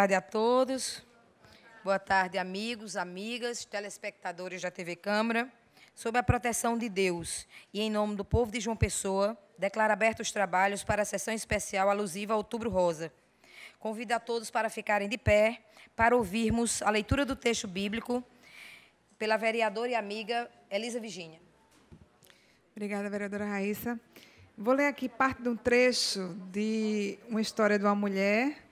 tarde a todos. Boa tarde, amigos, amigas, telespectadores da TV Câmara. Sob a proteção de Deus e em nome do povo de João Pessoa, declaro abertos os trabalhos para a sessão especial alusiva ao Outubro Rosa. Convido a todos para ficarem de pé para ouvirmos a leitura do texto bíblico pela vereadora e amiga Elisa Virginia. Obrigada, vereadora Raíssa. Vou ler aqui parte de um trecho de uma história de uma mulher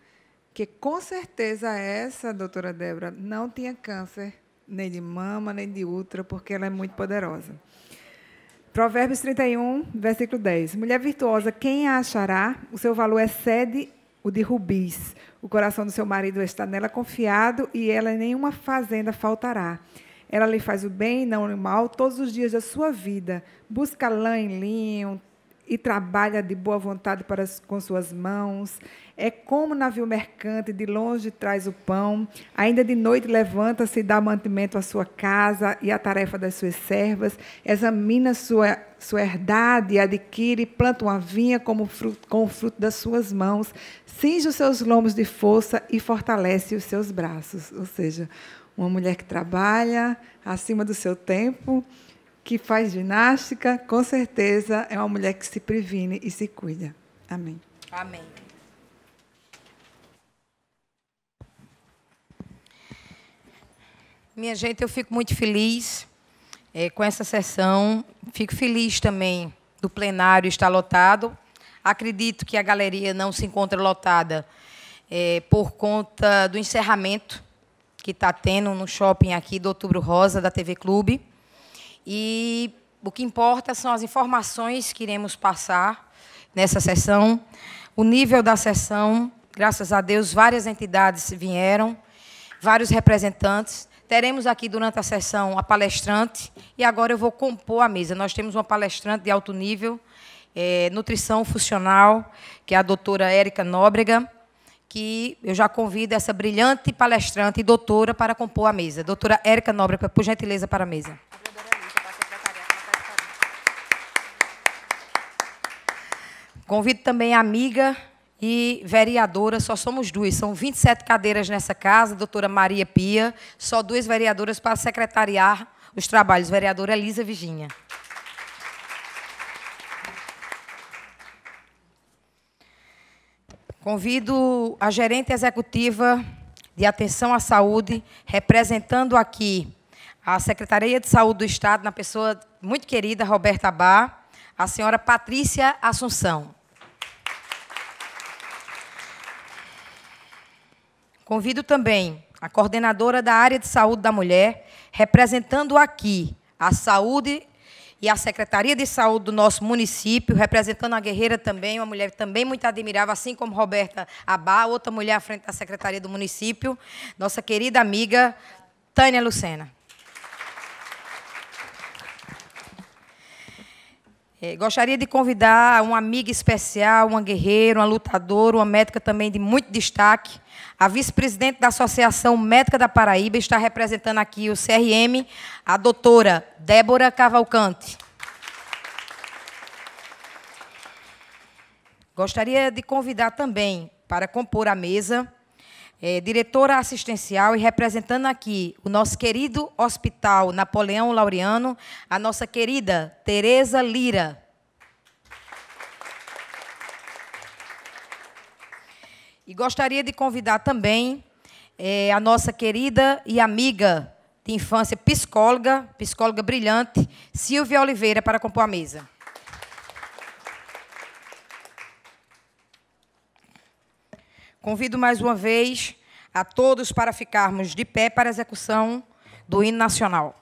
que com certeza essa doutora Débora não tinha câncer, nem de mama, nem de útero, porque ela é muito poderosa. Provérbios 31, versículo 10. Mulher virtuosa, quem a achará? O seu valor excede o de rubis. O coração do seu marido está nela confiado e ela em nenhuma fazenda faltará. Ela lhe faz o bem e não o mal todos os dias da sua vida. Busca lã em linho, e trabalha de boa vontade para, com suas mãos. É como navio mercante, de longe traz o pão, ainda de noite levanta-se e dá mantimento à sua casa e à tarefa das suas servas, examina sua, sua herdade, adquire, planta uma vinha como fruto, com o fruto das suas mãos, cinge os seus lombos de força e fortalece os seus braços. Ou seja, uma mulher que trabalha acima do seu tempo, que faz ginástica, com certeza é uma mulher que se previne e se cuida. Amém. Amém. Minha gente, eu fico muito feliz é, com essa sessão. Fico feliz também do plenário estar lotado. Acredito que a galeria não se encontra lotada é, por conta do encerramento que está tendo no shopping aqui do Outubro Rosa, da TV Clube. E o que importa são as informações que iremos passar nessa sessão, o nível da sessão. Graças a Deus, várias entidades vieram, vários representantes. Teremos aqui durante a sessão a palestrante e agora eu vou compor a mesa. Nós temos uma palestrante de alto nível, é, nutrição funcional, que é a doutora Érica Nóbrega, que eu já convido essa brilhante palestrante e doutora para compor a mesa. Doutora Érica Nóbrega, por gentileza, para a mesa. Convido também a amiga e vereadora, só somos duas, são 27 cadeiras nessa casa, doutora Maria Pia, só duas vereadoras para secretariar os trabalhos, vereadora Elisa Virginia. Convido a gerente executiva de Atenção à Saúde, representando aqui a Secretaria de Saúde do Estado, na pessoa muito querida, Roberta Bar, a senhora Patrícia Assunção. Convido também a coordenadora da área de saúde da mulher, representando aqui a saúde e a Secretaria de Saúde do nosso município, representando a Guerreira também, uma mulher também muito admirável, assim como Roberta Abá, outra mulher à frente da Secretaria do município, nossa querida amiga Tânia Lucena. É, gostaria de convidar uma amiga especial, uma guerreira, uma lutadora, uma médica também de muito destaque, a vice-presidente da Associação Médica da Paraíba está representando aqui o CRM, a doutora Débora Cavalcante. Gostaria de convidar também para compor a mesa, é, diretora assistencial e representando aqui o nosso querido Hospital Napoleão Laureano, a nossa querida Tereza Lira. E gostaria de convidar também é, a nossa querida e amiga de infância, psicóloga, psicóloga brilhante, Silvia Oliveira, para compor a mesa. Convido mais uma vez a todos para ficarmos de pé para a execução do hino nacional.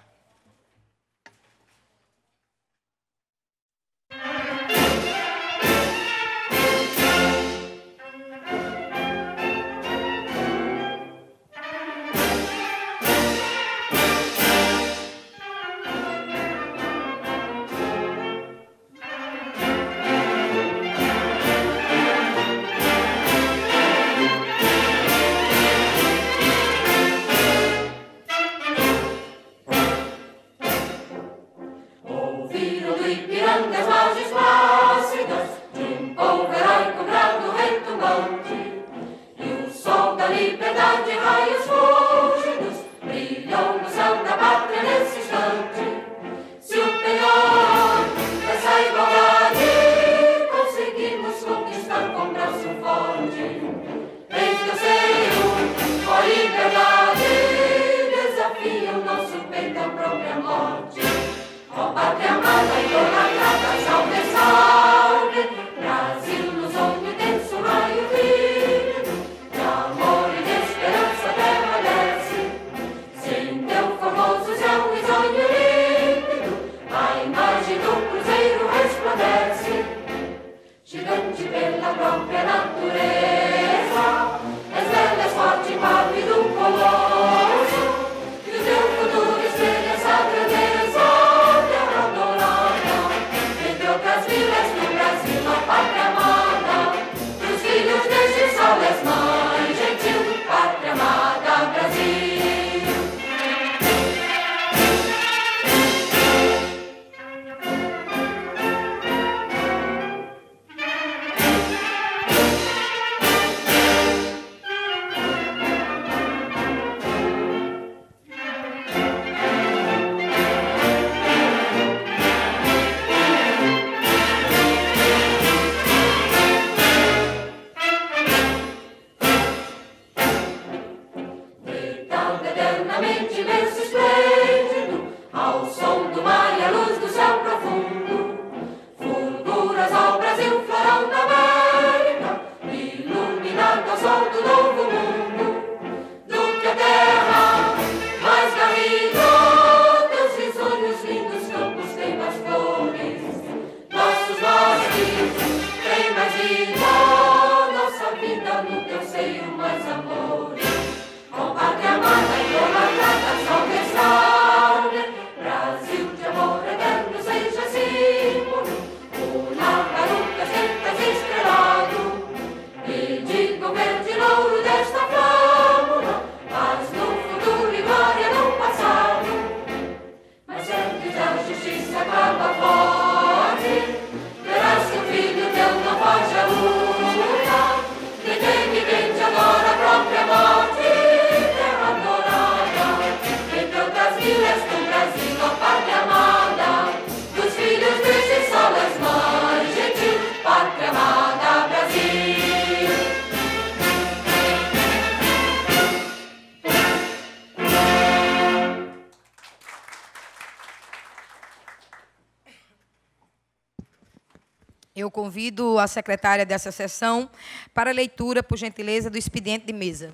eu convido a secretária dessa sessão para leitura, por gentileza, do expediente de mesa.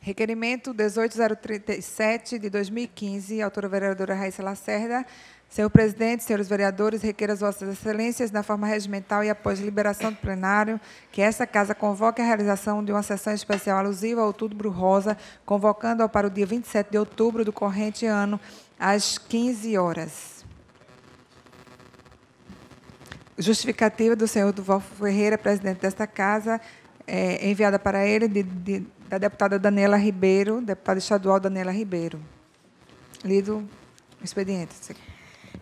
Requerimento 18037 de 2015, autora vereadora Raíssa Lacerda. Senhor presidente, senhores vereadores, requer as vossas excelências, na forma regimental e após liberação do plenário, que esta casa convoque a realização de uma sessão especial alusiva ao Outubro Rosa, convocando-a para o dia 27 de outubro do corrente ano, às 15 horas justificativa do senhor Duval Ferreira, presidente desta casa, é, enviada para ele, de, de, da deputada Daniela Ribeiro, deputada estadual Daniela Ribeiro. Lido o expediente.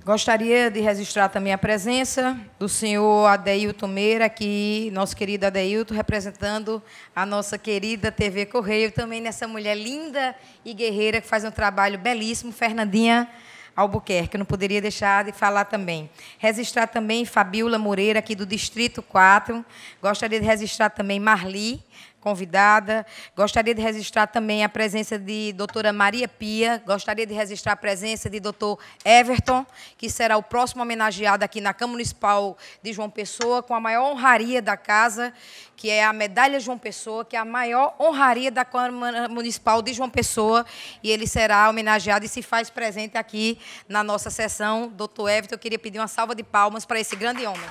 Gostaria de registrar também a presença do senhor Adeilton Meira, que nosso querido Adeilton, representando a nossa querida TV Correio, também nessa mulher linda e guerreira que faz um trabalho belíssimo, Fernandinha Albuquerque. Eu não poderia deixar de falar também. Registrar também Fabiola Moreira, aqui do Distrito 4. Gostaria de registrar também Marli, convidada. Gostaria de registrar também a presença de doutora Maria Pia, gostaria de registrar a presença de doutor Everton, que será o próximo homenageado aqui na Câmara Municipal de João Pessoa, com a maior honraria da casa, que é a Medalha João Pessoa, que é a maior honraria da Câmara Municipal de João Pessoa, e ele será homenageado e se faz presente aqui na nossa sessão. Doutor Everton, eu queria pedir uma salva de palmas para esse grande homem.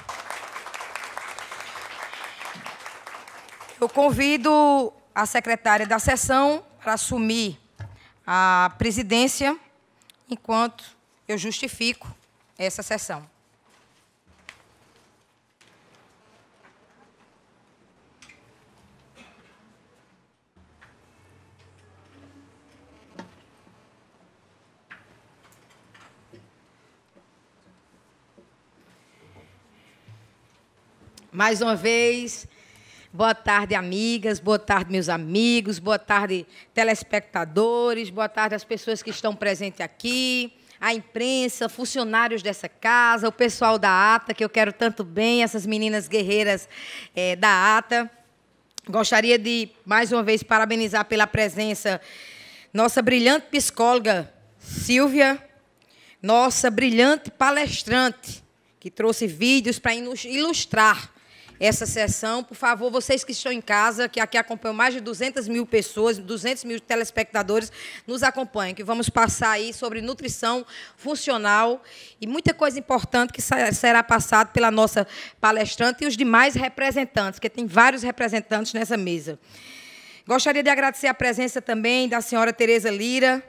Eu convido a secretária da sessão para assumir a presidência enquanto eu justifico essa sessão. Mais uma vez, Boa tarde, amigas, boa tarde, meus amigos, boa tarde, telespectadores, boa tarde às pessoas que estão presentes aqui, a imprensa, funcionários dessa casa, o pessoal da ATA, que eu quero tanto bem, essas meninas guerreiras é, da ATA. Gostaria de, mais uma vez, parabenizar pela presença nossa brilhante psicóloga Silvia, nossa brilhante palestrante, que trouxe vídeos para ilustrar essa sessão. Por favor, vocês que estão em casa, que aqui acompanham mais de 200 mil pessoas, 200 mil telespectadores, nos acompanhem, que vamos passar aí sobre nutrição funcional e muita coisa importante que será passada pela nossa palestrante e os demais representantes, que tem vários representantes nessa mesa. Gostaria de agradecer a presença também da senhora Tereza Lira,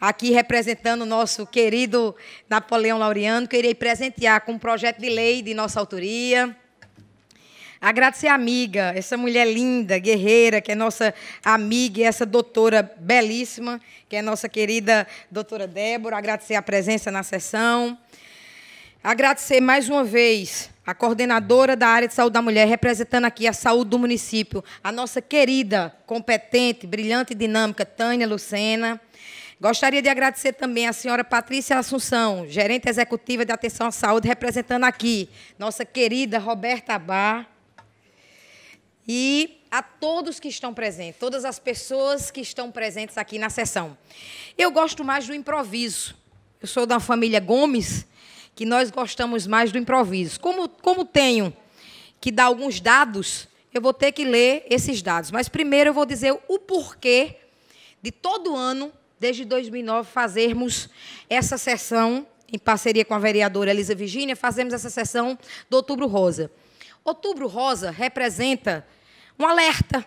aqui representando o nosso querido Napoleão Laureano. Queria presentear com um projeto de lei de nossa autoria. Agradecer a amiga, essa mulher linda, guerreira, que é nossa amiga e essa doutora belíssima, que é nossa querida doutora Débora. Agradecer a presença na sessão. Agradecer mais uma vez a coordenadora da área de saúde da mulher, representando aqui a saúde do município, a nossa querida, competente, brilhante e dinâmica Tânia Lucena. Gostaria de agradecer também a senhora Patrícia Assunção, gerente executiva de atenção à saúde, representando aqui nossa querida Roberta Bar e a todos que estão presentes, todas as pessoas que estão presentes aqui na sessão. Eu gosto mais do improviso. Eu sou da família Gomes, que nós gostamos mais do improviso. Como, como tenho que dar alguns dados, eu vou ter que ler esses dados. Mas primeiro eu vou dizer o porquê de todo ano, desde 2009, fazermos essa sessão, em parceria com a vereadora Elisa Virginia, fazemos essa sessão do Outubro Rosa. Outubro Rosa representa um alerta,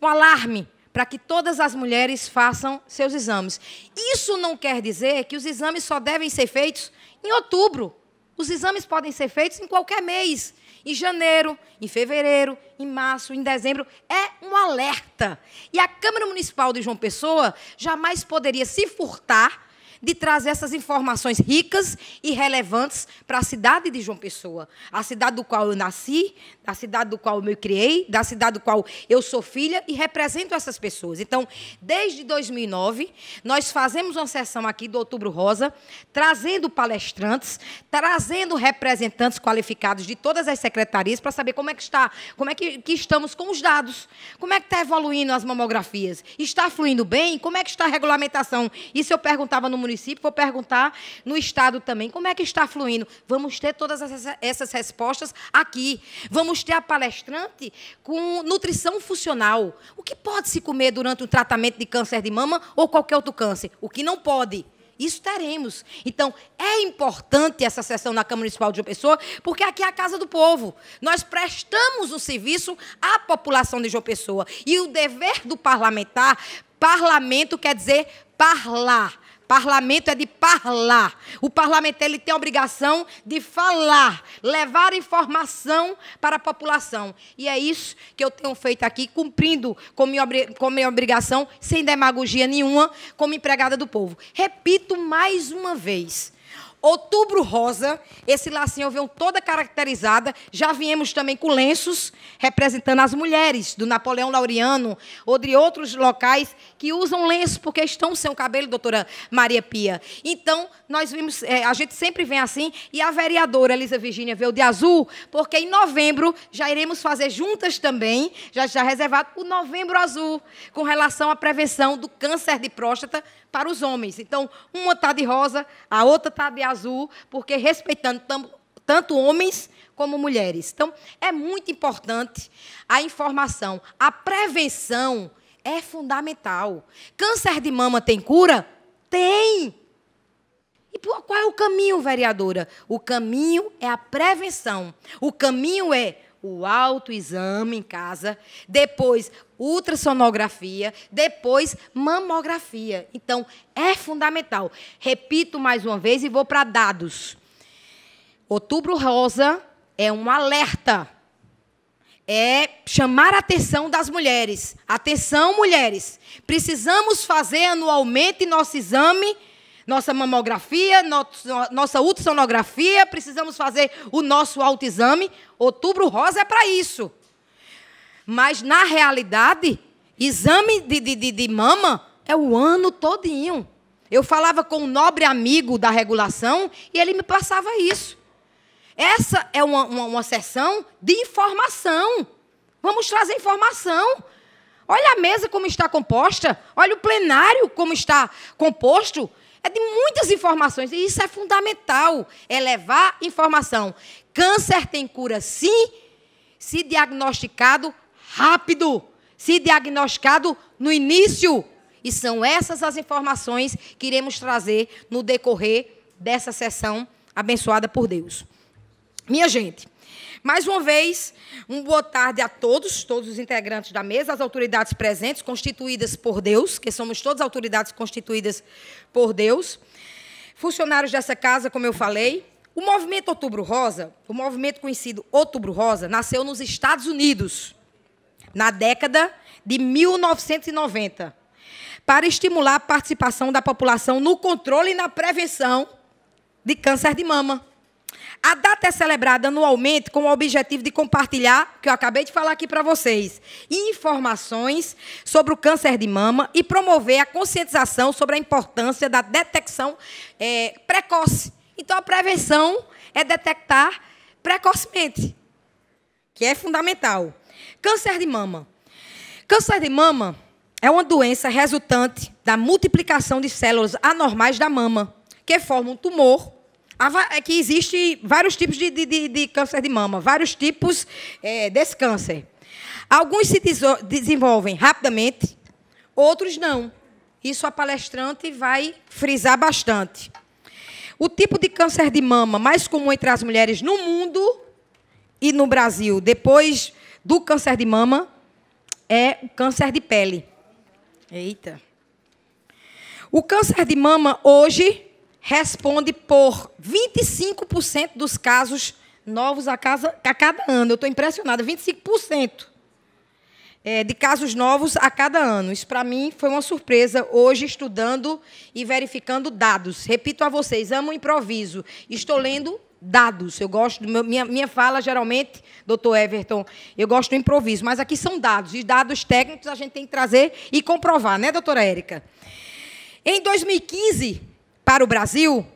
um alarme para que todas as mulheres façam seus exames. Isso não quer dizer que os exames só devem ser feitos em outubro. Os exames podem ser feitos em qualquer mês, em janeiro, em fevereiro, em março, em dezembro. É um alerta. E a Câmara Municipal de João Pessoa jamais poderia se furtar de trazer essas informações ricas e relevantes para a cidade de João Pessoa, a cidade do qual eu nasci, da cidade do qual eu me criei, da cidade do qual eu sou filha e represento essas pessoas. Então, desde 2009, nós fazemos uma sessão aqui do Outubro Rosa, trazendo palestrantes, trazendo representantes qualificados de todas as secretarias para saber como é que está, como é que, que estamos com os dados, como é que está evoluindo as mamografias, está fluindo bem, como é que está a regulamentação. Isso eu perguntava no município município, vou perguntar no Estado também como é que está fluindo. Vamos ter todas essas respostas aqui. Vamos ter a palestrante com nutrição funcional. O que pode se comer durante o tratamento de câncer de mama ou qualquer outro câncer? O que não pode? Isso teremos. Então, é importante essa sessão na Câmara Municipal de João Pessoa, porque aqui é a casa do povo. Nós prestamos um serviço à população de João Pessoa. E o dever do parlamentar, parlamento quer dizer parlar. Parlamento é de parlar. O parlamento ele tem a obrigação de falar, levar informação para a população. E é isso que eu tenho feito aqui, cumprindo com minha, com minha obrigação, sem demagogia nenhuma, como empregada do povo. Repito mais uma vez: Outubro rosa, esse lacinho eu venho toda caracterizada. Já viemos também com lenços representando as mulheres do Napoleão Lauriano ou de outros locais que usam lenço porque estão sem o cabelo, doutora Maria Pia. Então, nós vimos, é, a gente sempre vem assim, e a vereadora Elisa Virginia veio de azul, porque em novembro já iremos fazer juntas também, já está reservado o novembro azul, com relação à prevenção do câncer de próstata para os homens. Então, uma está de rosa, a outra está de azul, porque respeitando tanto homens como mulheres. Então, é muito importante a informação. A prevenção é fundamental. Câncer de mama tem cura? Tem! E qual é o caminho, vereadora? O caminho é a prevenção. O caminho é o autoexame em casa, depois ultrassonografia, depois mamografia. Então, é fundamental. Repito mais uma vez e vou para dados. Outubro Rosa é um alerta. É chamar a atenção das mulheres. Atenção, mulheres. Precisamos fazer anualmente nosso exame nossa mamografia, nossa ultrassonografia, precisamos fazer o nosso autoexame. Outubro rosa é para isso. Mas, na realidade, exame de, de, de, mama é o ano todinho. Eu falava com um nobre amigo da regulação e ele me passava isso. Essa é uma, uma, uma sessão de informação. Vamos trazer informação. Olha a mesa como está composta. Olha o plenário como está composto. É de muitas informações. E isso é fundamental. É levar informação. Câncer tem cura, sim, se diagnosticado rápido. Se diagnosticado no início. E são essas as informações que iremos trazer no decorrer dessa sessão abençoada por Deus. Minha gente, mais uma vez, um boa tarde a todos, todos os integrantes da mesa, as autoridades presentes, constituídas por Deus, que somos todas autoridades constituídas por Deus, funcionários dessa casa, como eu falei. O movimento Outubro Rosa, o movimento conhecido Outubro Rosa, nasceu nos Estados Unidos, na década de 1990, para estimular a participação da população no controle e na prevenção de câncer de mama. A data é celebrada anualmente com o objetivo de compartilhar, que eu acabei de falar aqui para vocês, informações sobre o câncer de mama e promover a conscientização sobre a importância da detecção é, precoce. Então, a prevenção é detectar precocemente, que é fundamental. Câncer de mama. Câncer de mama é uma doença resultante da multiplicação de células anormais da mama, que forma um tumor é que existe vários tipos de, de, de câncer de mama, vários tipos é, desse câncer. Alguns se desenvolvem rapidamente, outros não. Isso a palestrante vai frisar bastante. O tipo de câncer de mama mais comum entre as mulheres no mundo e no Brasil, depois do câncer de mama, é o câncer de pele. Eita. O câncer de mama hoje responde por 25% dos casos novos a, casa, a cada ano. Eu estou impressionada, 25% eh, de casos novos a cada ano. Isso, para mim, foi uma surpresa hoje, estudando e verificando dados. Repito a vocês, amo improviso. Estou lendo dados. Eu gosto, minha, minha fala, geralmente, doutor Everton, eu gosto do improviso, mas aqui são dados. E dados técnicos a gente tem que trazer e comprovar, né, doutora Érica? Em 2015 para o Brasil,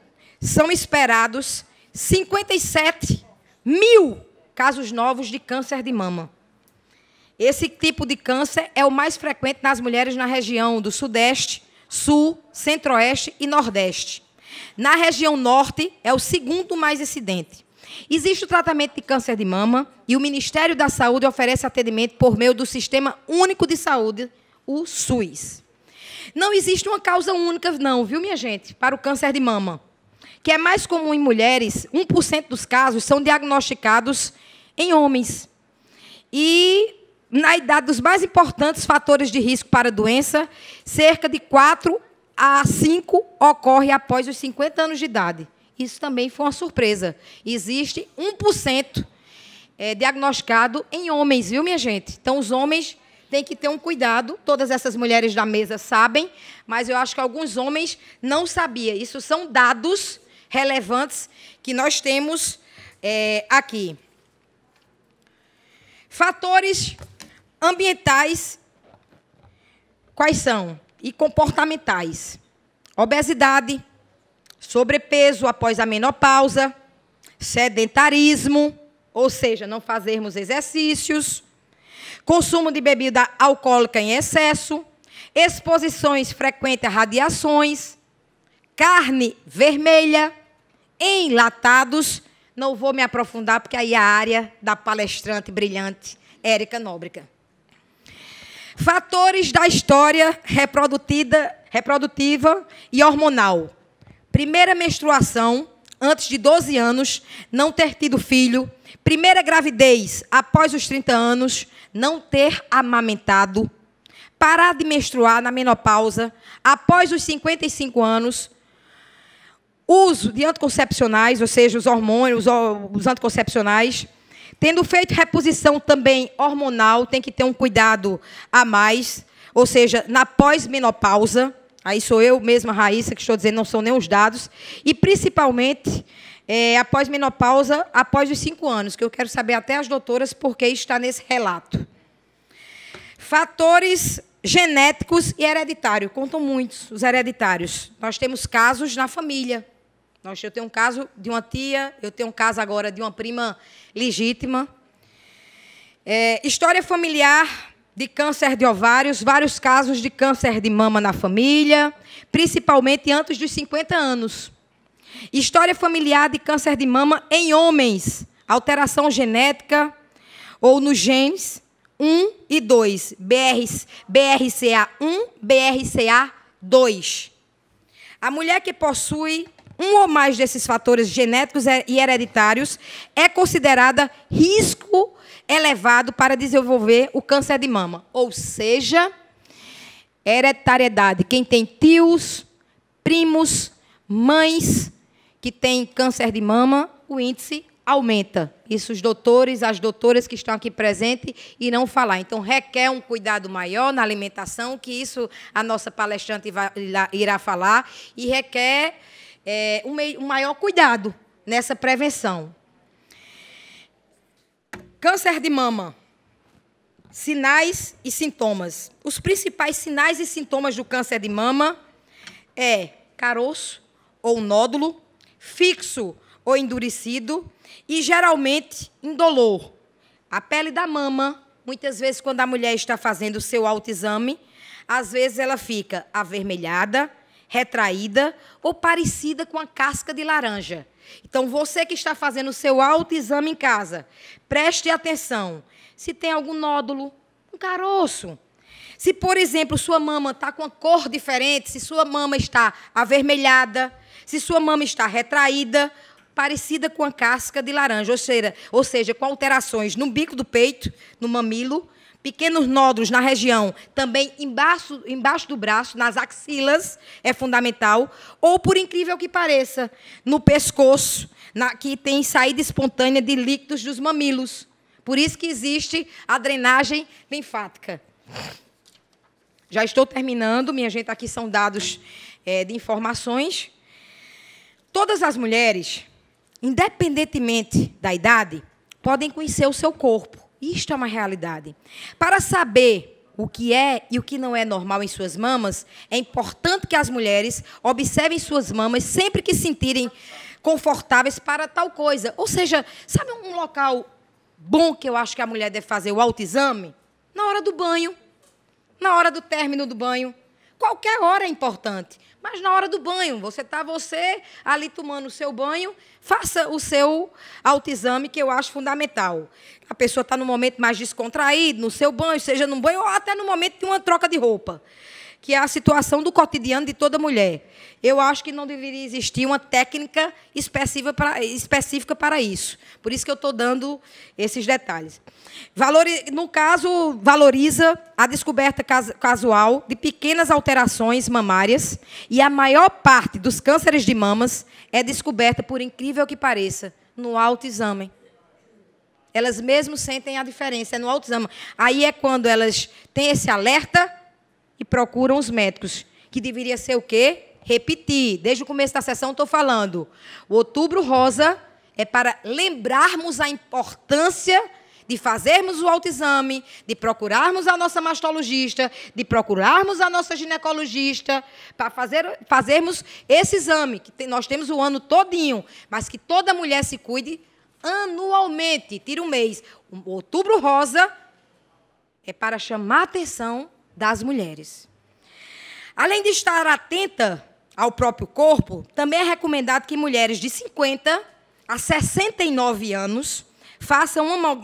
são esperados 57 mil casos novos de câncer de mama. Esse tipo de câncer é o mais frequente nas mulheres na região do Sudeste, Sul, Centro-Oeste e Nordeste. Na região Norte, é o segundo mais incidente. Existe o tratamento de câncer de mama e o Ministério da Saúde oferece atendimento por meio do Sistema Único de Saúde, o SUS. Não existe uma causa única, não, viu, minha gente, para o câncer de mama. Que é mais comum em mulheres, 1% dos casos são diagnosticados em homens. E na idade dos mais importantes fatores de risco para a doença, cerca de 4 a 5 ocorre após os 50 anos de idade. Isso também foi uma surpresa. Existe 1% é, eh, diagnosticado em homens, viu, minha gente? Então, os homens tem que ter um cuidado. Todas essas mulheres da mesa sabem, mas eu acho que alguns homens não sabiam. Isso são dados relevantes que nós temos é, aqui. Fatores ambientais, quais são? E comportamentais: obesidade, sobrepeso após a menopausa, sedentarismo, ou seja, não fazermos exercícios consumo de bebida alcoólica em excesso, exposições frequentes a radiações, carne vermelha, enlatados. Não vou me aprofundar, porque aí é a área da palestrante brilhante, Érica Nóbrega. Fatores da história reprodutiva e hormonal. Primeira menstruação, antes de 12 anos, não ter tido filho. Primeira gravidez, após os 30 anos não ter amamentado, parar de menstruar na menopausa, após os 55 anos, uso de anticoncepcionais, ou seja, os hormônios, os anticoncepcionais, tendo feito reposição também hormonal, tem que ter um cuidado a mais, ou seja, na pós-menopausa, aí sou eu mesma, Raíssa, que estou dizendo, não são nem os dados, e principalmente é, após menopausa, após os cinco anos, que eu quero saber até as doutoras por que está nesse relato. Fatores genéticos e hereditário. Contam muitos os hereditários. Nós temos casos na família. Nós, eu tenho um caso de uma tia, eu tenho um caso agora de uma prima legítima. É, história familiar de câncer de ovários, vários casos de câncer de mama na família, principalmente antes dos 50 anos. História familiar de câncer de mama em homens. Alteração genética ou nos genes 1 e 2. BRCA1, BRCA2. A mulher que possui um ou mais desses fatores genéticos e hereditários é considerada risco elevado para desenvolver o câncer de mama. Ou seja, hereditariedade. Quem tem tios, primos, mães, que tem câncer de mama, o índice aumenta. Isso os doutores, as doutoras que estão aqui presentes irão falar. Então, requer um cuidado maior na alimentação, que isso a nossa palestrante irá falar, e requer é, um maior cuidado nessa prevenção. Câncer de mama. Sinais e sintomas. Os principais sinais e sintomas do câncer de mama é caroço ou nódulo fixo ou endurecido e geralmente indolor. A pele da mama, muitas vezes quando a mulher está fazendo o seu autoexame, às vezes ela fica avermelhada, retraída ou parecida com a casca de laranja. Então, você que está fazendo o seu autoexame em casa, preste atenção se tem algum nódulo, um caroço. Se, por exemplo, sua mama está com uma cor diferente, se sua mama está avermelhada, se sua mama está retraída, parecida com a casca de laranja, ou seja, ou seja, com alterações no bico do peito, no mamilo, pequenos nódulos na região, também embaixo, embaixo do braço, nas axilas, é fundamental, ou, por incrível que pareça, no pescoço, na, que tem saída espontânea de líquidos dos mamilos. Por isso que existe a drenagem linfática. Já estou terminando, minha gente, aqui são dados é, de informações. Todas as mulheres, independentemente da idade, podem conhecer o seu corpo. Isto é uma realidade. Para saber o que é e o que não é normal em suas mamas, é importante que as mulheres observem suas mamas sempre que sentirem confortáveis para tal coisa. Ou seja, sabe um local bom que eu acho que a mulher deve fazer o autoexame? Na hora do banho, na hora do término do banho. Qualquer hora é importante. Mas na hora do banho, você está você ali tomando o seu banho, faça o seu autoexame, que eu acho fundamental. A pessoa está no momento mais descontraído, no seu banho, seja no banho ou até no momento de uma troca de roupa que é a situação do cotidiano de toda mulher. Eu acho que não deveria existir uma técnica específica para, específica para isso. Por isso que eu estou dando esses detalhes. Valori no caso, valoriza a descoberta casual de pequenas alterações mamárias e a maior parte dos cânceres de mamas é descoberta, por incrível que pareça, no autoexame. Elas mesmo sentem a diferença, é no autoexame. Aí é quando elas têm esse alerta e procuram os médicos, que deveria ser o quê? Repetir. Desde o começo da sessão estou falando. O outubro rosa é para lembrarmos a importância de fazermos o autoexame, de procurarmos a nossa mastologista, de procurarmos a nossa ginecologista, para fazer, fazermos esse exame, que nós temos o ano todinho, mas que toda mulher se cuide anualmente, tira um mês. O outubro rosa é para chamar atenção das mulheres. Além de estar atenta ao próprio corpo, também é recomendado que mulheres de 50 a 69 anos façam uma,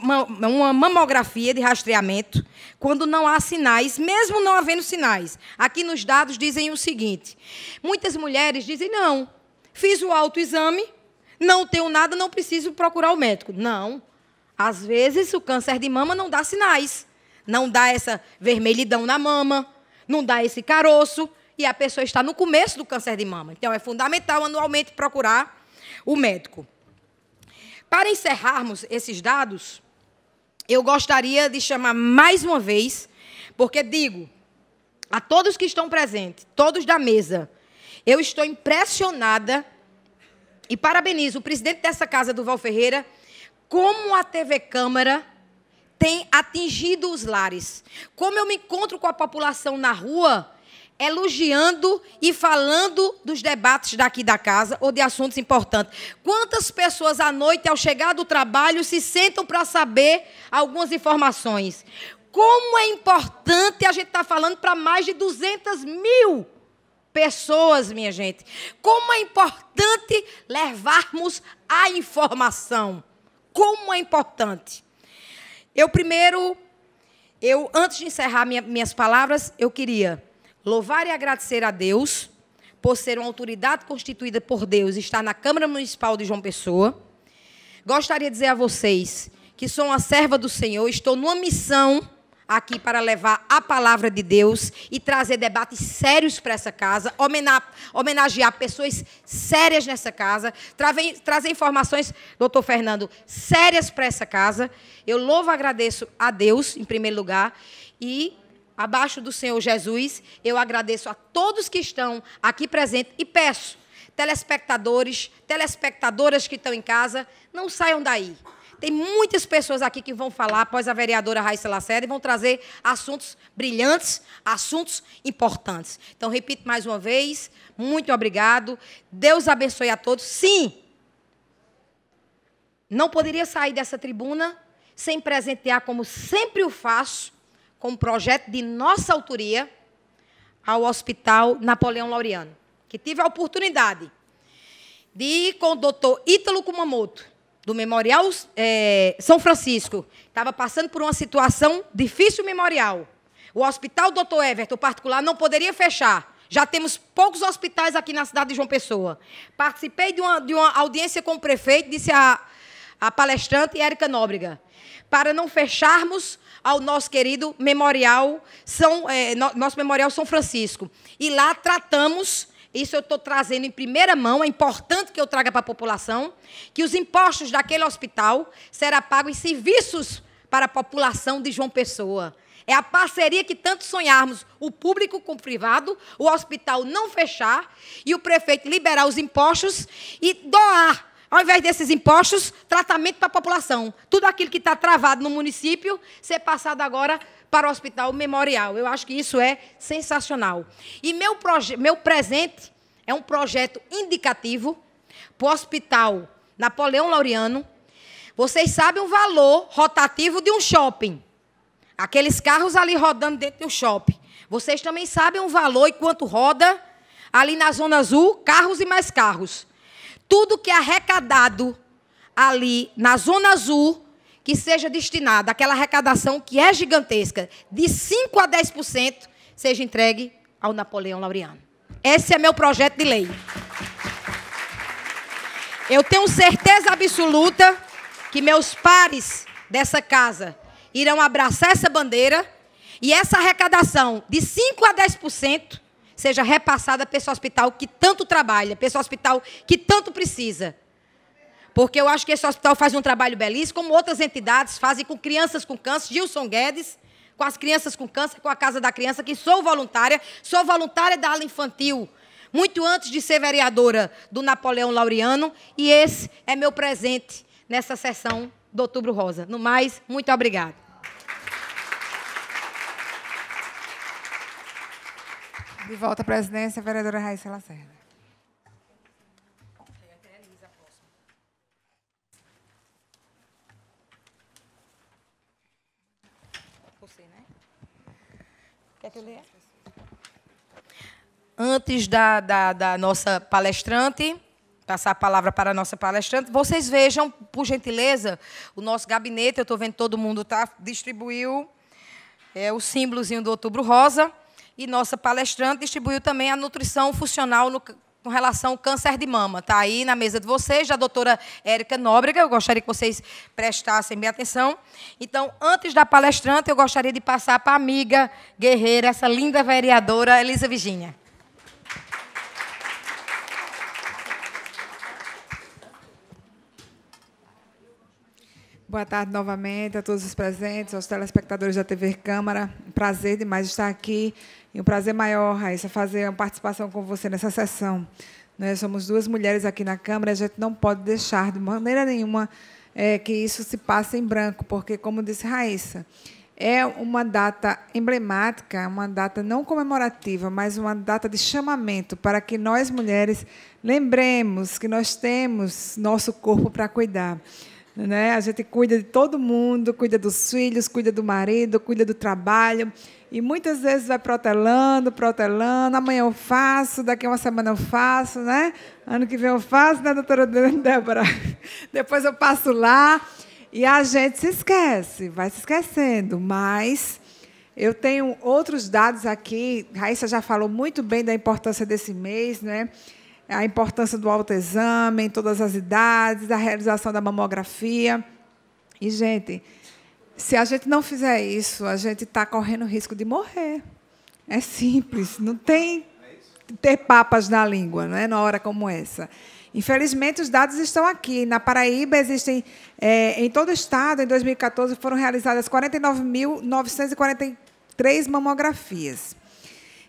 mamografia de rastreamento quando não há sinais, mesmo não havendo sinais. Aqui nos dados dizem o seguinte: muitas mulheres dizem, não, fiz o autoexame, não tenho nada, não preciso procurar o médico. Não. Às vezes o câncer de mama não dá sinais não dá essa vermelhidão na mama, não dá esse caroço, e a pessoa está no começo do câncer de mama. Então, é fundamental anualmente procurar o médico. Para encerrarmos esses dados, eu gostaria de chamar mais uma vez, porque digo a todos que estão presentes, todos da mesa, eu estou impressionada e parabenizo o presidente dessa casa, Duval Ferreira, como a TV Câmara tem atingido os lares. Como eu me encontro com a população na rua, elogiando e falando dos debates daqui da casa ou de assuntos importantes. Quantas pessoas à noite, ao chegar do trabalho, se sentam para saber algumas informações? Como é importante a gente estar tá falando para mais de 200 mil pessoas, minha gente. Como é importante levarmos a informação. Como é importante. Eu primeiro, eu antes de encerrar minha, minhas palavras, eu queria louvar e agradecer a Deus por ser uma autoridade constituída por Deus, e estar na Câmara Municipal de João Pessoa. Gostaria de dizer a vocês que sou uma serva do Senhor, estou numa missão aqui para levar a palavra de Deus e trazer debates sérios para essa casa, homenagear pessoas sérias nessa casa, trazer informações, doutor Fernando, sérias para essa casa. Eu louvo e agradeço a Deus, em primeiro lugar, e abaixo do Senhor Jesus, eu agradeço a todos que estão aqui presentes e peço, telespectadores, telespectadoras que estão em casa, não saiam daí. Tem muitas pessoas aqui que vão falar após a vereadora Raíssa Lacerda e vão trazer assuntos brilhantes, assuntos importantes. Então, repito mais uma vez, muito obrigado. Deus abençoe a todos. Sim, não poderia sair dessa tribuna sem presentear, como sempre o faço, com um projeto de nossa autoria ao Hospital Napoleão Laureano, que tive a oportunidade de ir com o doutor Ítalo Kumamoto, do Memorial é, São Francisco estava passando por uma situação difícil memorial. O hospital Dr. Everton particular não poderia fechar. Já temos poucos hospitais aqui na cidade de João Pessoa. Participei de uma, de uma audiência com o prefeito, disse a, a palestrante Érica Nóbrega, para não fecharmos ao nosso querido memorial São, é, nosso memorial São Francisco. E lá tratamos isso eu estou trazendo em primeira mão, é importante que eu traga para a população, que os impostos daquele hospital serão pagos em serviços para a população de João Pessoa. É a parceria que tanto sonharmos, o público com o privado, o hospital não fechar e o prefeito liberar os impostos e doar, ao invés desses impostos, tratamento para a população. Tudo aquilo que está travado no município ser passado agora para o Hospital Memorial. Eu acho que isso é sensacional. E meu, meu presente é um projeto indicativo para o Hospital Napoleão Laureano. Vocês sabem o valor rotativo de um shopping. Aqueles carros ali rodando dentro de um shopping. Vocês também sabem o valor e quanto roda ali na Zona Azul, carros e mais carros. Tudo que é arrecadado ali na Zona Azul que seja destinada àquela arrecadação que é gigantesca, de 5% a 10%, seja entregue ao Napoleão Laureano. Esse é meu projeto de lei. Eu tenho certeza absoluta que meus pares dessa casa irão abraçar essa bandeira e essa arrecadação de 5% a 10% seja repassada para esse hospital que tanto trabalha, para esse hospital que tanto precisa porque eu acho que esse hospital faz um trabalho belíssimo, como outras entidades fazem com crianças com câncer, Gilson Guedes, com as crianças com câncer, com a Casa da Criança, que sou voluntária, sou voluntária da ala infantil, muito antes de ser vereadora do Napoleão Laureano, e esse é meu presente nessa sessão do Outubro Rosa. No mais, muito obrigada. De volta à presidência, a vereadora Raíssa Lacerda. Quer que eu leia? Antes da, da, da nossa palestrante passar a palavra para a nossa palestrante. Vocês vejam, por gentileza, o nosso gabinete, eu estou vendo todo mundo tá, distribuiu é, o símbolozinho do Outubro Rosa. E nossa palestrante distribuiu também a nutrição funcional no com relação ao câncer de mama. Está aí na mesa de vocês, da doutora Érica Nóbrega. Eu gostaria que vocês prestassem bem atenção. Então, antes da palestrante, eu gostaria de passar para a amiga guerreira, essa linda vereadora, Elisa Virginia. Boa tarde novamente a todos os presentes, aos telespectadores da TV Câmara. Prazer demais estar aqui e um prazer maior, Raíssa, fazer uma participação com você nessa sessão. Nós somos duas mulheres aqui na Câmara e a gente não pode deixar de maneira nenhuma é, que isso se passe em branco, porque, como disse Raíssa, é uma data emblemática, uma data não comemorativa, mas uma data de chamamento para que nós mulheres lembremos que nós temos nosso corpo para cuidar. Né? A gente cuida de todo mundo, cuida dos filhos, cuida do marido, cuida do trabalho. E muitas vezes vai protelando, protelando. Amanhã eu faço, daqui a uma semana eu faço, né? Ano que vem eu faço, né, doutora Débora? Depois eu passo lá. E a gente se esquece, vai se esquecendo. Mas eu tenho outros dados aqui. Raíssa já falou muito bem da importância desse mês, né? a importância do autoexame em todas as idades, a realização da mamografia. E, gente, se a gente não fizer isso, a gente está correndo risco de morrer. É simples, não tem ter papas na língua, não é? Na hora como essa. Infelizmente, os dados estão aqui. Na Paraíba, existem, é, em todo o estado, em 2014, foram realizadas 49.943 mamografias.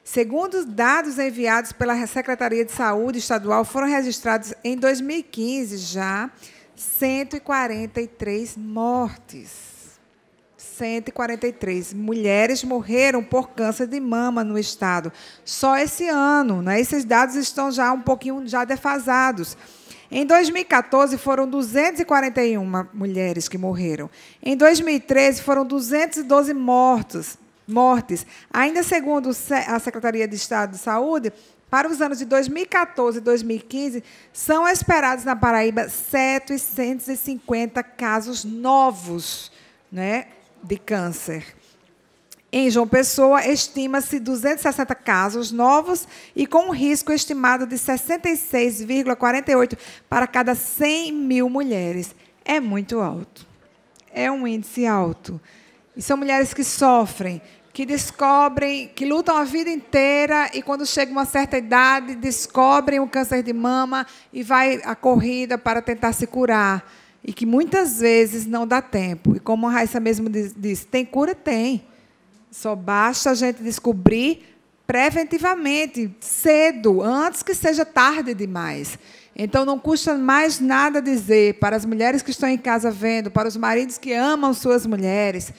Segundo os dados enviados pela Secretaria de Saúde Estadual, foram registrados em 2015 já 143 mortes. 143 mulheres morreram por câncer de mama no estado. Só esse ano, né? Esses dados estão já um pouquinho já defasados. Em 2014 foram 241 mulheres que morreram. Em 2013 foram 212 mortos mortes. Ainda segundo a Secretaria de Estado de Saúde, para os anos de 2014 e 2015, são esperados na Paraíba 750 casos novos né, de câncer. Em João Pessoa, estima-se 260 casos novos e com um risco estimado de 66,48 para cada 100 mil mulheres. É muito alto. É um índice alto. E são mulheres que sofrem, que descobrem, que lutam a vida inteira e quando chega uma certa idade descobrem o câncer de mama e vai à corrida para tentar se curar e que muitas vezes não dá tempo. E como a Raíssa mesmo disse, tem cura? Tem. Só basta a gente descobrir preventivamente, cedo, antes que seja tarde demais. Então não custa mais nada dizer para as mulheres que estão em casa vendo, para os maridos que amam suas mulheres,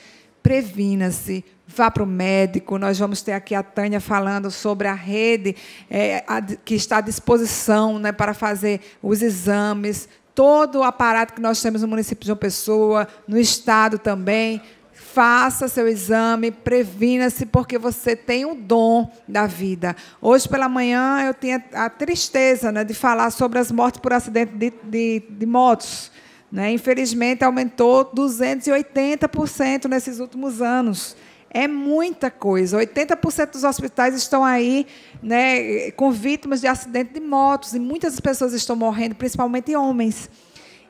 previna-se, vá para o médico. Nós vamos ter aqui a Tânia falando sobre a rede é, a, que está à disposição né, para fazer os exames. Todo o aparato que nós temos no município de João Pessoa, no estado também, faça seu exame, previna-se, porque você tem o dom da vida. Hoje pela manhã eu tinha a tristeza né, de falar sobre as mortes por acidente de, de, de motos. Né? Infelizmente, aumentou 280% nesses últimos anos. É muita coisa. 80% dos hospitais estão aí né, com vítimas de acidente de motos e muitas pessoas estão morrendo, principalmente homens.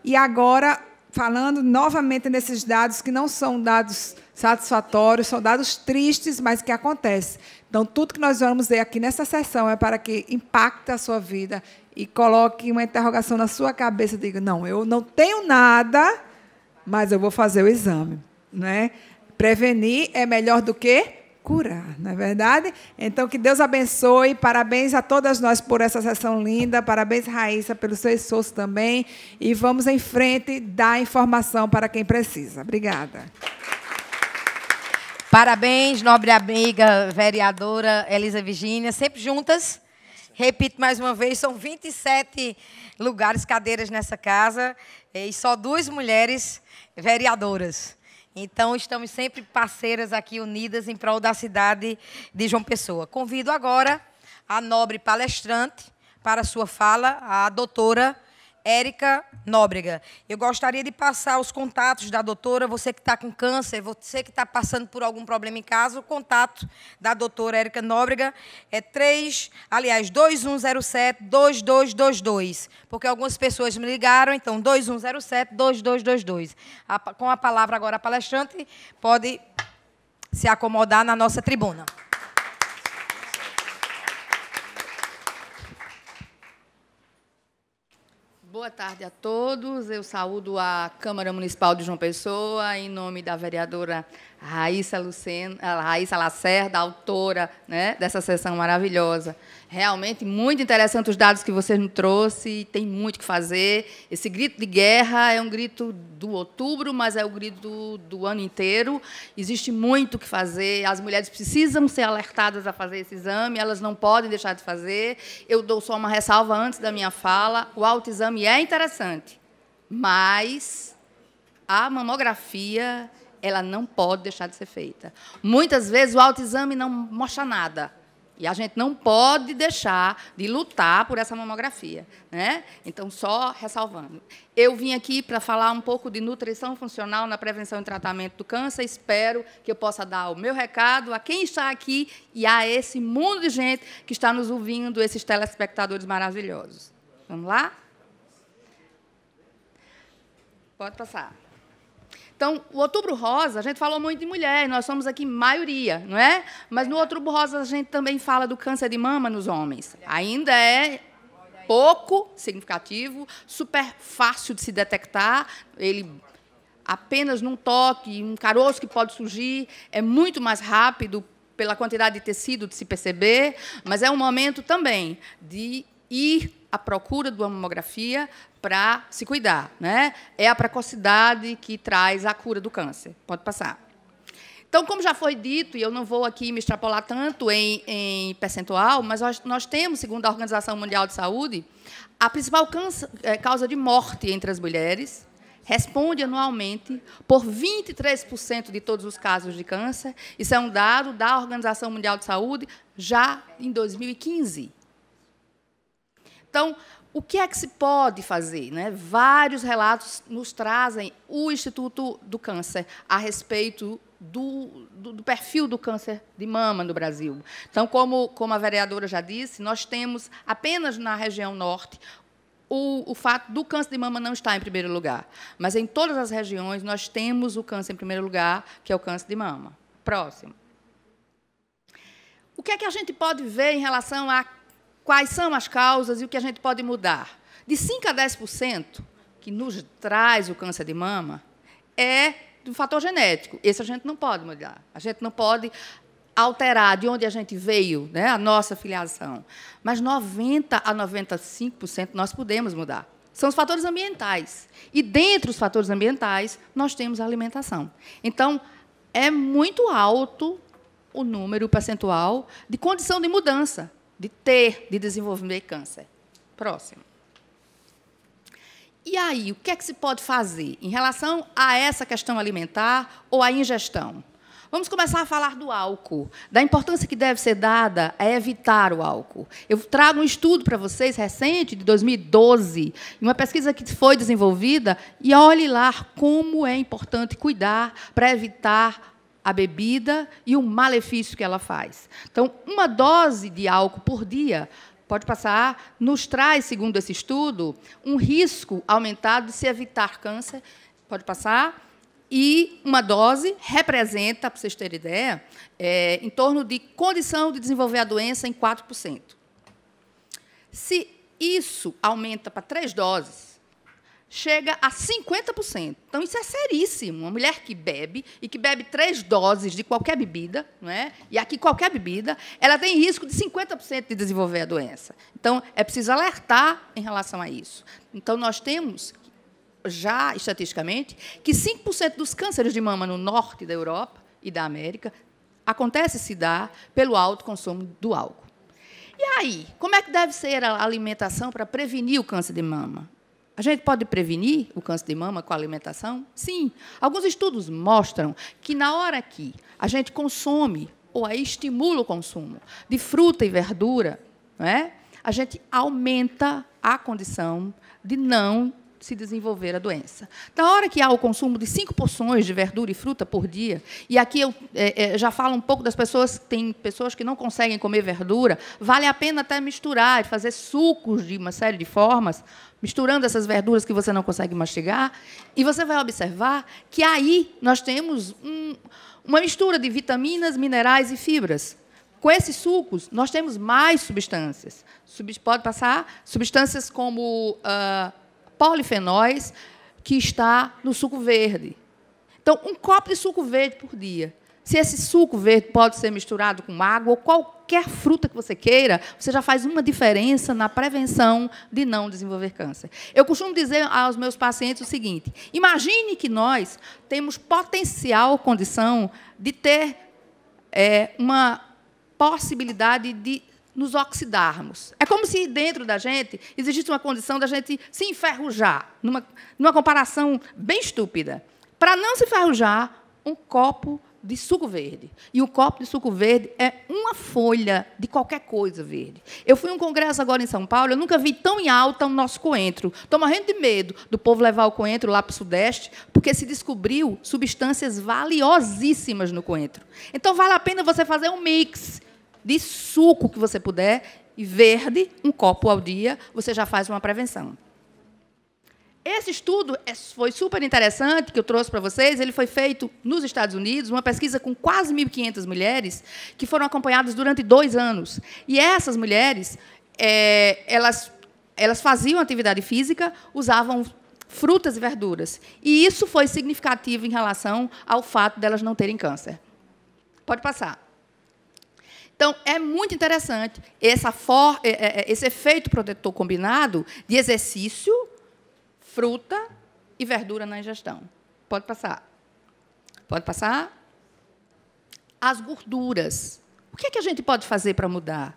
E agora, falando novamente nesses dados que não são dados satisfatórios, são dados tristes, mas que acontecem. Então, tudo que nós vamos ver aqui nessa sessão é para que impacte a sua vida e coloque uma interrogação na sua cabeça diga: não, eu não tenho nada, mas eu vou fazer o exame. Né? Prevenir é melhor do que curar, não é verdade? Então, que Deus abençoe. Parabéns a todas nós por essa sessão linda. Parabéns, Raíssa, pelo seu esforço também. E vamos em frente dar informação para quem precisa. Obrigada. Parabéns, nobre amiga vereadora Elisa Virginia. sempre juntas. Repito mais uma vez, são 27 lugares, cadeiras nessa casa e só duas mulheres vereadoras. Então, estamos sempre parceiras aqui, unidas em prol da cidade de João Pessoa. Convido agora a nobre palestrante para a sua fala, a doutora Érica Nóbrega. Eu gostaria de passar os contatos da doutora, você que está com câncer, você que está passando por algum problema em casa, o contato da doutora Érica Nóbrega é 3, aliás, 2107-2222, porque algumas pessoas me ligaram, então 2107-2222. com a palavra agora a palestrante, pode se acomodar na nossa tribuna. Boa tarde a todos. Eu saúdo a Câmara Municipal de João Pessoa em nome da vereadora Raíssa Lucena, Raíssa Lacerda, autora né, dessa sessão maravilhosa. Realmente muito interessante os dados que você me trouxe, tem muito que fazer. Esse grito de guerra é um grito do outubro, mas é o grito do, do ano inteiro. Existe muito o que fazer, as mulheres precisam ser alertadas a fazer esse exame, elas não podem deixar de fazer. Eu dou só uma ressalva antes da minha fala: o autoexame é interessante, mas a mamografia ela não pode deixar de ser feita. Muitas vezes o autoexame não mostra nada. E a gente não pode deixar de lutar por essa mamografia. Né? Então, só ressalvando. Eu vim aqui para falar um pouco de nutrição funcional na prevenção e tratamento do câncer. Espero que eu possa dar o meu recado a quem está aqui e a esse mundo de gente que está nos ouvindo, esses telespectadores maravilhosos. Vamos lá? Pode passar. Então, o Outubro Rosa, a gente falou muito de mulher, nós somos aqui maioria, não é? Mas no Outubro Rosa a gente também fala do câncer de mama nos homens. Ainda é pouco significativo, super fácil de se detectar, ele apenas num toque, um caroço que pode surgir, é muito mais rápido pela quantidade de tecido de se perceber, mas é um momento também de ir a procura de uma mamografia para se cuidar. Né? É a precocidade que traz a cura do câncer. Pode passar. Então, como já foi dito, e eu não vou aqui me extrapolar tanto em, em percentual, mas nós, nós, temos, segundo a Organização Mundial de Saúde, a principal é, causa de morte entre as mulheres responde anualmente por 23% de todos os casos de câncer. Isso é um dado da Organização Mundial de Saúde já em 2015. Então, o que é que se pode fazer? Né? Vários relatos nos trazem o Instituto do Câncer a respeito do, do, do, perfil do câncer de mama no Brasil. Então, como, como a vereadora já disse, nós temos apenas na região norte o, o fato do câncer de mama não estar em primeiro lugar. Mas em todas as regiões nós temos o câncer em primeiro lugar, que é o câncer de mama. Próximo. O que é que a gente pode ver em relação à quais são as causas e o que a gente pode mudar. De 5% a 10% que nos traz o câncer de mama é do fator genético. Esse a gente não pode mudar. A gente não pode alterar de onde a gente veio, né, a nossa filiação. Mas 90% a 95% nós podemos mudar. São os fatores ambientais. E dentro dos fatores ambientais, nós temos a alimentação. Então, é muito alto o número, o percentual de condição de mudança de ter, de desenvolver câncer. Próximo. E aí, o que é que se pode fazer em relação a essa questão alimentar ou à ingestão? Vamos começar a falar do álcool, da importância que deve ser dada a evitar o álcool. Eu trago um estudo para vocês recente, de 2012, uma pesquisa que foi desenvolvida, e olhe lá como é importante cuidar para evitar a bebida e o malefício que ela faz. Então, uma dose de álcool por dia pode passar, nos traz, segundo esse estudo, um risco aumentado de se evitar câncer, pode passar, e uma dose representa, para vocês terem ideia, é, em torno de condição de desenvolver a doença em 4%. Se isso aumenta para três doses, chega a 50%. Então, isso é seríssimo. Uma mulher que bebe e que bebe três doses de qualquer bebida, não é? e aqui qualquer bebida, ela tem risco de 50% de desenvolver a doença. Então, é preciso alertar em relação a isso. Então, nós temos já estatisticamente que 5% dos cânceres de mama no norte da Europa e da América acontece se dá pelo alto consumo do álcool. E aí, como é que deve ser a alimentação para prevenir o câncer de mama? A gente pode prevenir o câncer de mama com a alimentação? Sim. Alguns estudos mostram que na hora que a gente consome ou aí estimula o consumo de fruta e verdura, não é? a gente aumenta a condição de não se desenvolver a doença. Na hora que há o consumo de cinco porções de verdura e fruta por dia, e aqui eu é, é, já falo um pouco das pessoas, tem pessoas que não conseguem comer verdura, vale a pena até misturar e fazer sucos de uma série de formas, misturando essas verduras que você não consegue mastigar, e você vai observar que aí nós temos um, uma mistura de vitaminas, minerais e fibras. Com esses sucos, nós temos mais substâncias. Sub pode passar substâncias como. Uh, polifenóis que está no suco verde. Então, um copo de suco verde por dia. Se esse suco verde pode ser misturado com água ou qualquer fruta que você queira, você já faz uma diferença na prevenção de não desenvolver câncer. Eu costumo dizer aos meus pacientes o seguinte: imagine que nós temos potencial condição de ter é, uma possibilidade de nos oxidarmos. É como se dentro da gente existisse uma condição da gente se enferrujar, numa, numa comparação bem estúpida. Para não se enferrujar, um copo de suco verde. E o copo de suco verde é uma folha de qualquer coisa verde. Eu fui a um congresso agora em São Paulo, eu nunca vi tão em alta o nosso coentro. Estou morrendo de medo do povo levar o coentro lá para o Sudeste, porque se descobriu substâncias valiosíssimas no coentro. Então, vale a pena você fazer um mix de suco que você puder, e verde, um copo ao dia, você já faz uma prevenção. Esse estudo é, foi super interessante que eu trouxe para vocês. Ele foi feito nos Estados Unidos, uma pesquisa com quase 1.500 mulheres que foram acompanhadas durante dois anos. E essas mulheres, é, elas, elas faziam atividade física, usavam frutas e verduras. E isso foi significativo em relação ao fato delas de não terem câncer. Pode passar. Então, é muito interessante for, é, é, é, esse efeito protetor combinado de exercício, fruta e verdura na ingestão. Pode passar. Pode passar? As gorduras. O que, é que a gente pode fazer para mudar?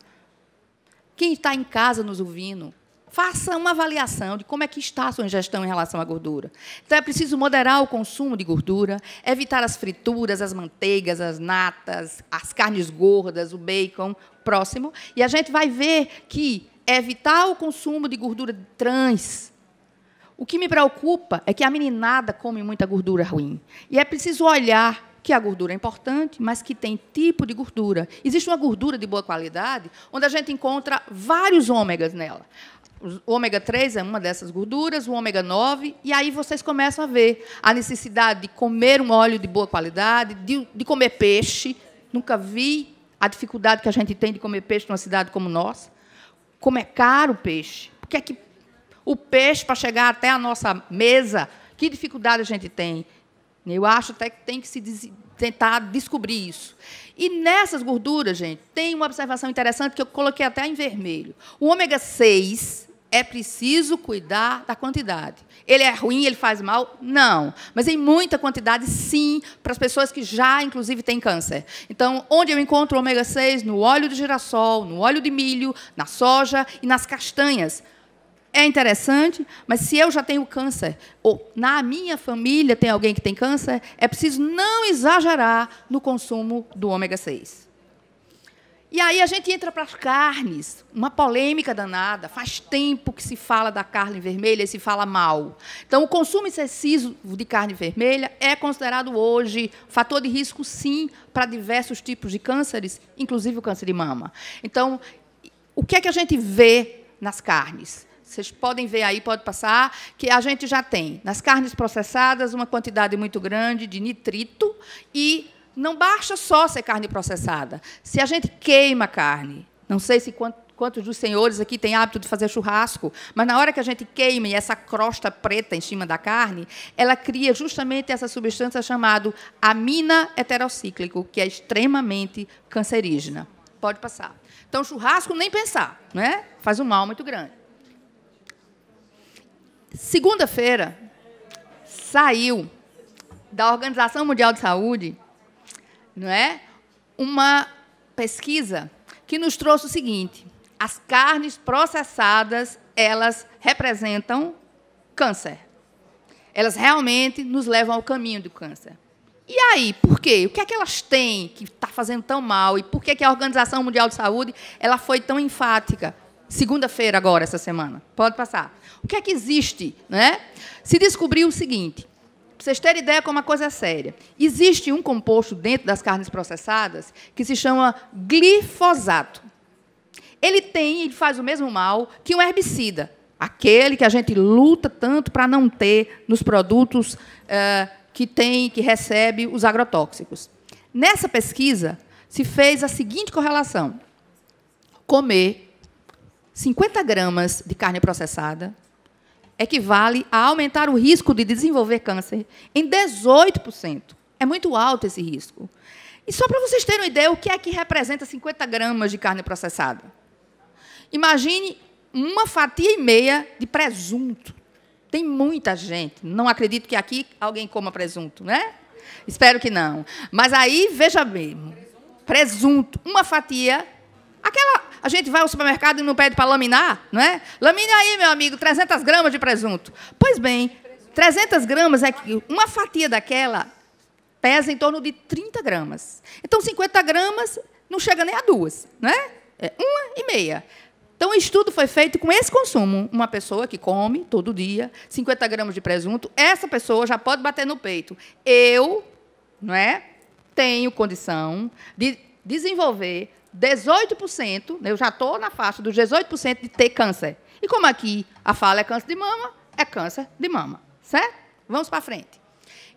Quem está em casa nos ouvindo, faça uma avaliação de como é que está a sua ingestão em relação à gordura. Então, é preciso moderar o consumo de gordura, evitar as frituras, as manteigas, as natas, as carnes gordas, o bacon próximo. E a gente vai ver que evitar o consumo de gordura trans. O que me preocupa é que a meninada come muita gordura ruim. E é preciso olhar que a gordura é importante, mas que tem tipo de gordura. Existe uma gordura de boa qualidade, onde a gente encontra vários ômegas nela. O ômega 3 é uma dessas gorduras, o ômega 9, e aí vocês começam a ver a necessidade de comer um óleo de boa qualidade, de, de comer peixe. Nunca vi a dificuldade que a gente tem de comer peixe numa cidade como nossa. Como é caro o peixe. Porque é que o peixe, para chegar até a nossa mesa, que dificuldade a gente tem? Eu acho até que tem que se des tentar descobrir isso. E nessas gorduras, gente, tem uma observação interessante que eu coloquei até em vermelho. O ômega 6 é preciso cuidar da quantidade. Ele é ruim, ele faz mal? Não. Mas em muita quantidade, sim, para as pessoas que já, inclusive, têm câncer. Então, onde eu encontro o ômega 6? No óleo de girassol, no óleo de milho, na soja e nas castanhas. É interessante, mas se eu já tenho câncer, ou na minha família tem alguém que tem câncer, é preciso não exagerar no consumo do ômega 6. E aí a gente entra para as carnes, uma polêmica danada. Faz tempo que se fala da carne vermelha e se fala mal. Então, o consumo excessivo de carne vermelha é considerado hoje fator de risco, sim, para diversos tipos de cânceres, inclusive o câncer de mama. Então, o que é que a gente vê nas carnes? Vocês podem ver aí, pode passar, que a gente já tem nas carnes processadas uma quantidade muito grande de nitrito e não basta só ser carne processada. Se a gente queima a carne, não sei se quantos dos senhores aqui têm hábito de fazer churrasco, mas na hora que a gente queima e essa crosta preta em cima da carne, ela cria justamente essa substância chamada amina heterocíclico, que é extremamente cancerígena. Pode passar. Então, churrasco, nem pensar, né? faz um mal muito grande. Segunda-feira, saiu da Organização Mundial de Saúde não é? uma pesquisa que nos trouxe o seguinte: as carnes processadas elas representam câncer. Elas realmente nos levam ao caminho do câncer. E aí, por quê? O que é que elas têm que está fazendo tão mal? E por que, é que a Organização Mundial de Saúde ela foi tão enfática? Segunda-feira agora, essa semana. Pode passar. O que é que existe? Né? Se descobriu o seguinte, para vocês terem ideia como a coisa é séria. Existe um composto dentro das carnes processadas que se chama glifosato. Ele tem, ele faz o mesmo mal que um herbicida, aquele que a gente luta tanto para não ter nos produtos uh, que tem, que recebe os agrotóxicos. Nessa pesquisa se fez a seguinte correlação: comer 50 gramas de carne processada equivale é a aumentar o risco de desenvolver câncer em 18%. É muito alto esse risco. E só para vocês terem uma ideia, o que é que representa 50 gramas de carne processada? Imagine uma fatia e meia de presunto. Tem muita gente. Não acredito que aqui alguém coma presunto, né? Espero que não. Mas aí, veja bem. Presunto, uma fatia, aquela a gente vai ao supermercado e não pede para laminar, não é? Lamine aí, meu amigo, 300 gramas de presunto. Pois bem, 300 gramas é que uma fatia daquela pesa em torno de 30 gramas. Então, 50 gramas não chega nem a duas, não é? É uma e meia. Então, o estudo foi feito com esse consumo. Uma pessoa que come todo dia 50 gramas de presunto, essa pessoa já pode bater no peito. Eu, não é, tenho condição de desenvolver 18%, né, eu já estou na faixa dos 18% de ter câncer. E como aqui a fala é câncer de mama, é câncer de mama, certo? Vamos para frente.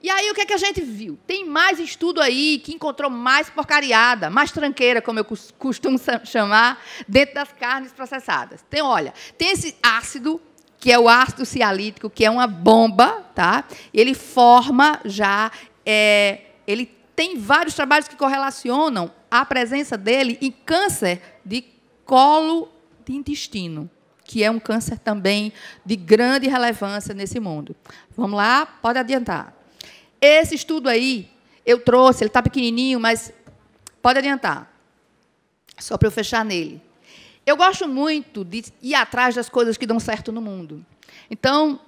E aí o que, é que a gente viu? Tem mais estudo aí que encontrou mais porcariada, mais tranqueira, como eu costumo chamar, dentro das carnes processadas. Tem, olha, tem esse ácido que é o ácido cialítico, que é uma bomba, tá? Ele forma já, é, ele tem vários trabalhos que correlacionam a presença dele em câncer de colo de intestino, que é um câncer também de grande relevância nesse mundo. Vamos lá, pode adiantar. Esse estudo aí, eu trouxe, ele está pequenininho, mas pode adiantar. Só para eu fechar nele. Eu gosto muito de ir atrás das coisas que dão certo no mundo. Então,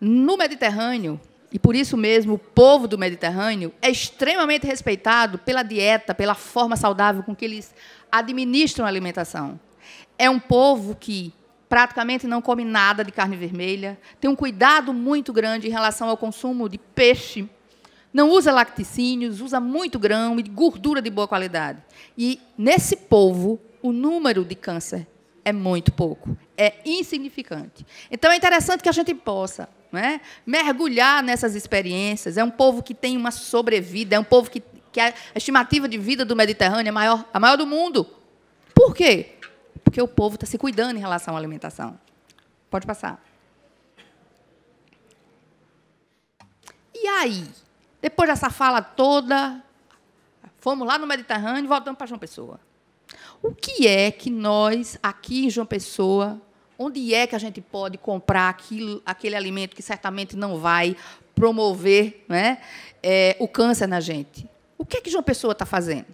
no Mediterrâneo, e por isso mesmo o povo do Mediterrâneo é extremamente respeitado pela dieta, pela forma saudável com que eles administram a alimentação. É um povo que praticamente não come nada de carne vermelha, tem um cuidado muito grande em relação ao consumo de peixe, não usa lacticínios, usa muito grão e gordura de boa qualidade. E nesse povo, o número de câncer é muito pouco, é insignificante. Então é interessante que a gente possa né? mergulhar nessas experiências. É um povo que tem uma sobrevida, é um povo que, que a estimativa de vida do Mediterrâneo é maior, a maior do mundo. Por quê? Porque o povo está se cuidando em relação à alimentação. Pode passar. E aí? Depois dessa fala toda, fomos lá no Mediterrâneo e voltamos para João Pessoa. O que é que nós, aqui em João Pessoa, onde é que a gente pode comprar aquilo, aquele alimento que certamente não vai promover né, é, o câncer na gente? O que é que João Pessoa está fazendo?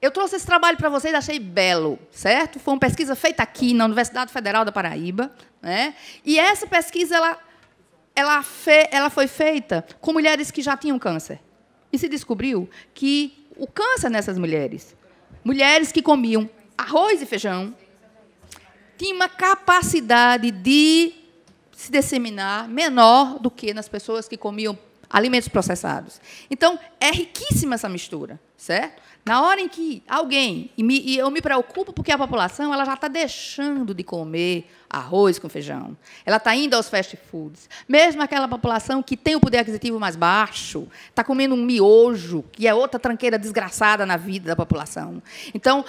Eu trouxe esse trabalho para vocês, achei belo, certo? Foi uma pesquisa feita aqui na Universidade Federal da Paraíba, né? E essa pesquisa ela, ela, fe, ela foi feita com mulheres que já tinham câncer. E se descobriu que o câncer nessas mulheres, mulheres que comiam arroz e feijão, tinha uma capacidade de se disseminar menor do que nas pessoas que comiam alimentos processados. Então, é riquíssima essa mistura, certo? Na hora em que alguém, e, me, e eu me preocupo porque a população ela já está deixando de comer arroz com feijão, ela está indo aos fast foods. Mesmo aquela população que tem o poder aquisitivo mais baixo, está comendo um miojo, que é outra tranqueira desgraçada na vida da população. Então,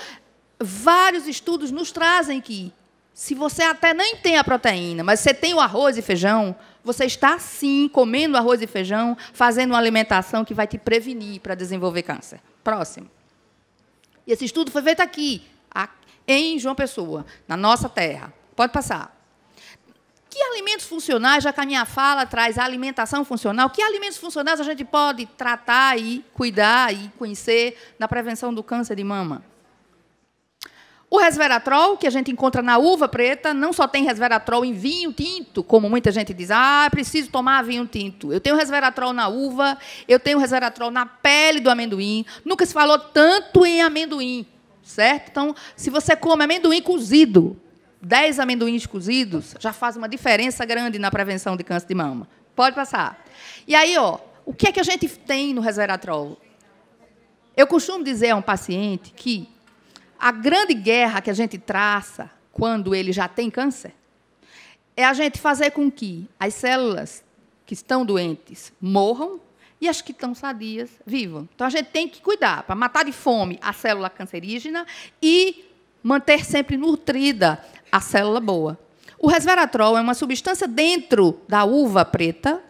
vários estudos nos trazem que se você até nem tem a proteína, mas você tem o arroz e feijão, você está sim comendo arroz e feijão, fazendo uma alimentação que vai te prevenir para desenvolver câncer. Próximo. E esse estudo foi feito aqui, em João Pessoa, na nossa terra. Pode passar. Que alimentos funcionais, já que a minha fala traz a alimentação funcional, que alimentos funcionais a gente pode tratar e cuidar e conhecer na prevenção do câncer de mama? O resveratrol, que a gente encontra na uva preta, não só tem resveratrol em vinho tinto, como muita gente diz, ah, preciso tomar vinho tinto. Eu tenho resveratrol na uva, eu tenho resveratrol na pele do amendoim. Nunca se falou tanto em amendoim, certo? Então, se você come amendoim cozido, 10 amendoins cozidos, já faz uma diferença grande na prevenção de câncer de mama. Pode passar. E aí, ó, o que é que a gente tem no resveratrol? Eu costumo dizer a um paciente que a grande guerra que a gente traça quando ele já tem câncer é a gente fazer com que as células que estão doentes morram e as que estão sadias vivam. Então a gente tem que cuidar para matar de fome a célula cancerígena e manter sempre nutrida a célula boa. O resveratrol é uma substância dentro da uva preta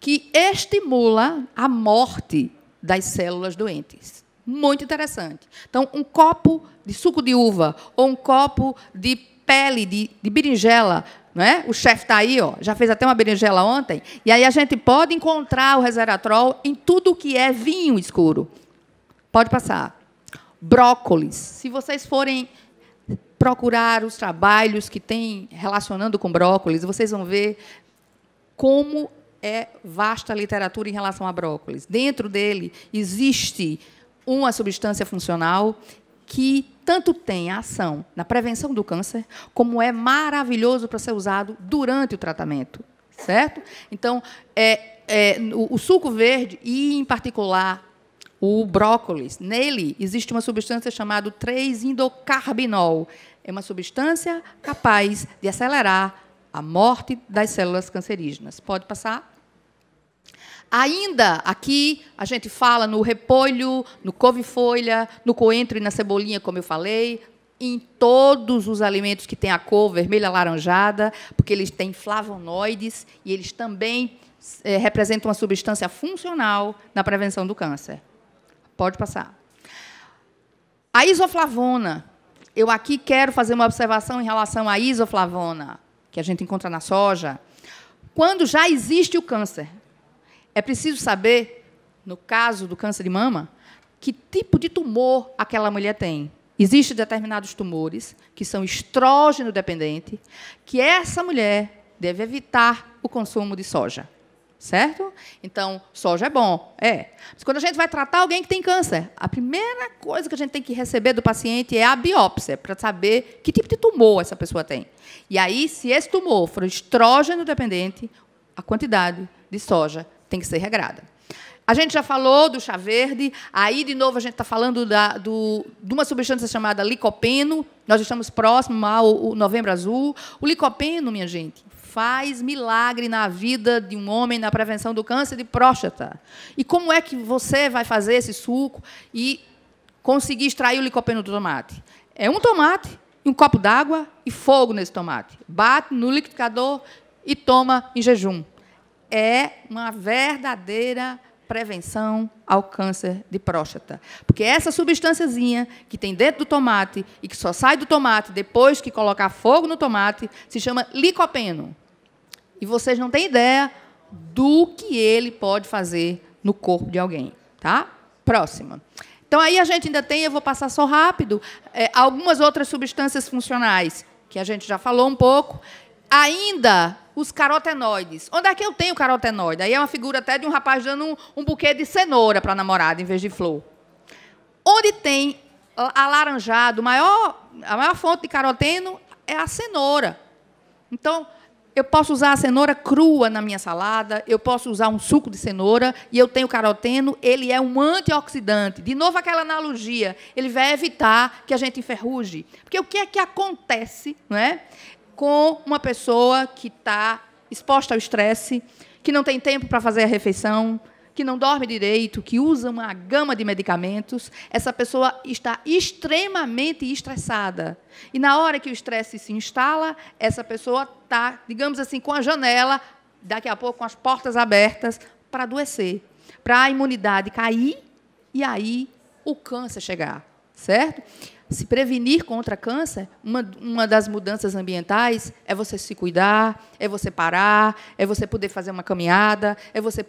que estimula a morte das células doentes. Muito interessante. Então, um copo de suco de uva ou um copo de pele de, de berinjela, não é? O chefe está aí, ó, já fez até uma berinjela ontem. E aí a gente pode encontrar o resveratrol em tudo que é vinho escuro. Pode passar. Brócolis. Se vocês forem procurar os trabalhos que tem relacionando com brócolis, vocês vão ver como é vasta a literatura em relação a brócolis. Dentro dele existe uma substância funcional que tanto tem ação na prevenção do câncer, como é maravilhoso para ser usado durante o tratamento, certo? Então, é, é, o, o suco verde e, em particular, o brócolis. Nele existe uma substância chamada 3-indocarbinol. É uma substância capaz de acelerar a morte das células cancerígenas. Pode passar? Ainda aqui a gente fala no repolho, no couve-folha, no coentro e na cebolinha, como eu falei, em todos os alimentos que têm a cor vermelha laranjada, porque eles têm flavonoides e eles também é, representam uma substância funcional na prevenção do câncer. Pode passar. A isoflavona. Eu aqui quero fazer uma observação em relação à isoflavona, que a gente encontra na soja. Quando já existe o câncer, é preciso saber, no caso do câncer de mama, que tipo de tumor aquela mulher tem. Existem determinados tumores que são estrógeno dependentes, que essa mulher deve evitar o consumo de soja. Certo? Então, soja é bom, é. Mas quando a gente vai tratar alguém que tem câncer, a primeira coisa que a gente tem que receber do paciente é a biópsia, para saber que tipo de tumor essa pessoa tem. E aí, se esse tumor for estrógeno dependente, a quantidade de soja tem que ser regrada. A gente já falou do chá verde, aí de novo a gente está falando da, do, de uma substância chamada licopeno, nós estamos próximo ao, ao novembro azul. O licopeno, minha gente, faz milagre na vida de um homem na prevenção do câncer de próstata. E como é que você vai fazer esse suco e conseguir extrair o licopeno do tomate? É um tomate, um copo d'água e fogo nesse tomate. Bate no liquidificador e toma em jejum é uma verdadeira prevenção ao câncer de próstata. Porque é essa substânciazinha que tem dentro do tomate e que só sai do tomate depois que colocar fogo no tomate se chama licopeno. E vocês não têm ideia do que ele pode fazer no corpo de alguém, tá? Próxima. Então aí a gente ainda tem, eu vou passar só rápido, é, algumas outras substâncias funcionais que a gente já falou um pouco. Ainda os carotenoides. Onde é que eu tenho carotenoide? Aí é uma figura até de um rapaz dando um, um buquê de cenoura para a namorada em vez de flor. Onde tem alaranjado, maior, a maior fonte de caroteno é a cenoura. Então, eu posso usar a cenoura crua na minha salada, eu posso usar um suco de cenoura e eu tenho caroteno, ele é um antioxidante. De novo aquela analogia, ele vai evitar que a gente enferruje. Porque o que é que acontece, não é? com uma pessoa que está exposta ao estresse, que não tem tempo para fazer a refeição, que não dorme direito, que usa uma gama de medicamentos, essa pessoa está extremamente estressada. E na hora que o estresse se instala, essa pessoa está, digamos assim, com a janela, daqui a pouco com as portas abertas, para adoecer, para a imunidade cair e aí o câncer chegar, certo? se prevenir contra câncer, uma, uma das mudanças ambientais é você se cuidar, é você parar, é você poder fazer uma caminhada, é você,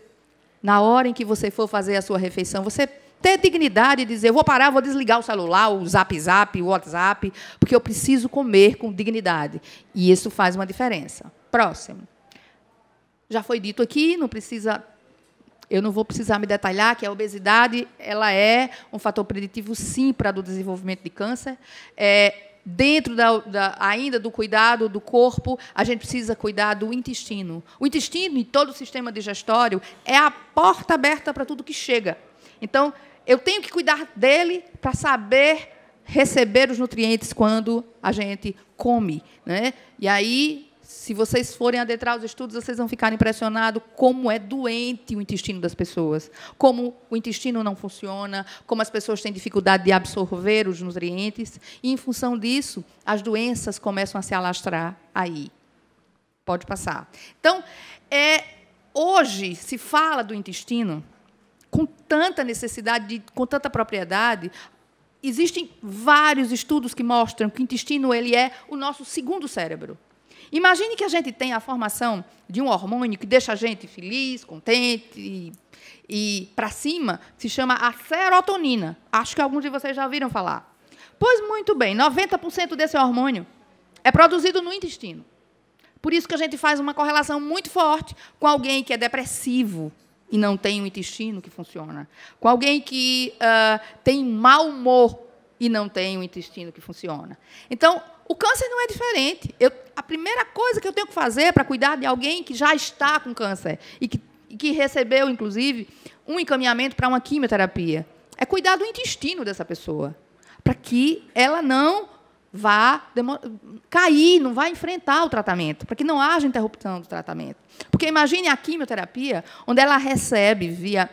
na hora em que você for fazer a sua refeição, você ter dignidade e dizer: eu vou parar, vou desligar o celular, o zap zap, o WhatsApp, porque eu preciso comer com dignidade. E isso faz uma diferença. Próximo. Já foi dito aqui, não precisa eu não vou precisar me detalhar que a obesidade ela é um fator preditivo, sim, para o desenvolvimento de câncer. É, dentro da, da, ainda do cuidado do corpo, a gente precisa cuidar do intestino. O intestino e todo o sistema digestório é a porta aberta para tudo que chega. Então, eu tenho que cuidar dele para saber receber os nutrientes quando a gente come. Né? E aí, se vocês forem adentrar os estudos, vocês vão ficar impressionados como é doente o intestino das pessoas, como o intestino não funciona, como as pessoas têm dificuldade de absorver os nutrientes, e em função disso, as doenças começam a se alastrar aí. Pode passar. Então, é, hoje se fala do intestino com tanta necessidade, com tanta propriedade, existem vários estudos que mostram que o intestino ele é o nosso segundo cérebro. Imagine que a gente tem a formação de um hormônio que deixa a gente feliz, contente e, e para cima, se chama a serotonina. Acho que alguns de vocês já ouviram falar. Pois muito bem, 90% desse hormônio é produzido no intestino. Por isso que a gente faz uma correlação muito forte com alguém que é depressivo e não tem um intestino que funciona, com alguém que uh, tem mau humor e não tem um intestino que funciona. Então, o câncer não é diferente. Eu, a primeira coisa que eu tenho que fazer para cuidar de alguém que já está com câncer e que, e que recebeu, inclusive, um encaminhamento para uma quimioterapia é cuidar do intestino dessa pessoa, para que ela não vá cair, não vá enfrentar o tratamento, para que não haja interrupção do tratamento. Porque imagine a quimioterapia, onde ela recebe via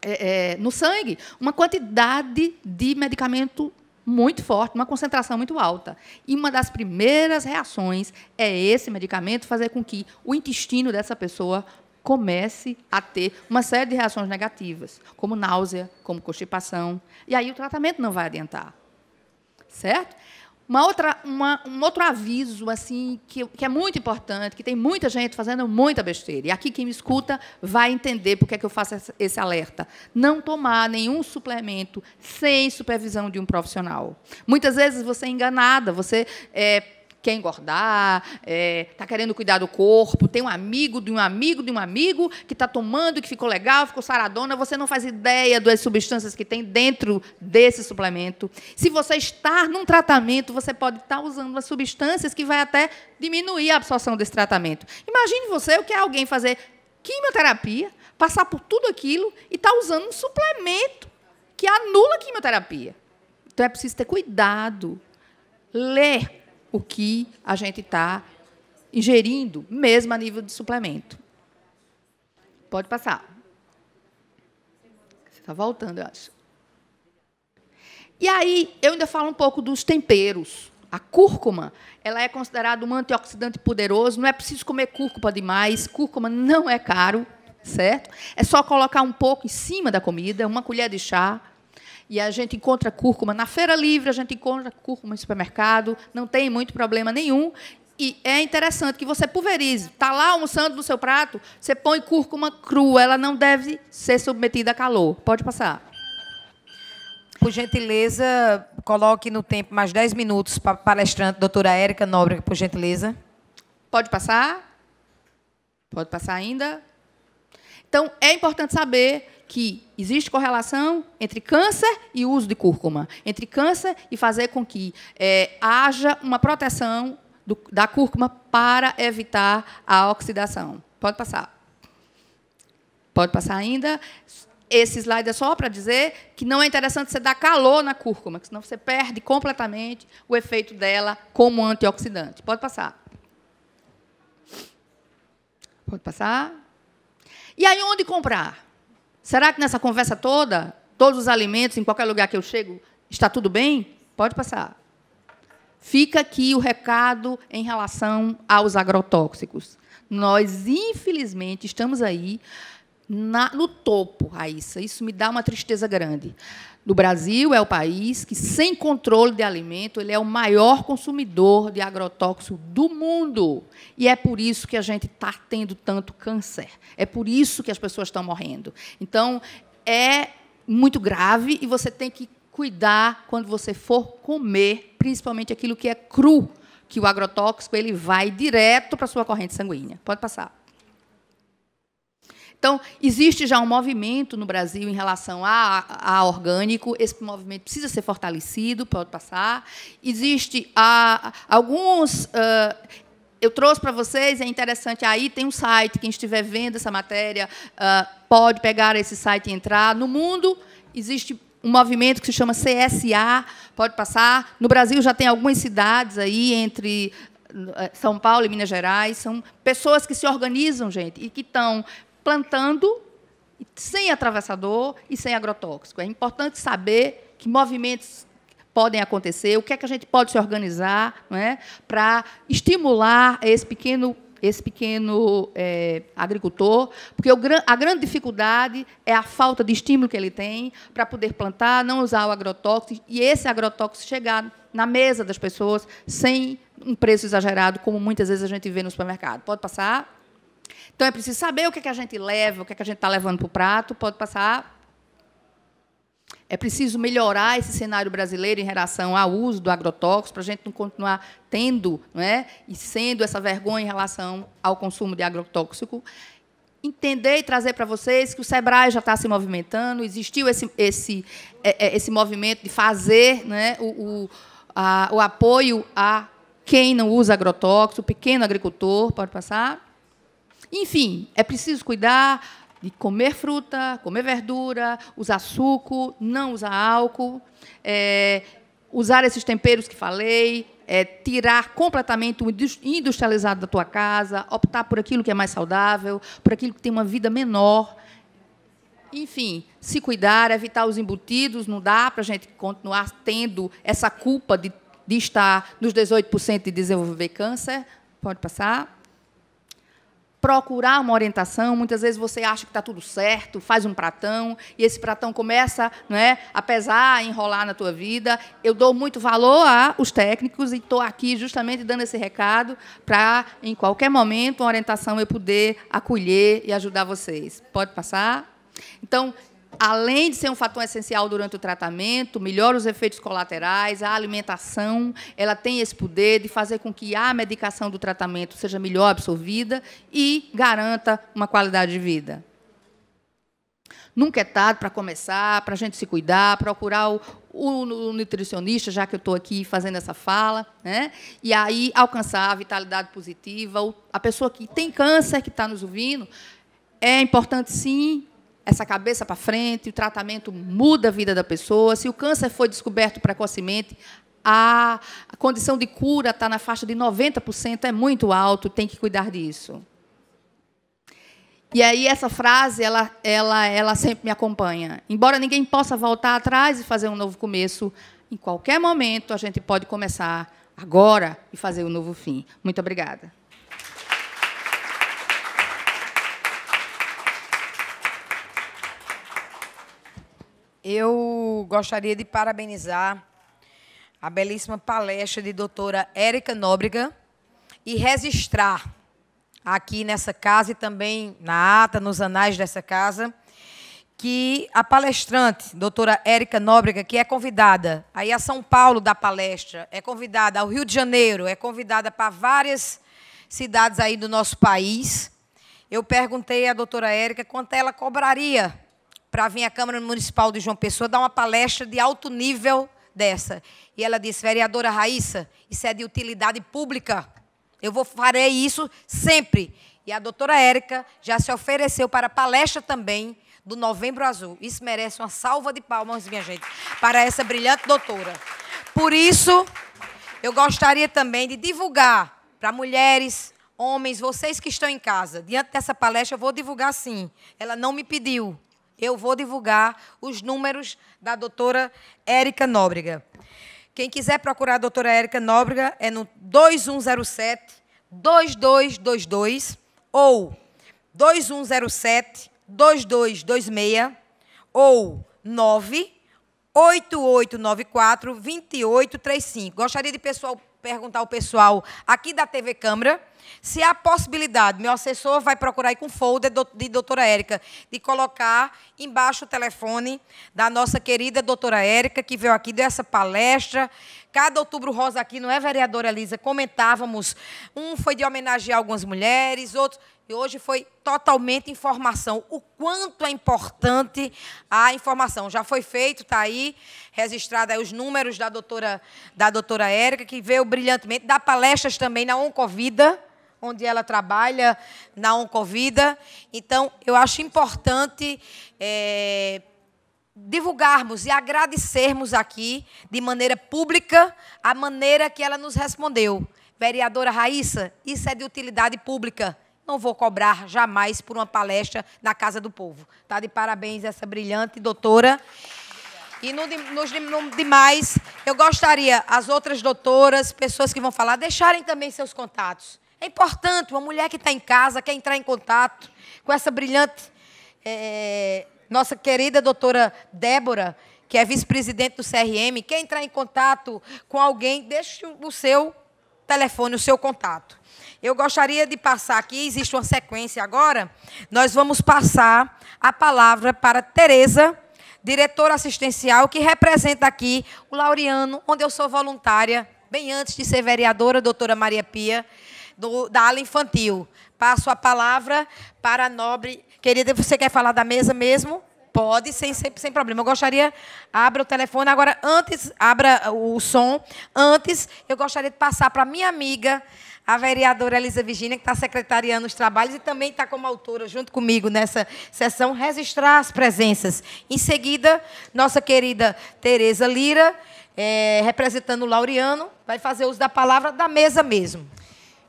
é, é, no sangue uma quantidade de medicamento muito forte, uma concentração muito alta. E uma das primeiras reações é esse medicamento fazer com que o intestino dessa pessoa comece a ter uma série de reações negativas, como náusea, como constipação. E aí o tratamento não vai adiantar. Certo? Uma outra, uma, um outro aviso assim que, que é muito importante, que tem muita gente fazendo muita besteira. E aqui quem me escuta vai entender por que, é que eu faço esse alerta. Não tomar nenhum suplemento sem supervisão de um profissional. Muitas vezes você é enganada, você é, quer engordar, está é, tá querendo cuidar do corpo, tem um amigo de um amigo de um amigo que está tomando, que ficou legal, ficou saradona, você não faz ideia das substâncias que tem dentro desse suplemento. Se você está num tratamento, você pode estar tá usando as substâncias que vai até diminuir a absorção desse tratamento. Imagine você o que é alguém fazer quimioterapia, passar por tudo aquilo e estar tá usando um suplemento que anula a quimioterapia. Então é preciso ter cuidado, ler o que a gente está ingerindo, mesmo a nível de suplemento. Pode passar. Você está voltando, eu acho. E aí, eu ainda falo um pouco dos temperos. A cúrcuma, ela é considerada um antioxidante poderoso, não é preciso comer cúrcuma demais, cúrcuma não é caro, certo? É só colocar um pouco em cima da comida, uma colher de chá, e a gente encontra cúrcuma na feira livre, a gente encontra cúrcuma no supermercado, não tem muito problema nenhum. E é interessante que você pulverize. Está lá almoçando no seu prato, você põe cúrcuma crua, ela não deve ser submetida a calor. Pode passar. Por gentileza, coloque no tempo mais 10 minutos para a palestrante, doutora Érica Nóbrega, por gentileza. Pode passar? Pode passar ainda? Então, é importante saber que existe correlação entre câncer e uso de cúrcuma, entre câncer e fazer com que é, haja uma proteção do, da cúrcuma para evitar a oxidação. Pode passar. Pode passar ainda. Esse slide é só para dizer que não é interessante você dar calor na cúrcuma, senão você perde completamente o efeito dela como antioxidante. Pode passar. Pode passar. E aí, onde comprar? Será que nessa conversa toda, todos os alimentos, em qualquer lugar que eu chego, está tudo bem? Pode passar. Fica aqui o recado em relação aos agrotóxicos. Nós, infelizmente, estamos aí na, no topo, Raíssa. Isso me dá uma tristeza grande do Brasil é o país que, sem controle de alimento, ele é o maior consumidor de agrotóxico do mundo. E é por isso que a gente está tendo tanto câncer. É por isso que as pessoas estão morrendo. Então, é muito grave e você tem que cuidar quando você for comer, principalmente aquilo que é cru, que o agrotóxico ele vai direto para a sua corrente sanguínea. Pode passar. Então, existe já um movimento no Brasil em relação a, a orgânico, esse movimento precisa ser fortalecido, pode passar. Existe ah, alguns. Uh, eu trouxe para vocês, é interessante, aí tem um site, quem estiver vendo essa matéria uh, pode pegar esse site e entrar. No mundo existe um movimento que se chama CSA, pode passar. No Brasil já tem algumas cidades aí entre eh, são Paulo e Minas Gerais, são pessoas que se organizam, gente, e que estão plantando sem atravessador e sem agrotóxico. É importante saber que movimentos podem acontecer, o que é que a gente pode se organizar é? para estimular esse pequeno esse pequeno é, agricultor, porque o, a grande dificuldade é a falta de estímulo que ele tem para poder plantar, não usar o agrotóxico e esse agrotóxico chegar na mesa das pessoas sem um preço exagerado, como muitas vezes a gente vê no supermercado. Pode passar? Então é preciso saber o que, é que a gente leva, o que, é que a gente está levando para o prato, pode passar. É preciso melhorar esse cenário brasileiro em relação ao uso do agrotóxico, para a gente não continuar tendo não é, e sendo essa vergonha em relação ao consumo de agrotóxico entender e trazer para vocês que o Sebrae já está se movimentando, existiu esse, esse, é, é, esse movimento de fazer né, o, o, a, o apoio a quem não usa agrotóxico, o pequeno agricultor, pode passar. Enfim, é preciso cuidar de comer fruta, comer verdura, usar suco, não usar álcool, é, usar esses temperos que falei, é, tirar completamente o industrializado da tua casa, optar por aquilo que é mais saudável, por aquilo que tem uma vida menor. Enfim, se cuidar, evitar os embutidos, não dá para a gente continuar tendo essa culpa de, de estar nos 18% de desenvolver câncer. Pode passar procurar uma orientação. Muitas vezes você acha que está tudo certo, faz um pratão, e esse pratão começa né, a pesar, a enrolar na tua vida. Eu dou muito valor aos técnicos e estou aqui justamente dando esse recado para, em qualquer momento, uma orientação eu poder acolher e ajudar vocês. Pode passar? Então, além de ser um fator essencial durante o tratamento, melhora os efeitos colaterais, a alimentação, ela tem esse poder de fazer com que a medicação do tratamento seja melhor absorvida e garanta uma qualidade de vida. Nunca é tarde para começar, para a gente se cuidar, procurar o, o, nutricionista, já que eu estou aqui fazendo essa fala, né? e aí alcançar a vitalidade positiva. A pessoa que tem câncer, que está nos ouvindo, é importante sim essa cabeça para frente, o tratamento muda a vida da pessoa. Se o câncer foi descoberto precocemente, a condição de cura está na faixa de 90%, é muito alto, tem que cuidar disso. E aí essa frase, ela, ela, ela sempre me acompanha. Embora ninguém possa voltar atrás e fazer um novo começo, em qualquer momento a gente pode começar agora e fazer um novo fim. Muito obrigada. Eu gostaria de parabenizar a belíssima palestra de doutora Érica Nóbrega e registrar aqui nessa casa e também na ata, nos anais dessa casa, que a palestrante, doutora Érica Nóbrega, que é convidada aí a São Paulo da palestra, é convidada ao Rio de Janeiro, é convidada para várias cidades aí do nosso país. Eu perguntei à doutora Érica quanto ela cobraria para vir à Câmara Municipal de João Pessoa dar uma palestra de alto nível dessa. E ela disse, vereadora Raíssa, isso é de utilidade pública. Eu vou farei isso sempre. E a doutora Érica já se ofereceu para a palestra também do Novembro Azul. Isso merece uma salva de palmas, minha gente, para essa brilhante doutora. Por isso, eu gostaria também de divulgar para mulheres, homens, vocês que estão em casa, diante dessa palestra, eu vou divulgar sim. Ela não me pediu, eu vou divulgar os números da doutora Érica Nóbrega. Quem quiser procurar a doutora Érica Nóbrega é no 2107 2222 ou 2107 2226 ou 98894 2835. Gostaria de pessoal perguntar ao pessoal aqui da TV Câmara se há possibilidade, meu assessor vai procurar aí com folder de doutora Érica, de colocar embaixo o telefone da nossa querida doutora Érica, que veio aqui, dessa palestra. Cada outubro rosa aqui, não é, vereadora Elisa? Comentávamos. Um foi de homenagear algumas mulheres, outros. E hoje foi totalmente informação. O quanto é importante a informação. Já foi feito, está aí, registrado aí os números da doutora, da doutora Érica, que veio brilhantemente, dá palestras também na Oncovida onde ela trabalha na Oncovida. Então, eu acho importante é, divulgarmos e agradecermos aqui, de maneira pública, a maneira que ela nos respondeu. Vereadora Raíssa, isso é de utilidade pública não vou cobrar jamais por uma palestra na Casa do Povo. Tá de parabéns essa brilhante doutora. E no, nos no demais, eu gostaria as outras doutoras, pessoas que vão falar, deixarem também seus contatos. É importante, uma mulher que está em casa, quer entrar em contato com essa brilhante, é, nossa querida doutora Débora, que é vice-presidente do CRM, quer entrar em contato com alguém, deixe o seu telefone, o seu contato. Eu gostaria de passar aqui, existe uma sequência agora, nós vamos passar a palavra para Tereza, diretora assistencial, que representa aqui o Laureano, onde eu sou voluntária, bem antes de ser vereadora, doutora Maria Pia, do, da ala infantil. Passo a palavra para a nobre. Querida, você quer falar da mesa mesmo? Pode, sem, sem, sem problema. Eu gostaria, abra o telefone. Agora, antes, abra o som. Antes, eu gostaria de passar para minha amiga, a vereadora Elisa Virginia, que está secretariando os trabalhos e também está como autora, junto comigo nessa sessão, registrar as presenças. Em seguida, nossa querida Tereza Lira, é, representando o Laureano, vai fazer uso da palavra da mesa mesmo.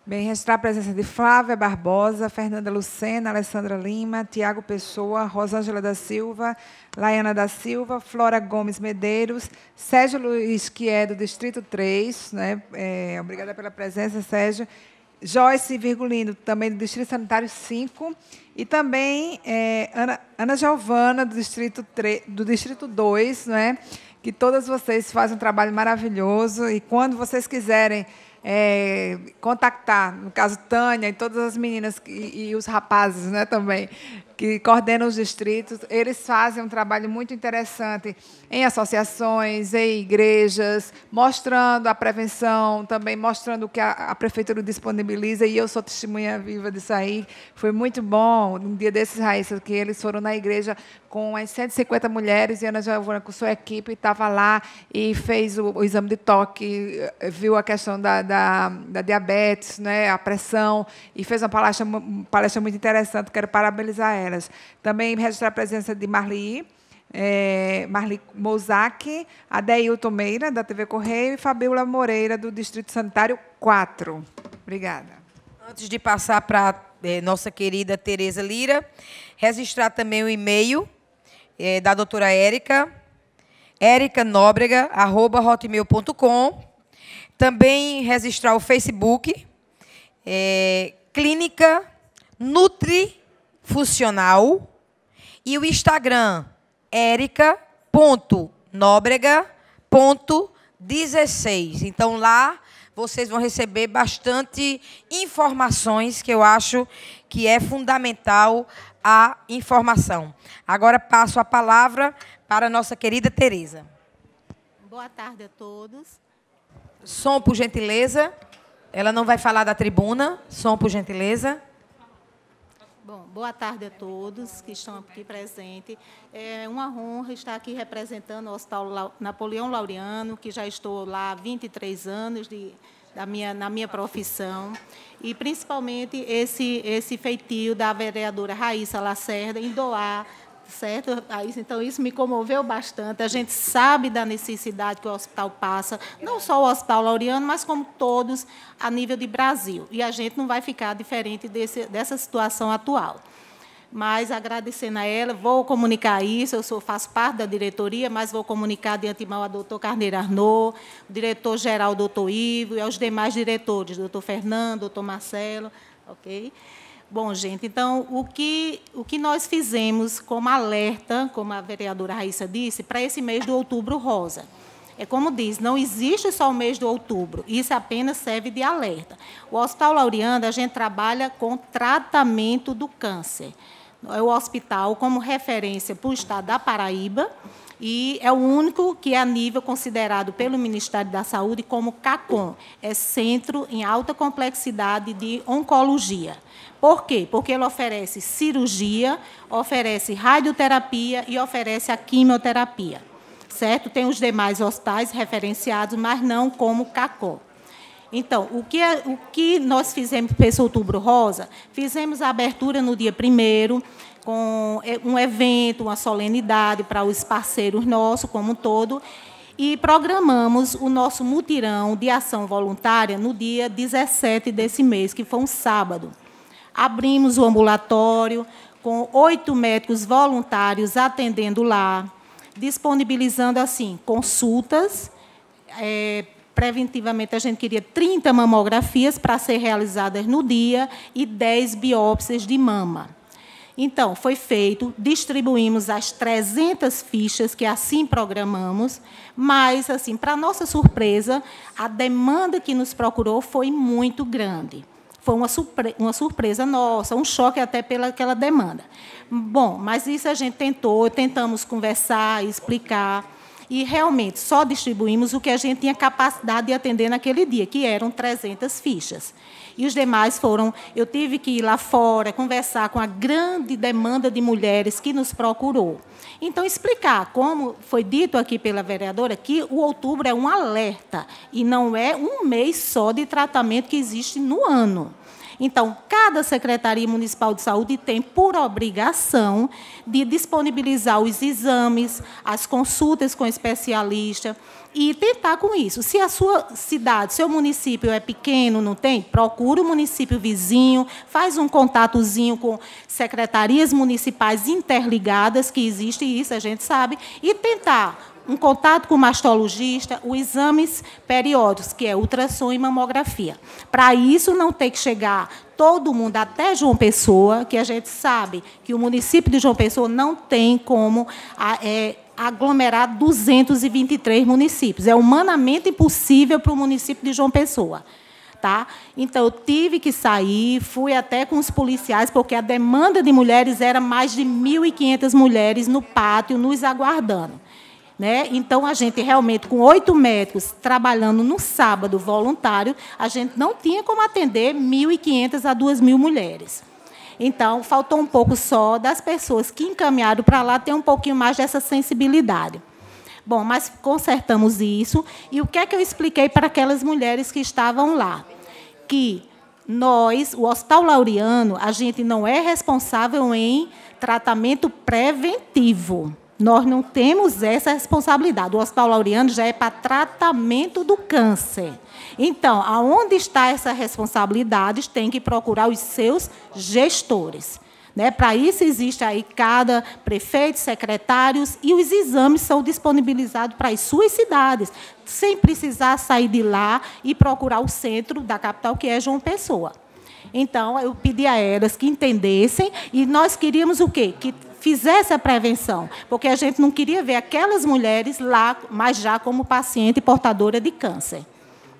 Bem, registrar a presença de Flávia Barbosa, Fernanda Lucena, Alessandra Lima, Tiago Pessoa, Rosângela da Silva, Laiana da Silva, Flora Gomes Medeiros, Sérgio Luiz, que é do Distrito 3. Né? É, obrigada pela presença, Sérgio. Joyce Virgulino, também do Distrito Sanitário 5. E também é, Ana, Ana Giovana, do Distrito, 3, do Distrito 2, né? que todas vocês fazem um trabalho maravilhoso. E quando vocês quiserem é, contactar, no caso Tânia e todas as meninas e, e os rapazes né, também, que coordenam os distritos, eles fazem um trabalho muito interessante em associações, em igrejas, mostrando a prevenção, também mostrando o que a, a prefeitura disponibiliza, e eu sou testemunha viva disso aí. Foi muito bom, um dia desses, Raíssa, que eles foram na igreja com as 150 mulheres, e Ana Giovana, com sua equipe, estava lá e fez o, o, exame de toque, eh, viu a questão da, da, da diabetes, né, a pressão, e fez uma palestra, uma palestra muito interessante, quero parabenizar ela. Também registrar a presença de Marli, é, Marli Mozak, Adeilton Meira, da TV Correio, e Fabiola Moreira, do Distrito Sanitário 4. Obrigada. Antes de passar para é, nossa querida Tereza Lira, registrar também o e-mail é, da doutora Érica, ericanóbrega.com. Também registrar o Facebook, é, Clínica Nutri funcional e o Instagram erica.nóbrega.16. Então lá vocês vão receber bastante informações que eu acho que é fundamental a informação. Agora passo a palavra para a nossa querida Tereza. Boa tarde a todos. Som, por gentileza. Ela não vai falar da tribuna. Som, por gentileza. Bom, boa tarde a todos que estão aqui presentes. É uma honra estar aqui representando o Hospital Napoleão Laureano, que já estou lá há 23 anos de, da minha, na minha profissão. E, principalmente, esse, esse feitio da vereadora Raíssa Lacerda em doar certo? Então, isso me comoveu bastante. A gente sabe da necessidade que o hospital passa, não só o Hospital Laureano, mas como todos a nível de Brasil. E a gente não vai ficar diferente desse, dessa situação atual. Mas agradecendo a ela, vou comunicar isso, eu sou, faço parte da diretoria, mas vou comunicar de antemão ao doutor Carneiro Arnaud, diretor-geral doutor Ivo e aos demais diretores, doutor Fernando, doutor Marcelo, ok? Bom, gente, então o que, o que nós fizemos como alerta, como a vereadora Raíssa disse, para esse mês do outubro rosa. É como diz, não existe só o mês de outubro, isso apenas serve de alerta. O Hospital Laureano, a gente trabalha com tratamento do câncer. É o hospital como referência para o estado da Paraíba e é o único que é a nível considerado pelo Ministério da Saúde como CACOM, é Centro em Alta Complexidade de Oncologia. Por quê? Porque ele oferece cirurgia, oferece radioterapia e oferece a quimioterapia. Certo? Tem os demais hospitais referenciados, mas não como CACOM. Então, o que, é, o que nós fizemos para esse outubro rosa? Fizemos a abertura no dia primeiro, com é, um evento, uma solenidade para os parceiros nossos como um todo. E programamos o nosso mutirão de ação voluntária no dia 17 desse mês, que foi um sábado. Abrimos o ambulatório com oito médicos voluntários atendendo lá, disponibilizando, assim, consultas. É, preventivamente, a gente queria 30 mamografias para ser realizadas no dia e 10 biópsias de mama. Então, foi feito, distribuímos as 300 fichas que assim programamos, mas, assim, para nossa surpresa, a demanda que nos procurou foi muito grande. Foi uma, surpre uma surpresa nossa, um choque até pelaquela demanda. Bom, mas isso a gente tentou, tentamos conversar, explicar e realmente só distribuímos o que a gente tinha capacidade de atender naquele dia, que eram 300 fichas. E os demais foram, eu tive que ir lá fora conversar com a grande demanda de mulheres que nos procurou. Então, explicar, como foi dito aqui pela vereadora, que o outubro é um alerta e não é um mês só de tratamento que existe no ano. Então, cada Secretaria Municipal de Saúde tem por obrigação de disponibilizar os exames, as consultas com especialista e tentar com isso. Se a sua cidade, seu município é pequeno, não tem, procura o município vizinho, faz um contatozinho com secretarias municipais interligadas, que existe isso, a gente sabe, e tentar um contato com o mastologista, os exames periódicos, que é ultrassom e mamografia. Para isso, não tem que chegar todo mundo até João Pessoa, que a gente sabe que o município de João Pessoa não tem como é, aglomerar 223 municípios. É humanamente impossível para o município de João Pessoa. Tá? Então, eu tive que sair, fui até com os policiais, porque a demanda de mulheres era mais de 1.500 mulheres no pátio, nos aguardando. Né? Então, a gente realmente, com oito médicos trabalhando no sábado voluntário, a gente não tinha como atender 1.500 a 2.000 mulheres. Então, faltou um pouco só das pessoas que encaminharam para lá ter um pouquinho mais dessa sensibilidade. Bom, mas consertamos isso. E o que é que eu expliquei para aquelas mulheres que estavam lá? Que nós, o Hospital Laureano, a gente não é responsável em tratamento preventivo. Nós não temos essa responsabilidade. O Hospital Laureano já é para tratamento do câncer. Então, aonde está essa responsabilidade, tem que procurar os seus gestores. Né? Para isso existe aí cada prefeito, secretários e os exames são disponibilizados para as suas cidades, sem precisar sair de lá e procurar o centro da capital que é João Pessoa. Então, eu pedi a elas que entendessem e nós queríamos o quê? Que fizesse a prevenção, porque a gente não queria ver aquelas mulheres lá, mas já como paciente portadora de câncer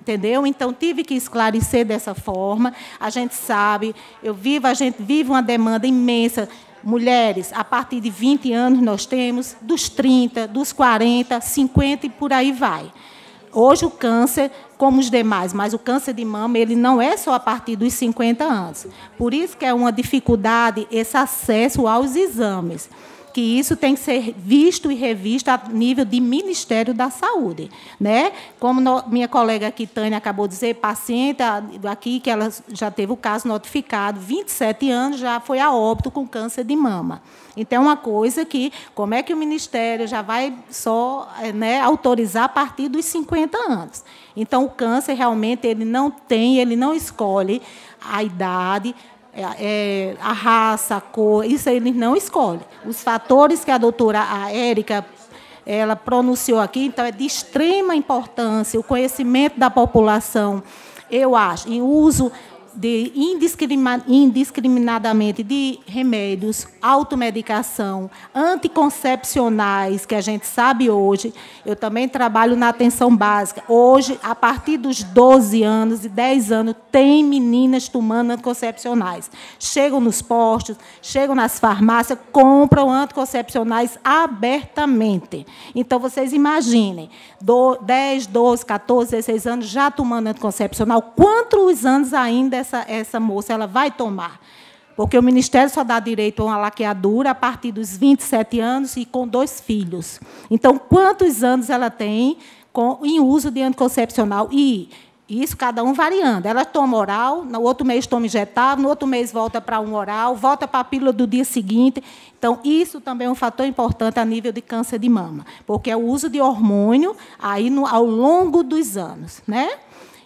entendeu? Então tive que esclarecer dessa forma. A gente sabe, eu vivo, a gente vive uma demanda imensa. Mulheres, a partir de 20 anos nós temos, dos 30, dos 40, 50 e por aí vai. Hoje o câncer como os demais, mas o câncer de mama ele não é só a partir dos 50 anos. Por isso que é uma dificuldade esse acesso aos exames que isso tem que ser visto e revisto a nível de Ministério da Saúde. Né? Como no, minha colega aqui, Tânia, acabou de dizer, paciente aqui que ela já teve o caso notificado, 27 anos, já foi a óbito com câncer de mama. Então, é uma coisa que, como é que o Ministério já vai só é, né, autorizar a partir dos 50 anos? Então, o câncer realmente ele não tem, ele não escolhe a idade, é, é, a raça, a cor, isso eles não escolhem. Os fatores que a doutora a Érica ela pronunciou aqui, então é de extrema importância o conhecimento da população, eu acho, em uso de indiscriminadamente de remédios, automedicação, anticoncepcionais, que a gente sabe hoje. Eu também trabalho na atenção básica. Hoje, a partir dos 12 anos e 10 anos, tem meninas tomando anticoncepcionais. Chegam nos postos, chegam nas farmácias, compram anticoncepcionais abertamente. Então, vocês imaginem, 10, 12, 14, 16 anos já tomando anticoncepcional, quantos anos ainda essa, essa moça ela vai tomar. Porque o Ministério só dá direito a uma laqueadura a partir dos 27 anos e com dois filhos. Então, quantos anos ela tem com, em uso de anticoncepcional? E isso cada um variando. Ela toma oral, no outro mês toma injetável, no outro mês volta para um oral, volta para a pílula do dia seguinte. Então, isso também é um fator importante a nível de câncer de mama, porque é o uso de hormônio aí no, ao longo dos anos, né?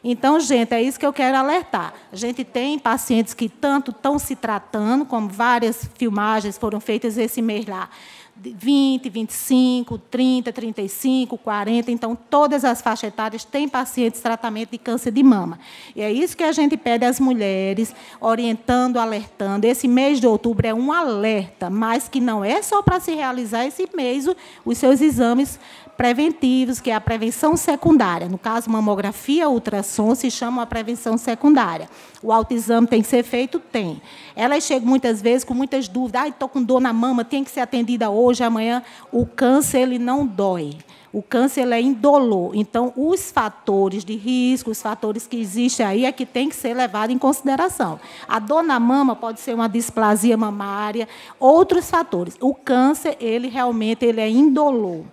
Então, gente, é isso que eu quero alertar. A gente tem pacientes que tanto estão se tratando, como várias filmagens foram feitas esse mês lá. 20, 25, 30, 35, 40, então todas as faixas etárias têm pacientes tratamento de câncer de mama. E é isso que a gente pede às mulheres, orientando, alertando. Esse mês de outubro é um alerta, mas que não é só para se realizar esse mês os seus exames preventivos, que é a prevenção secundária. No caso, mamografia, ultrassom se chama a prevenção secundária. O autoexame tem que ser feito? Tem. Elas chegam muitas vezes com muitas dúvidas. Ah, estou com dor na mama, tem que ser atendida hoje, amanhã. O câncer ele não dói. O câncer é indolor. Então, os fatores de risco, os fatores que existem aí, é que tem que ser levado em consideração. A dor na mama pode ser uma displasia mamária, outros fatores. O câncer, ele realmente ele é indolor.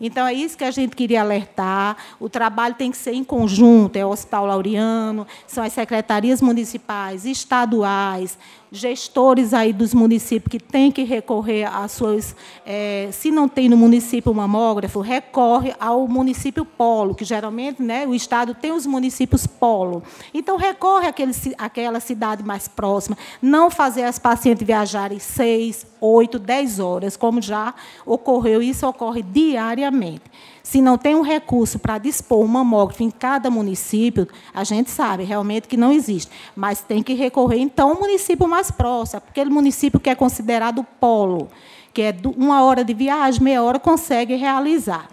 Então, é isso que a gente queria alertar. O trabalho tem que ser em conjunto, é o Hospital Laureano, são as secretarias municipais, estaduais, gestores aí dos municípios que têm que recorrer às suas, é, se não tem no município um mamógrafo, recorre ao município polo, que geralmente né, o Estado tem os municípios polo. Então, recorre àquele, àquela cidade mais próxima, não fazer as pacientes viajarem seis, oito, dez horas, como já ocorreu, isso ocorre diariamente. Se não tem um recurso para dispor um mamógrafo em cada município, a gente sabe realmente que não existe. Mas tem que recorrer, então, ao município mais próximo, aquele município que é considerado polo, que é uma hora de viagem, meia hora, consegue realizar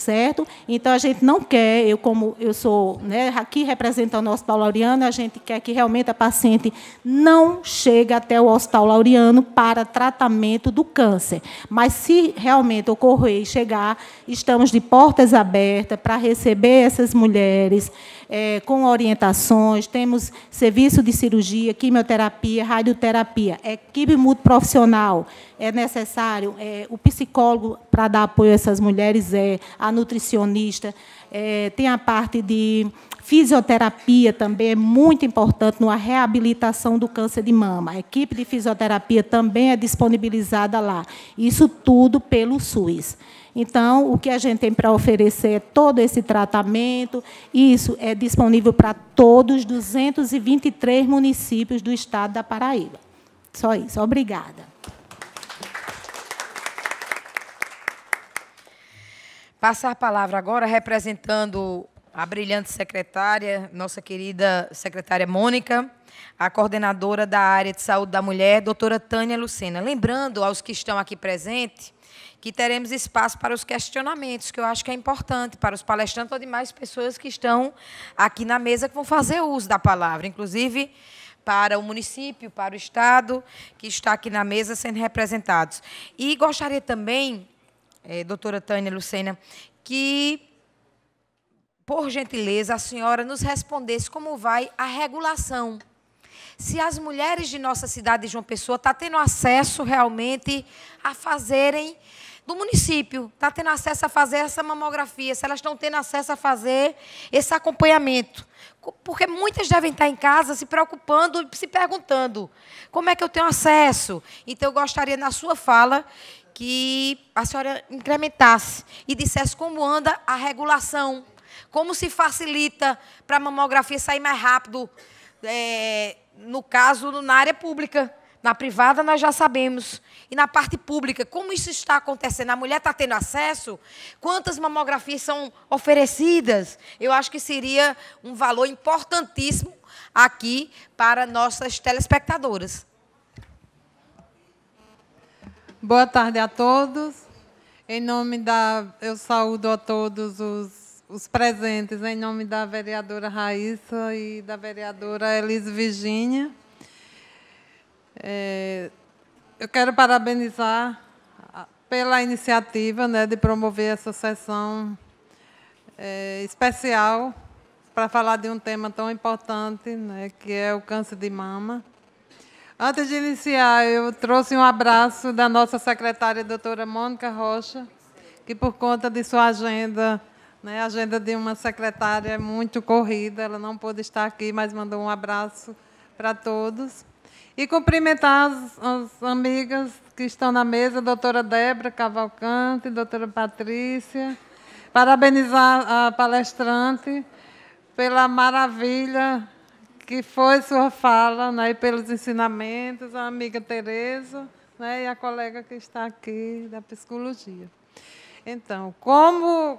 certo? Então a gente não quer, eu como eu sou né, aqui representando o Hospital Laureano, a gente quer que realmente a paciente não chegue até o Hospital Laureano para tratamento do câncer. Mas se realmente ocorrer e chegar, estamos de portas abertas para receber essas mulheres é, com orientações, temos serviço de cirurgia, quimioterapia, radioterapia, equipe multiprofissional. É necessário é, o psicólogo para dar apoio a essas mulheres, é, a nutricionista, é, tem a parte de Fisioterapia também é muito importante na reabilitação do câncer de mama. A equipe de fisioterapia também é disponibilizada lá. Isso tudo pelo SUS. Então, o que a gente tem para oferecer é todo esse tratamento, isso é disponível para todos os 223 municípios do estado da Paraíba. Só isso. Obrigada. Passar a palavra agora, representando a brilhante secretária, nossa querida secretária Mônica, a coordenadora da área de saúde da mulher, doutora Tânia Lucena. Lembrando aos que estão aqui presentes que teremos espaço para os questionamentos, que eu acho que é importante para os palestrantes ou demais pessoas que estão aqui na mesa que vão fazer uso da palavra, inclusive para o município, para o Estado, que está aqui na mesa sendo representados. E gostaria também, é, doutora Tânia Lucena, que, por gentileza, a senhora nos respondesse como vai a regulação se as mulheres de nossa cidade de João Pessoa estão tá tendo acesso realmente a fazerem do município está tendo acesso a fazer essa mamografia, se elas estão tendo acesso a fazer esse acompanhamento. Porque muitas devem estar em casa se preocupando e se perguntando: como é que eu tenho acesso? Então, eu gostaria, na sua fala, que a senhora incrementasse e dissesse como anda a regulação, como se facilita para a mamografia sair mais rápido, é, no caso, na área pública. Na privada nós já sabemos. E na parte pública, como isso está acontecendo? A mulher está tendo acesso? Quantas mamografias são oferecidas? Eu acho que seria um valor importantíssimo aqui para nossas telespectadoras. Boa tarde a todos. Em nome da. Eu saúdo a todos os, os presentes, em nome da vereadora Raíssa e da vereadora Elise Virginia. É, eu quero parabenizar pela iniciativa né, de promover essa sessão é, especial para falar de um tema tão importante, né, que é o câncer de mama. Antes de iniciar, eu trouxe um abraço da nossa secretária, doutora Mônica Rocha, que, por conta de sua agenda, né, agenda de uma secretária é muito corrida, ela não pôde estar aqui, mas mandou um abraço para todos. E cumprimentar as, as, amigas que estão na mesa, doutora Débora Cavalcante, doutora Patrícia. Parabenizar a palestrante pela maravilha que foi sua fala né, e pelos ensinamentos, a amiga Tereza né, e a colega que está aqui da psicologia. Então, como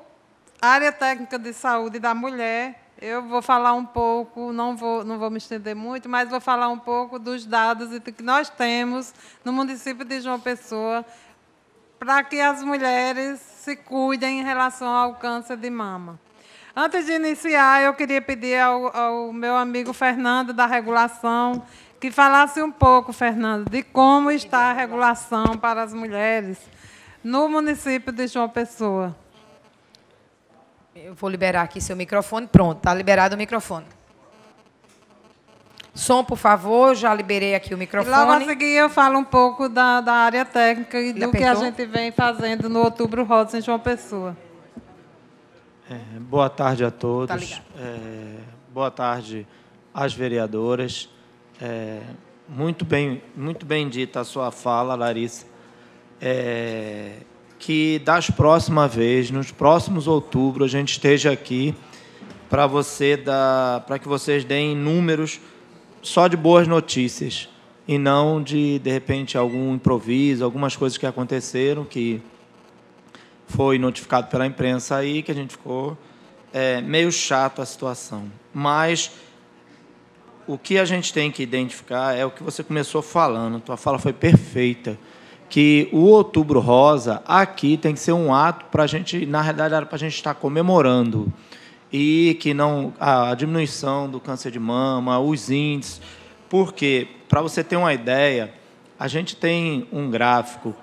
área técnica de saúde da mulher, eu vou falar um pouco, não vou, não vou me estender muito, mas vou falar um pouco dos dados que nós temos no município de João Pessoa para que as mulheres se cuidem em relação ao câncer de mama. Antes de iniciar, eu queria pedir ao, ao meu amigo Fernando da regulação que falasse um pouco, Fernando, de como está a regulação para as mulheres no município de João Pessoa. Eu vou liberar aqui seu microfone. Pronto, está liberado o microfone. Som, por favor, já liberei aqui o microfone. E logo a seguir eu falo um pouco da, da área técnica e Ele do apertou? que a gente vem fazendo no Outubro Rosa em João Pessoa. É, boa tarde a todos. Tá é, boa tarde às vereadoras. É, muito, bem, muito bem dita a sua fala, Larissa. É, que das próximas vezes, nos próximos outubro, a gente esteja aqui para você dar, para que vocês deem números só de boas notícias e não de de repente algum improviso, algumas coisas que aconteceram que foi notificado pela imprensa aí que a gente ficou é, meio chato a situação. Mas o que a gente tem que identificar é o que você começou falando. Tua fala foi perfeita que o Outubro Rosa aqui tem que ser um ato para a gente, na realidade, era para a gente estar comemorando e que não a diminuição do câncer de mama, os índices, porque para você ter uma ideia, a gente tem um gráfico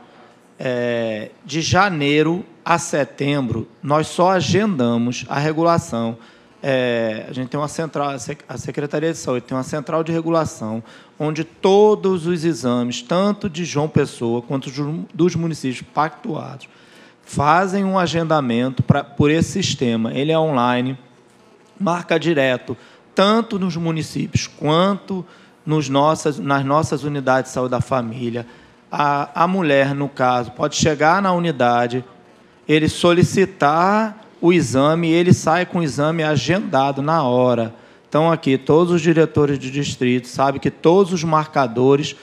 é, de janeiro a setembro, nós só agendamos a regulação. É, a gente tem uma central, a Secretaria de Saúde tem uma central de regulação onde todos os exames, tanto de João Pessoa quanto dos municípios pactuados, fazem um agendamento pra, por esse sistema. Ele é online, marca direto, tanto nos municípios quanto nos nossas, nas nossas unidades de saúde da família. A, a mulher, no caso, pode chegar na unidade, ele solicitar o exame, ele sai com o exame agendado na hora estão aqui todos os diretores de distrito, sabe que todos os marcadores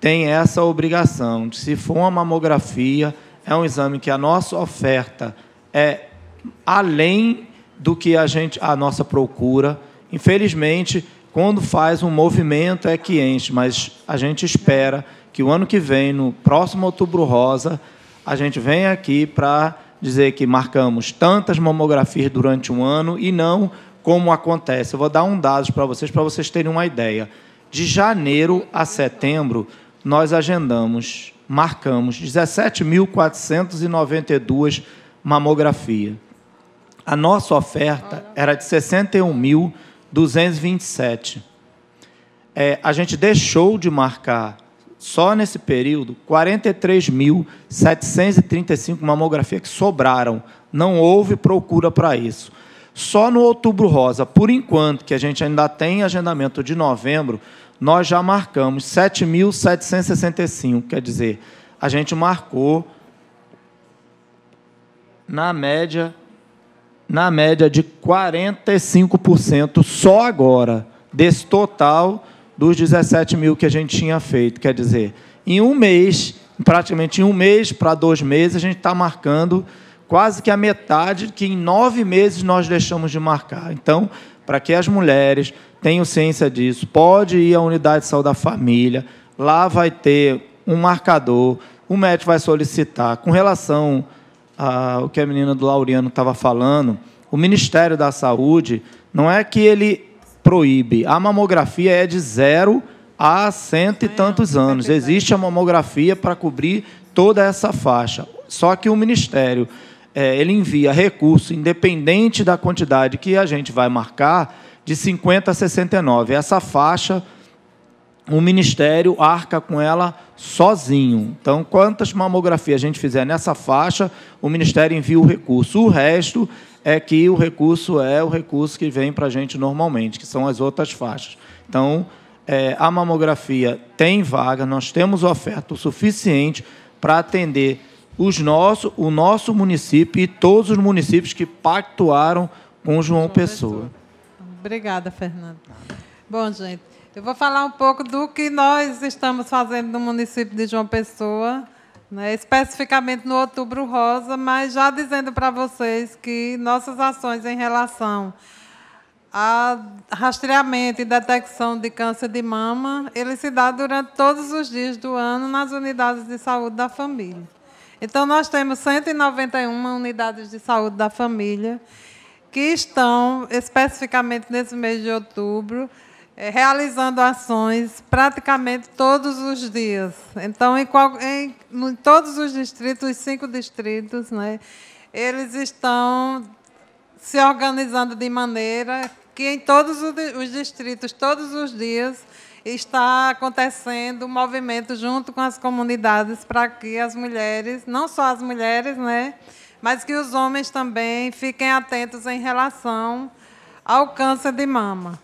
têm essa obrigação de se for uma mamografia, é um exame que a nossa oferta é além do que a gente a nossa procura. Infelizmente, quando faz um movimento é que enche, mas a gente espera que o ano que vem, no próximo Outubro Rosa, a gente venha aqui para dizer que marcamos tantas mamografias durante um ano e não como acontece. Eu vou dar um dado para vocês, para vocês terem uma ideia. De janeiro a setembro, nós agendamos, marcamos 17.492 mamografia. A nossa oferta era de 61.227. É, a gente deixou de marcar, só nesse período, 43.735 mamografias que sobraram. Não houve procura para isso. Só no Outubro Rosa, por enquanto, que a gente ainda tem agendamento de novembro, nós já marcamos 7.765, quer dizer, a gente marcou na média na média de 45% só agora desse total dos 17 mil que a gente tinha feito. Quer dizer, em um mês, praticamente em um mês para dois meses, a gente está marcando quase que a metade que em nove meses nós deixamos de marcar. Então, para que as mulheres tenham ciência disso, pode ir à unidade de saúde da família, lá vai ter um marcador, o médico vai solicitar. Com relação ao que a menina do Laureano estava falando, o Ministério da Saúde não é que ele proíbe. A mamografia é de zero a cento e é, tantos é anos. Existe a mamografia para cobrir toda essa faixa. Só que o Ministério é, ele envia recurso, independente da quantidade que a gente vai marcar, de 50 a 69. Essa faixa, o Ministério arca com ela sozinho. Então, quantas mamografias a gente fizer nessa faixa, o Ministério envia o recurso. O resto é que o recurso é o recurso que vem para a gente normalmente, que são as outras faixas. Então, é, a mamografia tem vaga, nós temos oferta o suficiente para atender os nosso, o nosso município e todos os municípios que pactuaram com João, João Pessoa. Pessoa. Obrigada, Fernanda. Bom, gente, eu vou falar um pouco do que nós estamos fazendo no município de João Pessoa, né, especificamente no Outubro Rosa, mas já dizendo para vocês que nossas ações em relação a rastreamento e detecção de câncer de mama, ele se dá durante todos os dias do ano nas unidades de saúde da família. Então, nós temos 191 unidades de saúde da família que estão, especificamente nesse mês de outubro, eh, realizando ações praticamente todos os dias. Então, em, qual, em, em todos os distritos, os cinco distritos, né, eles estão se organizando de maneira que em todos os distritos, todos os dias, está acontecendo um movimento junto com as comunidades para que as mulheres, não só as mulheres, né, mas que os homens também fiquem atentos em relação ao câncer de mama.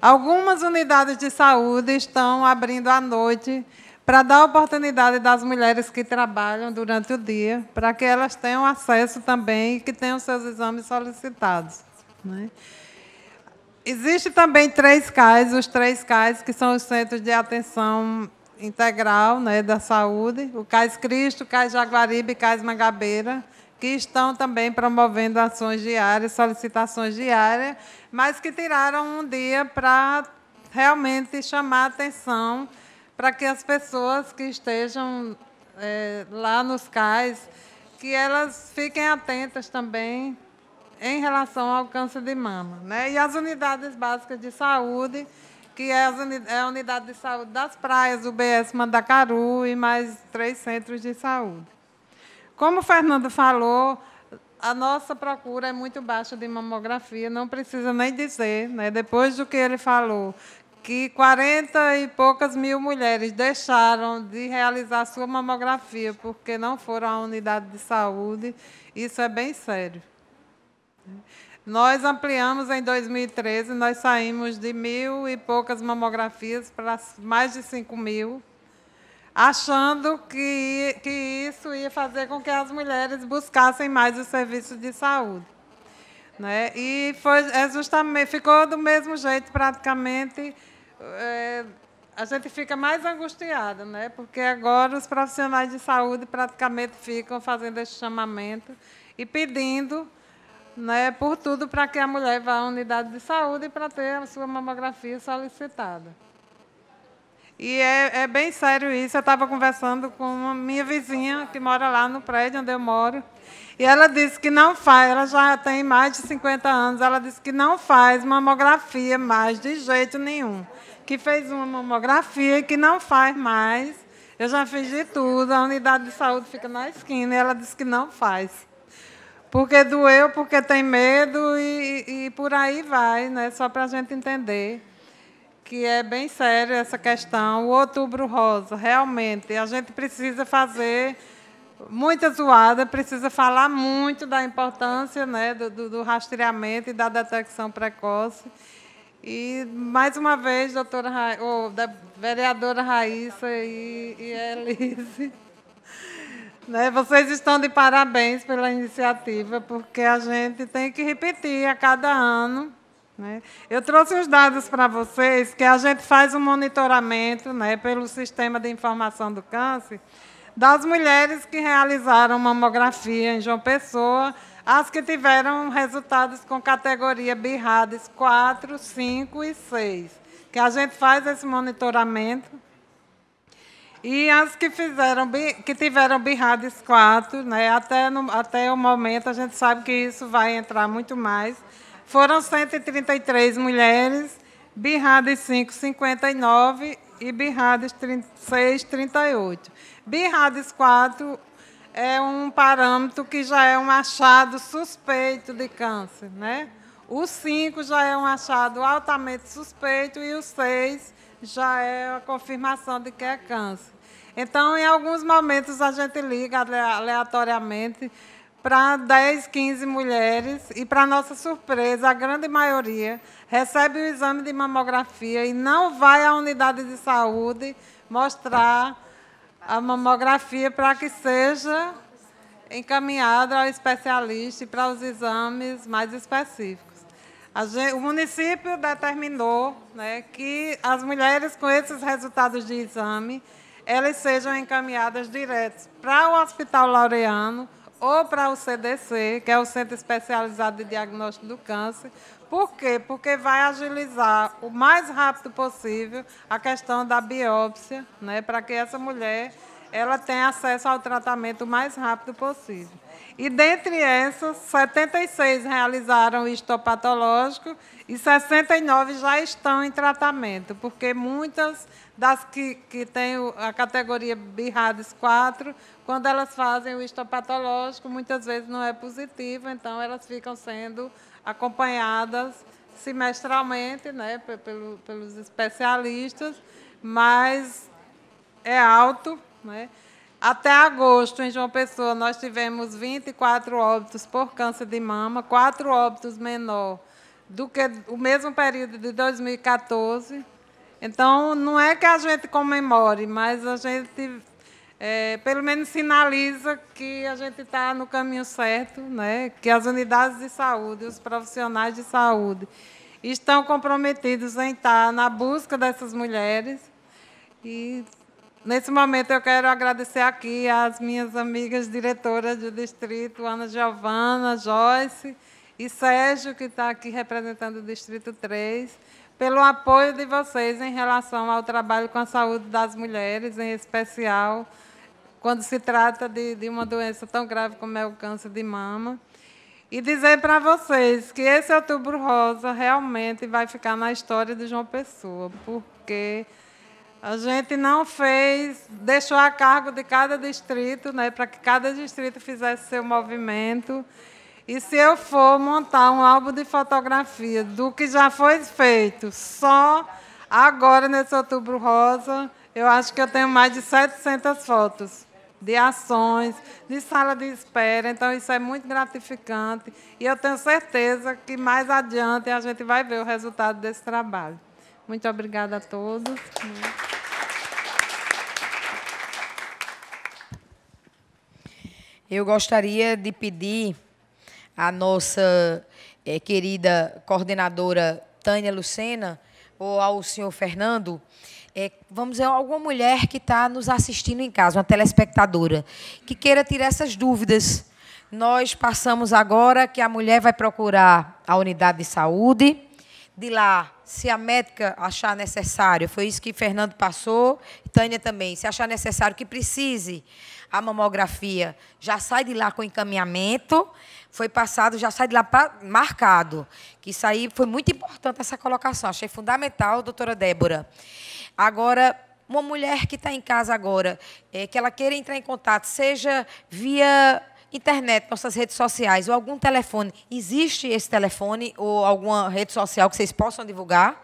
Algumas unidades de saúde estão abrindo à noite para dar oportunidade das mulheres que trabalham durante o dia, para que elas tenham acesso também e que tenham seus exames solicitados. Né? Existe também três CAIS, os três CAIS, que são os Centros de Atenção Integral né, da Saúde, o CAIS Cristo, CAIS Jaguaribe e CAIS Mangabeira, que estão também promovendo ações diárias, solicitações diárias, mas que tiraram um dia para realmente chamar a atenção para que as pessoas que estejam é, lá nos CAIS, que elas fiquem atentas também em relação ao câncer de mama. Né? E as unidades básicas de saúde, que é, é a unidade de saúde das praias, UBS Mandacaru e mais três centros de saúde. Como o Fernando falou, a nossa procura é muito baixa de mamografia, não precisa nem dizer, né? depois do que ele falou, que 40 e poucas mil mulheres deixaram de realizar sua mamografia porque não foram à unidade de saúde, isso é bem sério. Nós ampliamos em 2013, nós saímos de mil e poucas mamografias para mais de 5 mil, achando que, que isso ia fazer com que as mulheres buscassem mais o serviço de saúde. Né? E foi, é justamente, ficou do mesmo jeito, praticamente. É, a gente fica mais angustiada, né? porque agora os profissionais de saúde praticamente ficam fazendo esse chamamento e pedindo né, por tudo para que a mulher vá à unidade de saúde para ter a sua mamografia solicitada. E é, é bem sério isso. Eu estava conversando com uma minha vizinha que mora lá no prédio onde eu moro. E ela disse que não faz, ela já tem mais de 50 anos, ela disse que não faz mamografia mais de jeito nenhum. Que fez uma mamografia e que não faz mais. Eu já fiz de tudo, a unidade de saúde fica na esquina e ela disse que não faz. Porque doeu, porque tem medo e, e por aí vai, né? Só para a gente entender que é bem sério essa questão. O outubro rosa, realmente, a gente precisa fazer muita zoada, precisa falar muito da importância né, do, do, rastreamento e da detecção precoce. E, mais uma vez, doutora Ra... oh, da vereadora Raíssa e, e Elise né? Vocês estão de parabéns pela iniciativa, porque a gente tem que repetir a cada ano. Né? Eu trouxe os dados para vocês que a gente faz um monitoramento né, pelo sistema de informação do câncer das mulheres que realizaram mamografia em João Pessoa, as que tiveram resultados com categoria BIRADES 4, 5 e 6. Que a gente faz esse monitoramento e as que fizeram, que tiveram birrades 4, né, até, no, até o momento, a gente sabe que isso vai entrar muito mais. Foram 133 mulheres, birrades 5, 59 e birrades 6, 38. Birrades 4 é um parâmetro que já é um achado suspeito de câncer, né? O 5 já é um achado altamente suspeito e o 6 já é a confirmação de que é câncer. Então, em alguns momentos, a gente liga aleatoriamente para 10, 15 mulheres e, para nossa surpresa, a grande maioria recebe o exame de mamografia e não vai à unidade de saúde mostrar a mamografia para que seja encaminhada ao especialista e para os exames mais específicos. Gente, o município determinou né, que as mulheres com esses resultados de exame elas sejam encaminhadas direto para o Hospital Laureano ou para o CDC, que é o Centro Especializado de Diagnóstico do Câncer. Por quê? Porque vai agilizar o mais rápido possível a questão da biópsia, né, para que essa mulher ela tenha acesso ao tratamento o mais rápido possível. E dentre essas, 76 realizaram o histopatológico e 69 já estão em tratamento, porque muitas das que, que têm a categoria BIRADES 4, quando elas fazem o histopatológico, muitas vezes não é positivo, então elas ficam sendo acompanhadas semestralmente né, pelo, pelos especialistas, mas é alto, né? Até agosto, em João Pessoa, nós tivemos 24 óbitos por câncer de mama, quatro óbitos menor do que o mesmo período de 2014. Então, não é que a gente comemore, mas a gente é, pelo menos sinaliza que a gente está no caminho certo, né? que as unidades de saúde, os profissionais de saúde estão comprometidos em estar tá na busca dessas mulheres e Nesse momento, eu quero agradecer aqui às minhas amigas diretoras do distrito, Ana Giovana, Joyce e Sérgio, que está aqui representando o Distrito 3, pelo apoio de vocês em relação ao trabalho com a saúde das mulheres, em especial quando se trata de, de uma doença tão grave como é o câncer de mama. E dizer para vocês que esse outubro rosa realmente vai ficar na história de João Pessoa, porque a gente não fez, deixou a cargo de cada distrito, né, para que cada distrito fizesse seu movimento. E se eu for montar um álbum de fotografia do que já foi feito, só agora nesse outubro rosa, eu acho que eu tenho mais de 700 fotos de ações, de sala de espera. Então, isso é muito gratificante. E eu tenho certeza que mais adiante a gente vai ver o resultado desse trabalho. Muito obrigada a todos. Eu gostaria de pedir à nossa é, querida coordenadora Tânia Lucena ou ao senhor Fernando, é, vamos dizer, alguma mulher que está nos assistindo em casa, uma telespectadora, que queira tirar essas dúvidas. Nós passamos agora que a mulher vai procurar a unidade de saúde de lá, se a médica achar necessário, foi isso que Fernando passou, e Tânia também, se achar necessário que precise a mamografia, já sai de lá com encaminhamento, foi passado, já sai de lá pra, marcado. Que isso aí foi muito importante essa colocação, achei fundamental, doutora Débora. Agora, uma mulher que está em casa agora, é, que ela queira entrar em contato, seja via internet, nossas redes sociais ou algum telefone. Existe esse telefone ou alguma rede social que vocês possam divulgar?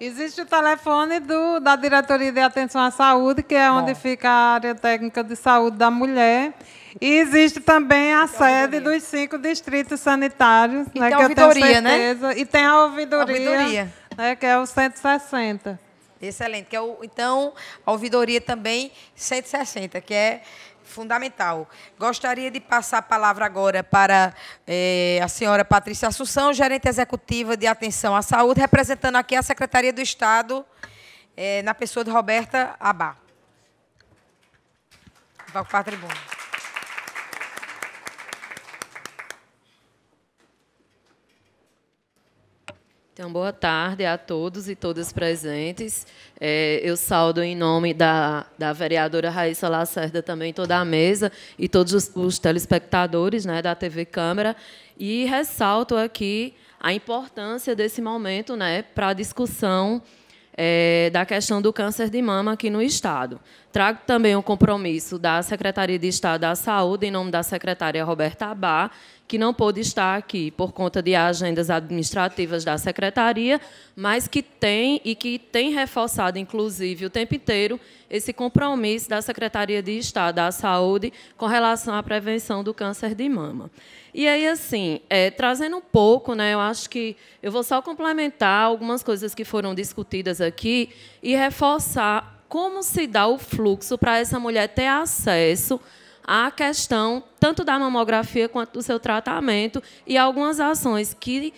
Existe o telefone do, da Diretoria de Atenção à Saúde, que é Bom. onde fica a área técnica de saúde da mulher. E existe também a então, sede dos cinco distritos sanitários, e né, Né? E tem a ouvidoria, ouvidoria. Né, que é o 160. Excelente. Que é o, então, a ouvidoria também 160, que é fundamental. Gostaria de passar a palavra agora para eh, a senhora Patrícia Assunção, gerente executiva de Atenção à Saúde, representando aqui a Secretaria do Estado, eh, na pessoa de Roberta Abá. Vai para a tribuna. Então, boa tarde a todos e todas presentes. É, eu saldo em nome da, da vereadora Raíssa Lacerda também toda a mesa e todos os, os telespectadores né, da TV Câmara e ressalto aqui a importância desse momento né, para a discussão é, da questão do câncer de mama aqui no Estado. Trago também o um compromisso da Secretaria de Estado da Saúde, em nome da secretária Roberta Abá, que não pôde estar aqui por conta de agendas administrativas da secretaria, mas que tem e que tem reforçado, inclusive, o tempo inteiro esse compromisso da Secretaria de Estado da Saúde com relação à prevenção do câncer de mama. E aí, assim, é, trazendo um pouco, né, eu acho que eu vou só complementar algumas coisas que foram discutidas aqui e reforçar como se dá o fluxo para essa mulher ter acesso a questão tanto da mamografia quanto do seu tratamento e algumas ações que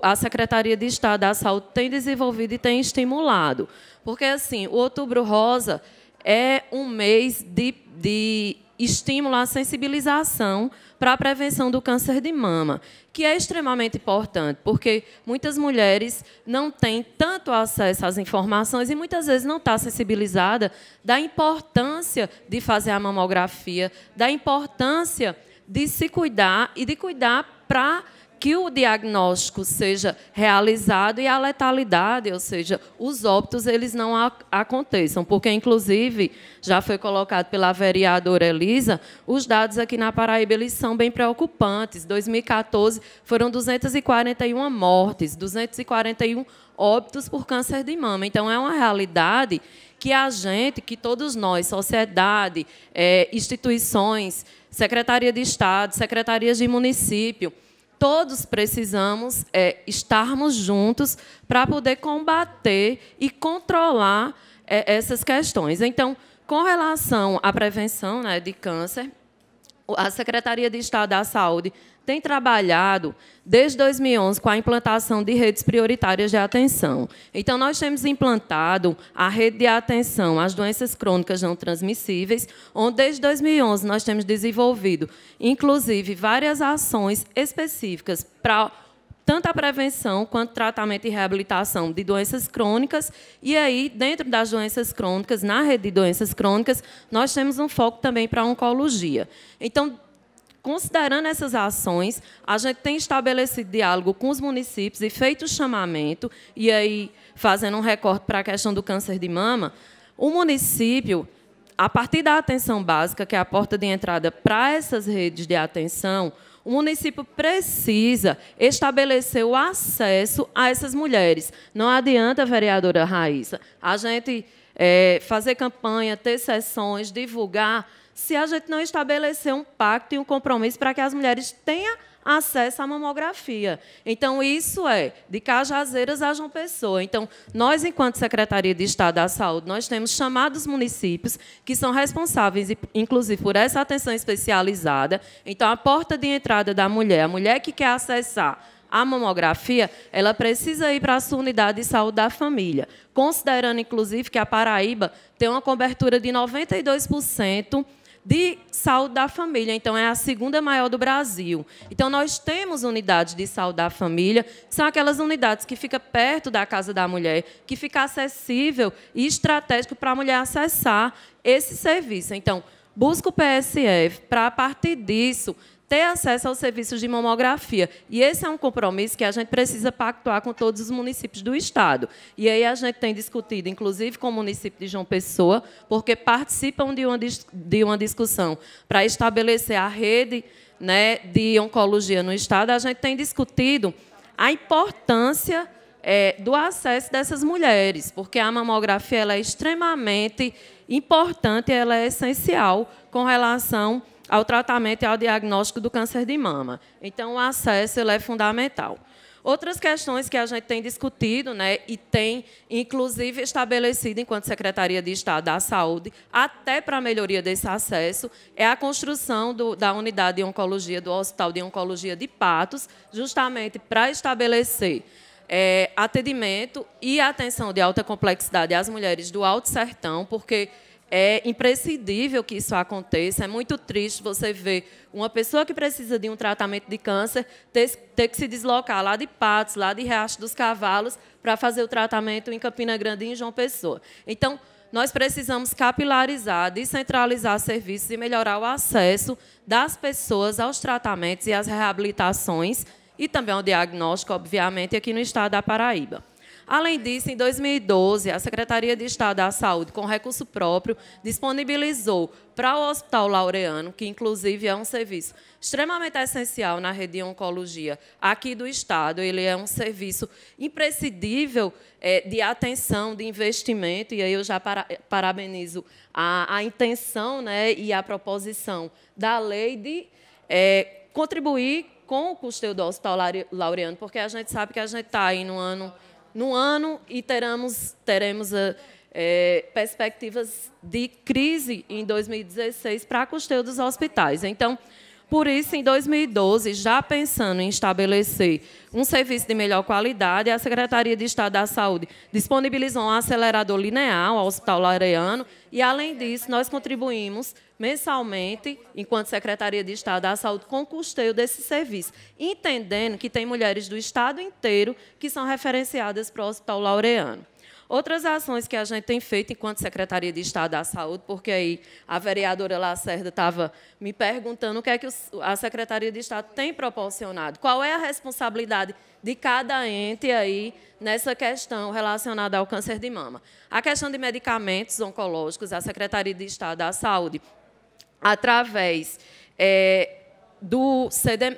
a Secretaria de Estado da Saúde tem desenvolvido e tem estimulado. Porque, assim, o Outubro Rosa é um mês de, de estímulo à sensibilização para a prevenção do câncer de mama, que é extremamente importante, porque muitas mulheres não têm tanto acesso às informações e muitas vezes não está sensibilizada da importância de fazer a mamografia, da importância de se cuidar e de cuidar para que o diagnóstico seja realizado e a letalidade, ou seja, os óbitos, eles não aconteçam, porque, inclusive, já foi colocado pela vereadora Elisa, os dados aqui na Paraíba eles são bem preocupantes. 2014 foram 241 mortes, 241 óbitos por câncer de mama. Então, é uma realidade que a gente, que todos nós, sociedade, é, instituições, Secretaria de Estado, secretarias de município, todos precisamos é, estarmos juntos para poder combater e controlar é, essas questões. Então, com relação à prevenção né, de câncer, a Secretaria de Estado da Saúde tem trabalhado desde 2011 com a implantação de redes prioritárias de atenção. Então, nós temos implantado a rede de atenção às doenças crônicas não transmissíveis, onde desde 2011 nós temos desenvolvido, inclusive, várias ações específicas para tanto a prevenção quanto tratamento e reabilitação de doenças crônicas. E aí, dentro das doenças crônicas, na rede de doenças crônicas, nós temos um foco também para a oncologia. Então, Considerando essas ações, a gente tem estabelecido diálogo com os municípios e feito o chamamento, e aí fazendo um recorte para a questão do câncer de mama, o município, a partir da atenção básica, que é a porta de entrada para essas redes de atenção, o município precisa estabelecer o acesso a essas mulheres. Não adianta, vereadora Raíssa, a gente é, fazer campanha, ter sessões, divulgar se a gente não estabelecer um pacto e um compromisso para que as mulheres tenham acesso à mamografia. Então, isso é de Cajazeiras a João Pessoa. Então, nós, enquanto Secretaria de Estado da Saúde, nós temos os municípios que são responsáveis, inclusive, por essa atenção especializada. Então, a porta de entrada da mulher, a mulher que quer acessar a mamografia, ela precisa ir para a sua unidade de saúde da família, considerando, inclusive, que a Paraíba tem uma cobertura de 92% de saúde da família. Então, é a segunda maior do Brasil. Então, nós temos unidades de saúde da família, que são aquelas unidades que ficam perto da casa da mulher, que fica acessível e estratégico para a mulher acessar esse serviço. Então, busca o PSF para, a partir disso, ter acesso aos serviços de mamografia. E esse é um compromisso que a gente precisa pactuar com todos os municípios do Estado. E aí a gente tem discutido, inclusive com o município de João Pessoa, porque participam de uma, de uma discussão para estabelecer a rede né, de oncologia no Estado. A gente tem discutido a importância é, do acesso dessas mulheres, porque a mamografia ela é extremamente importante, ela é essencial com relação ao tratamento e ao diagnóstico do câncer de mama. Então, o acesso ele é fundamental. Outras questões que a gente tem discutido né, e tem, inclusive, estabelecido enquanto Secretaria de Estado da Saúde, até para a melhoria desse acesso, é a construção do, da unidade de oncologia, do Hospital de Oncologia de Patos, justamente para estabelecer é, atendimento e atenção de alta complexidade às mulheres do Alto Sertão, porque é imprescindível que isso aconteça. É muito triste você ver uma pessoa que precisa de um tratamento de câncer ter, ter que se deslocar lá de Patos, lá de Riacho dos Cavalos, para fazer o tratamento em Campina Grande e em João Pessoa. Então, nós precisamos capilarizar, descentralizar serviços e melhorar o acesso das pessoas aos tratamentos e às reabilitações e também ao diagnóstico, obviamente, aqui no estado da Paraíba. Além disso, em 2012, a Secretaria de Estado da Saúde, com recurso próprio, disponibilizou para o Hospital Laureano, que inclusive é um serviço extremamente essencial na rede de oncologia aqui do Estado, ele é um serviço imprescindível é, de atenção, de investimento, e aí eu já para, parabenizo a, a intenção né, e a proposição da lei de é, contribuir com o custeio do Hospital Laureano, porque a gente sabe que a gente está aí no ano no ano e teremos, teremos é, perspectivas de crise em 2016 para custeio dos hospitais. Então, por isso, em 2012, já pensando em estabelecer um serviço de melhor qualidade, a Secretaria de Estado da Saúde disponibilizou um acelerador linear ao Hospital Lareano e, além disso, nós contribuímos mensalmente, enquanto Secretaria de Estado da Saúde, com o custeio desse serviço, entendendo que tem mulheres do Estado inteiro que são referenciadas para o Hospital Laureano. Outras ações que a gente tem feito enquanto Secretaria de Estado da Saúde, porque aí a vereadora Lacerda estava me perguntando o que é que a Secretaria de Estado tem proporcionado, qual é a responsabilidade de cada ente aí nessa questão relacionada ao câncer de mama. A questão de medicamentos oncológicos, a Secretaria de Estado da Saúde, através é, do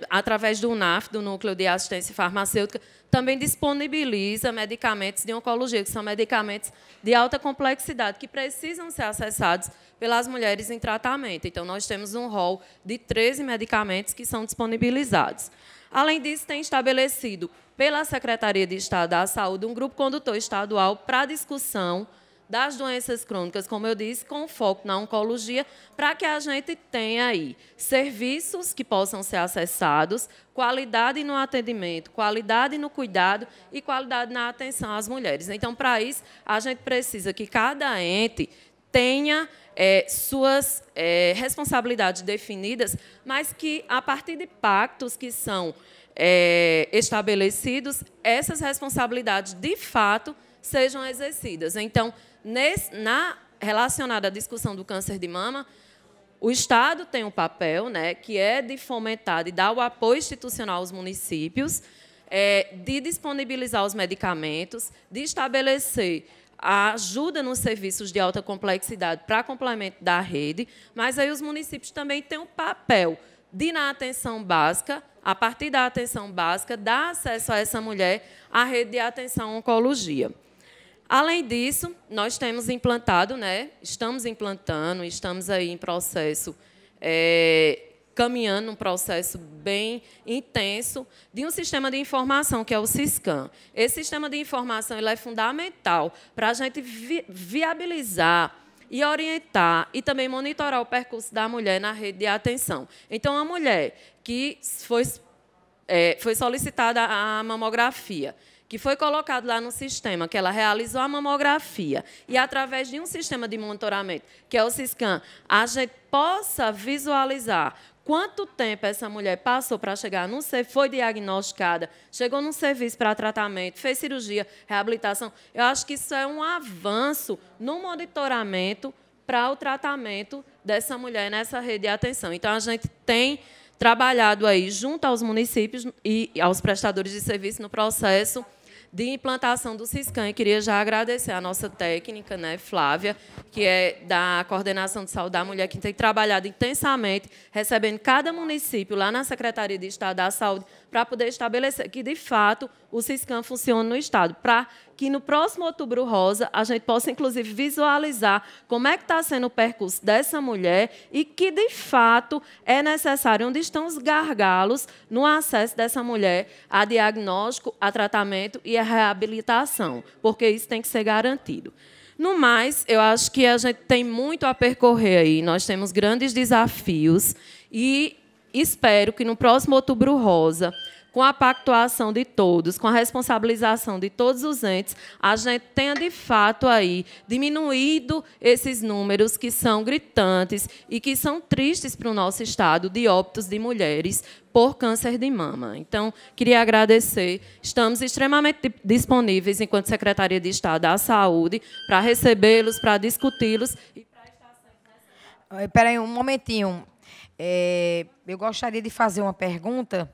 através do NAF, do Núcleo de Assistência Farmacêutica, também disponibiliza medicamentos de oncologia, que são medicamentos de alta complexidade, que precisam ser acessados pelas mulheres em tratamento. Então, nós temos um rol de 13 medicamentos que são disponibilizados. Além disso, tem estabelecido pela Secretaria de Estado da Saúde um grupo condutor estadual para discussão das doenças crônicas, como eu disse, com foco na oncologia, para que a gente tenha aí serviços que possam ser acessados, qualidade no atendimento, qualidade no cuidado e qualidade na atenção às mulheres. Então, para isso, a gente precisa que cada ente tenha é, suas é, responsabilidades definidas, mas que, a partir de pactos que são é, estabelecidos, essas responsabilidades, de fato, sejam exercidas. Então, Nesse, na relacionada à discussão do câncer de mama, o Estado tem um papel, né, que é de fomentar, de dar o apoio institucional aos municípios, é, de disponibilizar os medicamentos, de estabelecer a ajuda nos serviços de alta complexidade para complemento da rede, mas aí os municípios também têm um papel de, na atenção básica, a partir da atenção básica, dar acesso a essa mulher à rede de atenção oncologia. Além disso, nós temos implantado, né, estamos implantando, estamos aí em processo, é, caminhando um processo bem intenso de um sistema de informação, que é o Siscan. Esse sistema de informação ele é fundamental para a gente vi viabilizar e orientar e também monitorar o percurso da mulher na rede de atenção. Então, a mulher que foi, é, foi solicitada a mamografia, que foi colocado lá no sistema, que ela realizou a mamografia, e através de um sistema de monitoramento, que é o CISCAN, a gente possa visualizar quanto tempo essa mulher passou para chegar não sei, foi diagnosticada, chegou num serviço para tratamento, fez cirurgia, reabilitação. Eu acho que isso é um avanço no monitoramento para o tratamento dessa mulher nessa rede de atenção. Então, a gente tem trabalhado aí junto aos municípios e aos prestadores de serviço no processo de implantação do Siscan. Eu queria já agradecer a nossa técnica, né, Flávia, que é da Coordenação de Saúde da Mulher, que tem trabalhado intensamente, recebendo cada município lá na Secretaria de Estado da Saúde, para poder estabelecer que, de fato, o Siscam funciona no Estado, para que no próximo Outubro Rosa a gente possa, inclusive, visualizar como é que está sendo o percurso dessa mulher e que, de fato, é necessário, onde estão os gargalos no acesso dessa mulher a diagnóstico, a tratamento e a reabilitação, porque isso tem que ser garantido. No mais, eu acho que a gente tem muito a percorrer aí, nós temos grandes desafios e espero que no próximo Outubro Rosa com a pactuação de todos, com a responsabilização de todos os entes, a gente tenha de fato aí diminuído esses números que são gritantes e que são tristes para o nosso estado de óbitos de mulheres por câncer de mama. Então, queria agradecer. Estamos extremamente disponíveis, enquanto Secretaria de Estado da Saúde, para recebê-los, para discuti-los e para estar sempre nessa. Espera eh, aí um momentinho. É, eu gostaria de fazer uma pergunta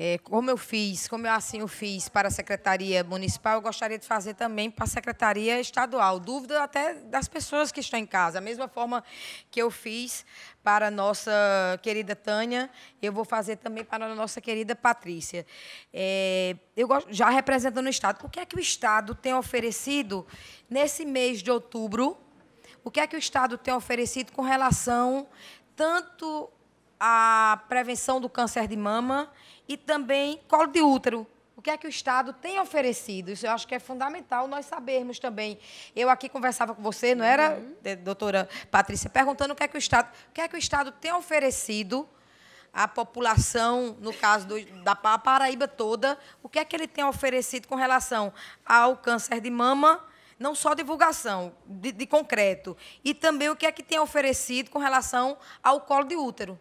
é, como eu fiz, como eu assim eu fiz para a Secretaria Municipal, eu gostaria de fazer também para a Secretaria Estadual. Dúvida até das pessoas que estão em casa. A mesma forma que eu fiz para a nossa querida Tânia, eu vou fazer também para a nossa querida Patrícia. É, eu já representando o Estado, o que é que o Estado tem oferecido nesse mês de outubro? O que é que o Estado tem oferecido com relação tanto à prevenção do câncer de mama e também colo de útero. O que é que o Estado tem oferecido? Isso eu acho que é fundamental nós sabermos também. Eu aqui conversava com você, não era, uhum. doutora Patrícia, perguntando o que é que o Estado, o que é que o Estado tem oferecido à população, no caso do, da Paraíba toda, o que é que ele tem oferecido com relação ao câncer de mama? não só divulgação de, de, concreto, e também o que é que tem oferecido com relação ao colo de útero.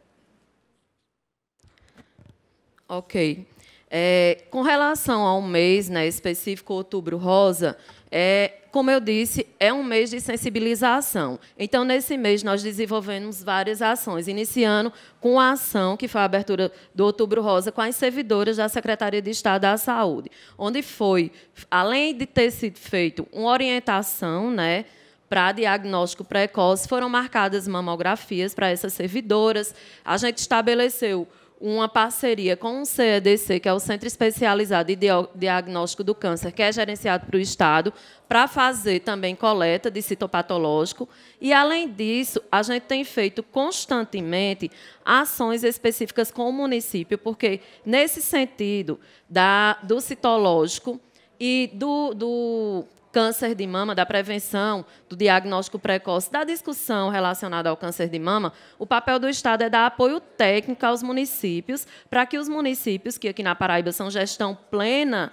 Ok. É, com relação ao mês né, específico, outubro rosa, é, como eu disse, é um mês de sensibilização. Então, nesse mês, nós desenvolvemos várias ações, iniciando com a ação, que foi a abertura do Outubro Rosa, com as servidoras da Secretaria de Estado da Saúde, onde foi, além de ter sido feito uma orientação, né, para diagnóstico precoce, foram marcadas mamografias para essas servidoras. A gente estabeleceu uma parceria com o CEDC, que é o Centro Especializado de Diagnóstico do Câncer, que é gerenciado para o Estado, para fazer também coleta de citopatológico. E, além disso, a gente tem feito constantemente ações específicas com o município, porque, nesse sentido da, do citológico e do, do câncer de mama, da prevenção, do diagnóstico precoce, da discussão relacionada ao câncer de mama, o papel do Estado é dar apoio técnico aos municípios, para que os municípios, que aqui na Paraíba são gestão plena,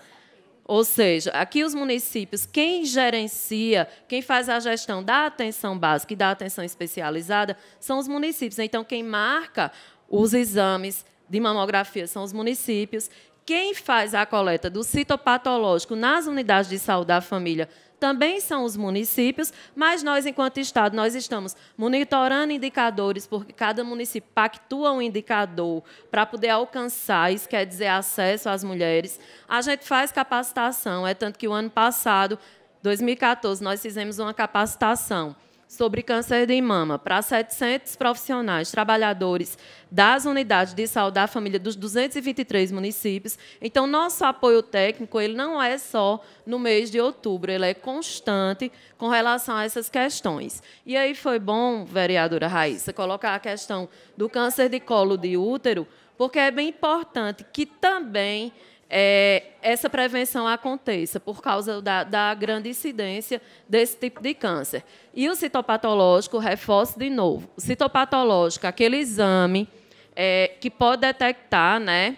ou seja, aqui os municípios, quem gerencia, quem faz a gestão da atenção básica e da atenção especializada são os municípios. Então, quem marca os exames de mamografia são os municípios, quem faz a coleta do citopatológico nas unidades de saúde da família também são os municípios, mas nós, enquanto Estado, nós estamos monitorando indicadores, porque cada município pactua um indicador para poder alcançar, isso quer dizer acesso às mulheres. A gente faz capacitação, é tanto que o ano passado, 2014, nós fizemos uma capacitação sobre câncer de mama para 700 profissionais, trabalhadores das unidades de saúde da família dos 223 municípios. Então, nosso apoio técnico ele não é só no mês de outubro, ele é constante com relação a essas questões. E aí foi bom, vereadora Raíssa, colocar a questão do câncer de colo de útero, porque é bem importante que também é, essa prevenção aconteça por causa da, da, grande incidência desse tipo de câncer. E o citopatológico, reforço de novo, o citopatológico, aquele exame é, que pode detectar né,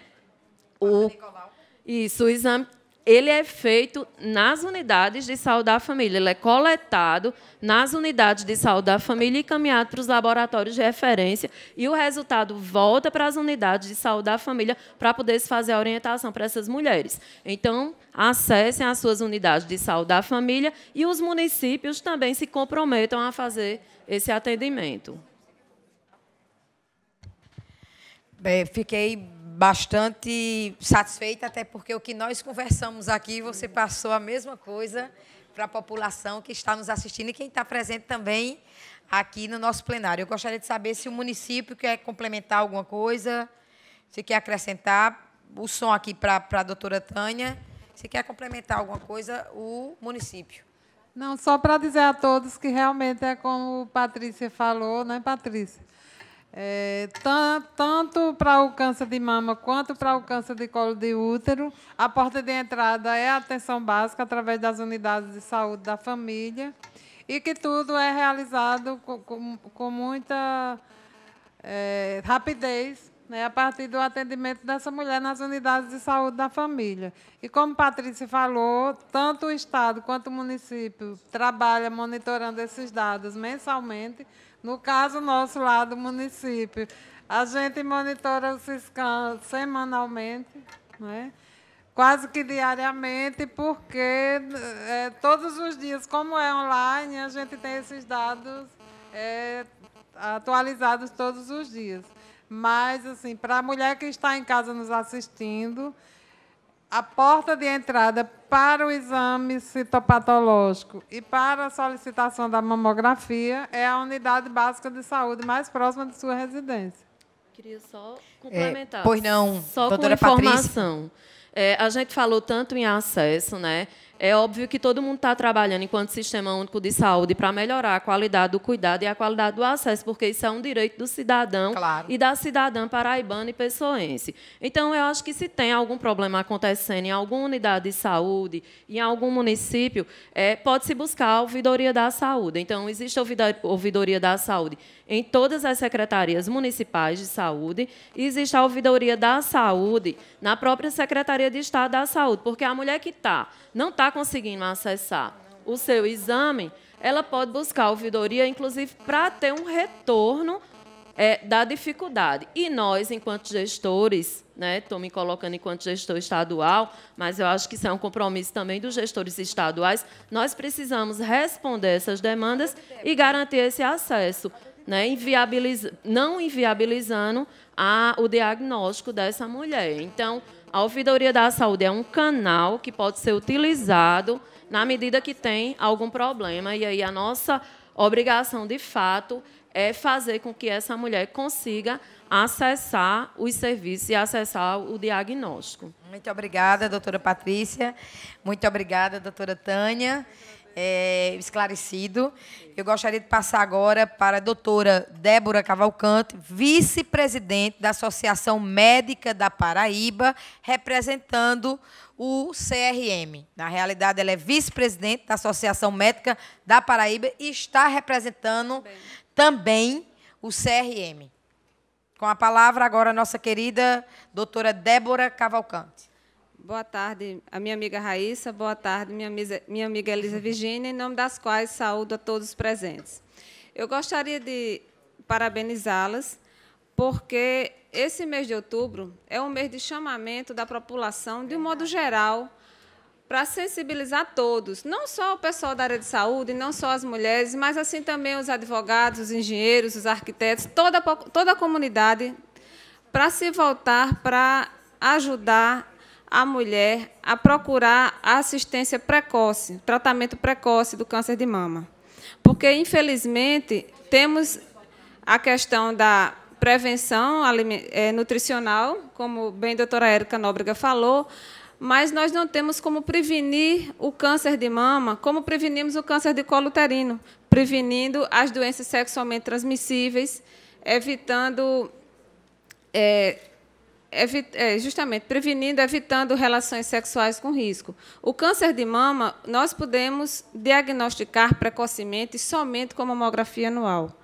o... Isso, o exame ele é feito nas unidades de saúde da família, ele é coletado nas unidades de saúde da família e encaminhado para os laboratórios de referência, e o resultado volta para as unidades de saúde da família para poder se fazer a orientação para essas mulheres. Então, acessem as suas unidades de saúde da família e os municípios também se comprometam a fazer esse atendimento. Bem, fiquei bastante satisfeita, até porque o que nós conversamos aqui, você passou a mesma coisa para a população que está nos assistindo e quem está presente também aqui no nosso plenário. Eu gostaria de saber se o município quer complementar alguma coisa, se quer acrescentar o som aqui para a doutora Tânia, se quer complementar alguma coisa, o município. Não, só para dizer a todos que realmente é como Patrícia falou, né, Patrícia? É, tanto para o câncer de mama quanto para o câncer de colo de útero, a porta de entrada é a atenção básica através das unidades de saúde da família e que tudo é realizado com, com, com muita é, rapidez né, a partir do atendimento dessa mulher nas unidades de saúde da família. E como Patrícia falou, tanto o Estado quanto o município trabalham monitorando esses dados mensalmente no caso nosso lá do município, a gente monitora o SISCAM semanalmente, né? quase que diariamente, porque é, todos os dias, como é online, a gente tem esses dados é, atualizados todos os dias. Mas, assim, para a mulher que está em casa nos assistindo, a porta de entrada para o exame citopatológico e para a solicitação da mamografia é a unidade básica de saúde mais próxima de sua residência. Queria só é, complementar. É, pois não, só doutora com informação. Patrícia. É, a gente falou tanto em acesso, né? É óbvio que todo mundo está trabalhando enquanto sistema único de saúde para melhorar a qualidade do cuidado e a qualidade do acesso, porque isso é um direito do cidadão claro. e da cidadã paraibana e pessoense. Então, eu acho que se tem algum problema acontecendo em alguma unidade de saúde, em algum município, é, pode-se buscar a ouvidoria da saúde. Então, existe a ouvidoria da saúde em todas as secretarias municipais de saúde. Existe a ouvidoria da saúde na própria Secretaria de Estado da Saúde, porque a mulher que está, não está conseguindo acessar o seu exame, ela pode buscar a ouvidoria, inclusive, para ter um retorno é, da dificuldade. E nós, enquanto gestores, estou né, me colocando enquanto gestor estadual, mas eu acho que isso é um compromisso também dos gestores estaduais, nós precisamos responder essas demandas e garantir esse acesso né, inviabiliz... não inviabilizando a... o diagnóstico dessa mulher. Então, a ouvidoria da saúde é um canal que pode ser utilizado na medida que tem algum problema. E aí a nossa obrigação, de fato, é fazer com que essa mulher consiga acessar os serviços e acessar o diagnóstico. Muito obrigada, doutora Patrícia. Muito obrigada, doutora Tânia é, esclarecido. Eu gostaria de passar agora para a doutora Débora Cavalcante, vice-presidente da Associação Médica da Paraíba, representando o CRM. Na realidade, ela é vice-presidente da Associação Médica da Paraíba e está representando Bem. também o CRM. Com a palavra agora a nossa querida doutora Débora Cavalcante. Boa tarde, a minha amiga Raíssa. Boa tarde, minha, minha amiga Elisa Virginia, em nome das quais saúdo a todos os presentes. Eu gostaria de parabenizá-las, porque esse mês de outubro é um mês de chamamento da população, de um modo geral, para sensibilizar todos, não só o pessoal da área de saúde, não só as mulheres, mas assim também os advogados, os engenheiros, os arquitetos, toda, toda a comunidade, para se voltar para ajudar a mulher a procurar assistência precoce, tratamento precoce do câncer de mama. Porque, infelizmente, temos a questão da prevenção é, nutricional, como bem a doutora Érica Nóbrega falou, mas nós não temos como prevenir o câncer de mama, como prevenimos o câncer de colo uterino, prevenindo as doenças sexualmente transmissíveis, evitando é, é, justamente prevenindo, evitando relações sexuais com risco. O câncer de mama nós podemos diagnosticar precocemente somente com mamografia anual.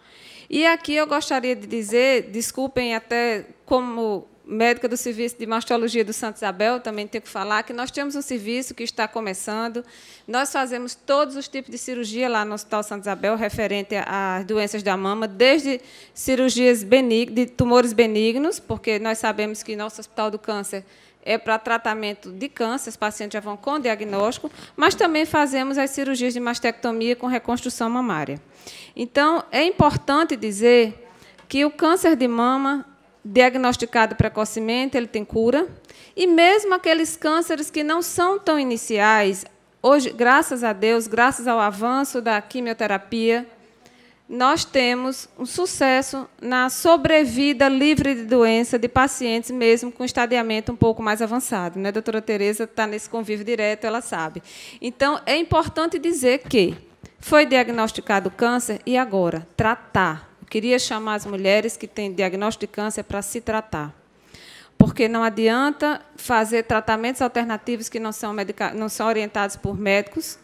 E aqui eu gostaria de dizer, desculpem até como médica do Serviço de Mastologia do Santo Isabel, também tenho que falar que nós temos um serviço que está começando. Nós fazemos todos os tipos de cirurgia lá no Hospital Santo Isabel, referente às doenças da mama, desde cirurgias benignas, de tumores benignos, porque nós sabemos que nosso Hospital do Câncer é para tratamento de câncer, os pacientes já vão com diagnóstico, mas também fazemos as cirurgias de mastectomia com reconstrução mamária. Então, é importante dizer que o câncer de mama diagnosticado precocemente, ele tem cura. E mesmo aqueles cânceres que não são tão iniciais, hoje, graças a Deus, graças ao avanço da quimioterapia, nós temos um sucesso na sobrevida livre de doença de pacientes, mesmo com estadiamento um pouco mais avançado. Né? A doutora Tereza está nesse convívio direto, ela sabe. Então, é importante dizer que foi diagnosticado câncer e agora? Tratar. Queria chamar as mulheres que têm diagnóstico de câncer para se tratar. Porque não adianta fazer tratamentos alternativos que não são, não são orientados por médicos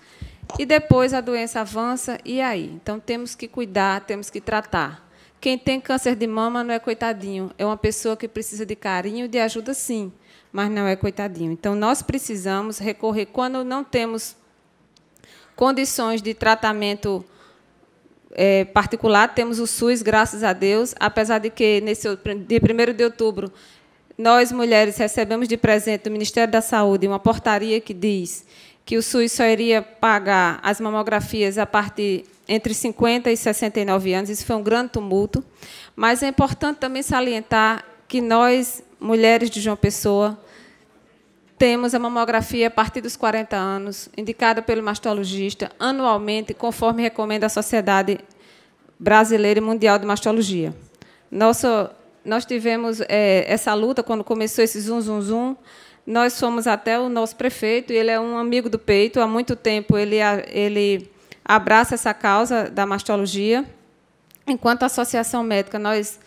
e depois a doença avança, e aí? Então temos que cuidar, temos que tratar. Quem tem câncer de mama não é coitadinho, é uma pessoa que precisa de carinho, de ajuda sim, mas não é coitadinho. Então nós precisamos recorrer quando não temos condições de tratamento é, particular, temos o SUS, graças a Deus, apesar de que, nesse, dia 1 de outubro, nós, mulheres, recebemos de presente do Ministério da Saúde uma portaria que diz que o SUS só iria pagar as mamografias a partir entre 50 e 69 anos. Isso foi um grande tumulto. Mas é importante também salientar que nós, mulheres de João Pessoa, temos a mamografia a partir dos 40 anos, indicada pelo mastologista anualmente, conforme recomenda a Sociedade Brasileira e Mundial de Mastologia. Nosso, nós tivemos é, essa luta quando começou esse zum, zum, zum. Nós fomos até o nosso prefeito, e ele é um amigo do peito, há muito tempo ele, ele abraça essa causa da mastologia. Enquanto associação médica, nós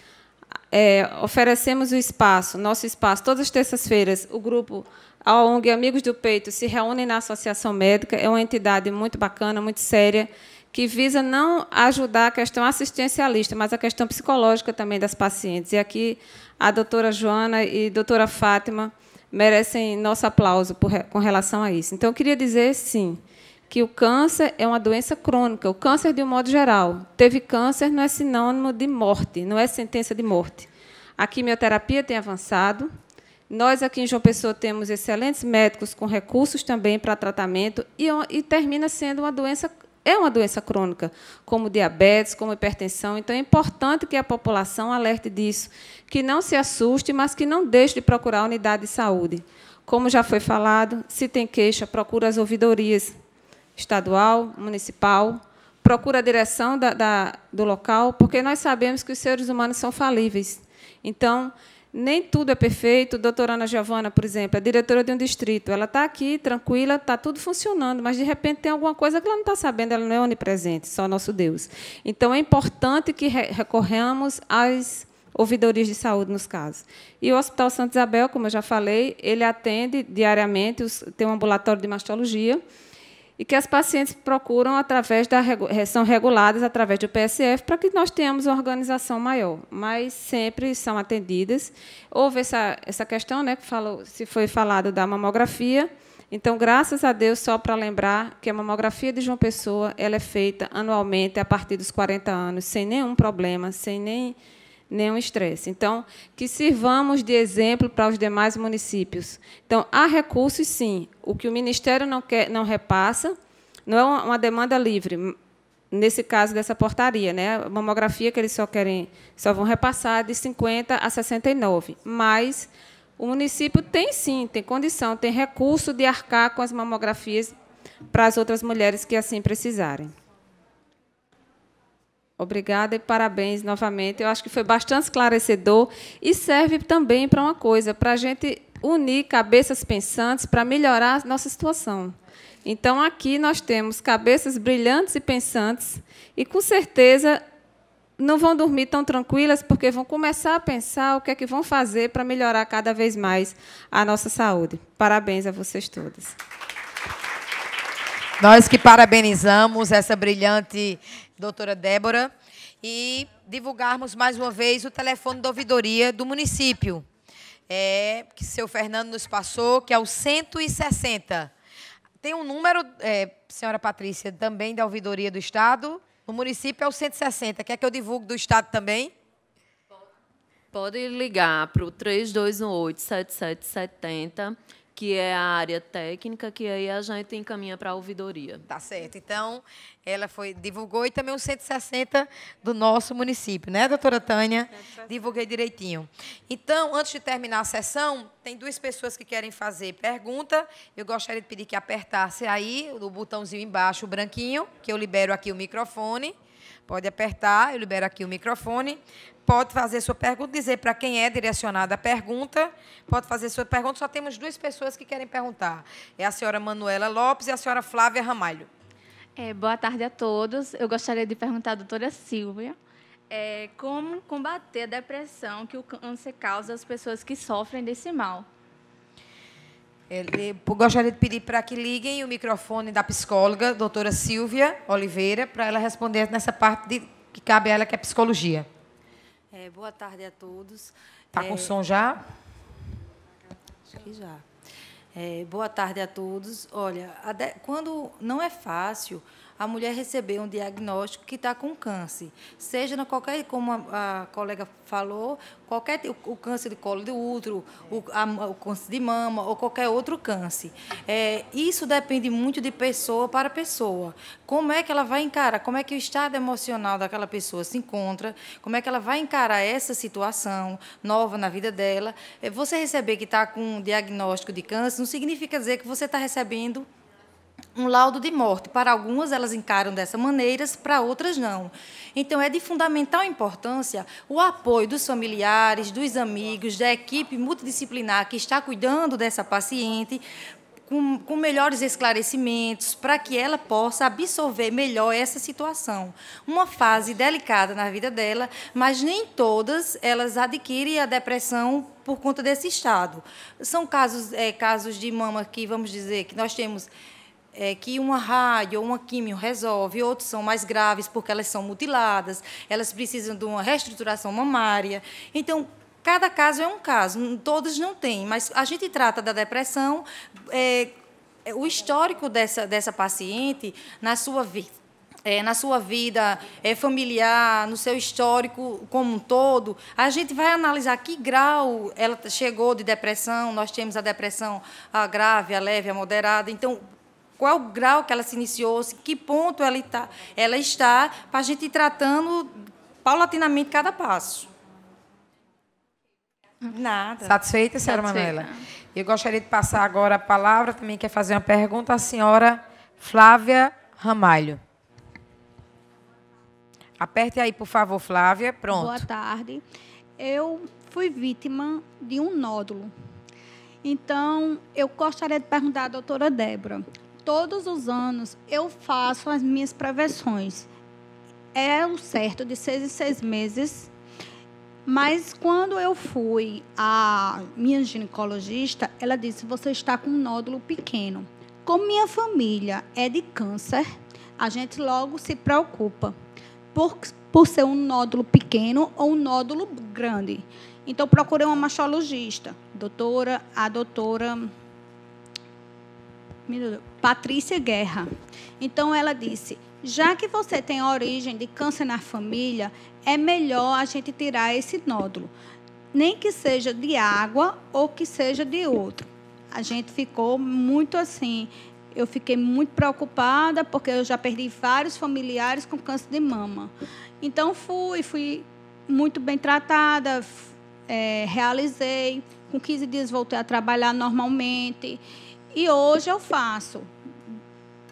é, oferecemos o espaço, nosso espaço, todas as terças-feiras, o grupo a ONG Amigos do Peito se reúnem na Associação Médica, é uma entidade muito bacana, muito séria, que visa não ajudar a questão assistencialista, mas a questão psicológica também das pacientes. E aqui a doutora Joana e a doutora Fátima merecem nosso aplauso por, com relação a isso. Então, eu queria dizer, sim, que o câncer é uma doença crônica. O câncer, de um modo geral, teve câncer não é sinônimo de morte, não é sentença de morte. A quimioterapia tem avançado, nós aqui em João Pessoa temos excelentes médicos com recursos também para tratamento e, é e termina sendo uma doença é uma doença crônica, como diabetes, como hipertensão. Então, é importante que a população alerte disso, que não se assuste, mas que não deixe de procurar a unidade de saúde. Como já foi falado, se tem queixa, procura as ouvidorias estadual, municipal, procura a direção da, da, do local, porque nós sabemos que os seres humanos são falíveis. Então, nem tudo é perfeito. Doutora Ana Giovana, por exemplo, é diretora de um distrito. Ela está aqui, tranquila, está tudo funcionando, mas de repente tem alguma coisa que ela não está sabendo, ela não é onipresente, só nosso Deus. Então é importante que recorramos às ouvidorias de saúde nos casos. E o Hospital Santa Isabel, como eu já falei, ele atende diariamente, tem um ambulatório de mastologia e que as pacientes procuram através da eh, são reguladas através do PSF para que nós tenhamos uma organização maior, mas sempre são atendidas. Houve essa, essa questão, né, que falou, se foi falado da mamografia. Então, graças a Deus, só para lembrar que a mamografia de João Pessoa ela é feita anualmente a partir dos 40 anos, sem nenhum problema, sem nem nenhum estresse. Então, que sirvamos de exemplo para os demais municípios. Então, há recursos, sim. O que o Ministério não, quer, não repassa não é uma demanda livre, nesse caso dessa portaria, né? A mamografia que eles só querem, só vão repassar de 50 a 69, mas o município tem sim, tem condição, tem recurso de arcar com as mamografias para as outras mulheres que assim precisarem. Obrigada e parabéns novamente. Eu acho que foi bastante esclarecedor e serve também para uma coisa, para a gente unir cabeças pensantes para melhorar a nossa situação. Então, aqui nós temos cabeças brilhantes e pensantes, e com certeza não vão dormir tão tranquilas, porque vão começar a pensar o que é que vão fazer para melhorar cada vez mais a nossa saúde. Parabéns a vocês todas. Nós que parabenizamos essa brilhante doutora Débora, e divulgarmos mais uma vez o telefone da ouvidoria do município, é, que seu Fernando nos passou, que é o 160. Tem um número, é, senhora Patrícia, também da ouvidoria do Estado, no município é o 160. Quer que eu divulgue do Estado também? Pode ligar para o 3218-7770 que é a área técnica, que aí a gente encaminha para a ouvidoria. Tá certo. Então, ela foi divulgou e também os 160 do nosso município, né, doutora Tânia? Divulguei direitinho. Então, antes de terminar a sessão, tem duas pessoas que querem fazer pergunta. Eu gostaria de pedir que apertasse aí o botãozinho embaixo, o branquinho, que eu libero aqui o microfone. Pode apertar, eu libero aqui o microfone. Pode fazer sua pergunta, dizer para quem é direcionada a pergunta. Pode fazer sua pergunta. Só temos duas pessoas que querem perguntar. É a senhora Manuela Lopes e a senhora Flávia Ramalho. É, boa tarde a todos. Eu gostaria de perguntar à doutora Silvia é, como combater a depressão que o câncer causa às pessoas que sofrem desse mal. Ele, gostaria de pedir para que liguem o microfone da psicóloga, doutora Silvia Oliveira, para ela responder nessa parte de, que cabe a ela, que é psicologia. É, boa tarde a todos. Está com é, som já? Acho que já. É, boa tarde a todos. Olha, quando não é fácil a mulher receber um diagnóstico que está com câncer, seja na qualquer, como a, a colega falou, qualquer o, o, câncer de colo de útero, o, a, o, câncer de mama ou qualquer outro câncer. É, isso depende muito de pessoa para pessoa. Como é que ela vai encarar? Como é que o estado emocional daquela pessoa se encontra? Como é que ela vai encarar essa situação nova na vida dela? É, você receber que está com um diagnóstico de câncer não significa dizer que você está recebendo um laudo de morte. Para algumas, elas encaram dessa maneira, para outras, não. Então, é de fundamental importância o apoio dos familiares, dos amigos, da equipe multidisciplinar que está cuidando dessa paciente, com, com, melhores esclarecimentos, para que ela possa absorver melhor essa situação. Uma fase delicada na vida dela, mas nem todas elas adquirem a depressão por conta desse estado. São casos, é, casos de mama que, vamos dizer, que nós temos é, que uma rádio ou uma químio resolve, outros são mais graves porque elas são mutiladas, elas precisam de uma reestruturação mamária. Então, cada caso é um caso, todos não têm, mas a gente trata da depressão, é, é o histórico dessa, dessa paciente na sua vida. É, na sua vida é, familiar, no seu histórico como um todo, a gente vai analisar que grau ela chegou de depressão, nós temos a depressão a grave, a leve, a moderada. Então, qual é o grau que ela se iniciou, assim, que ponto ela está, ela está para a gente ir tratando paulatinamente cada passo. Nada. Satisfeita, senhora Manuela? Eu gostaria de passar agora a palavra, também quer fazer uma pergunta à senhora Flávia Ramalho. Aperte aí, por favor, Flávia. Pronto. Boa tarde. Eu fui vítima de um nódulo. Então, eu gostaria de perguntar à doutora Débora todos os anos eu faço as minhas prevenções. É o certo de seis em seis meses. Mas quando eu fui à minha ginecologista, ela disse: você está com um nódulo pequeno. Como minha família é de câncer, a gente logo se preocupa por, por ser um nódulo pequeno ou um nódulo grande. Então procurei uma mastologista, doutora, a doutora Patrícia Guerra. Então ela disse: já que você tem origem de câncer na família, é melhor a gente tirar esse nódulo, nem que seja de água ou que seja de outro. A gente ficou muito assim, eu fiquei muito preocupada porque eu já perdi vários familiares com câncer de mama. Então fui, fui muito bem tratada, é, realizei. Com 15 dias voltei a trabalhar normalmente. E hoje eu faço.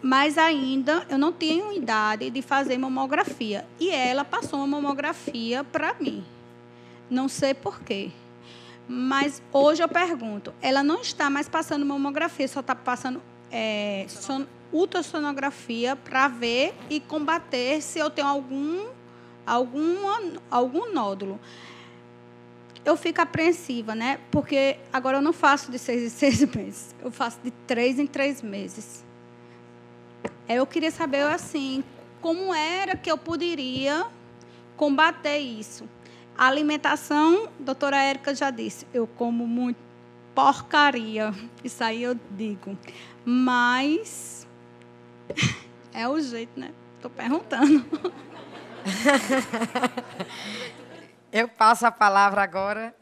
Mas ainda eu não tenho idade de fazer mamografia. E ela passou uma mamografia para mim. Não sei porquê. Mas hoje eu pergunto, ela não está mais passando mamografia, só está passando é, son, ultrassonografia para ver e combater se eu tenho algum, algum, algum nódulo eu fico apreensiva, né? Porque agora eu não faço de seis em seis meses, eu faço de três em três meses. É, eu queria saber, assim, como era que eu poderia combater isso. A alimentação, a doutora Érica já disse, eu como muito porcaria, isso aí eu digo. Mas é o jeito, né? Estou perguntando. Eu passo a palavra agora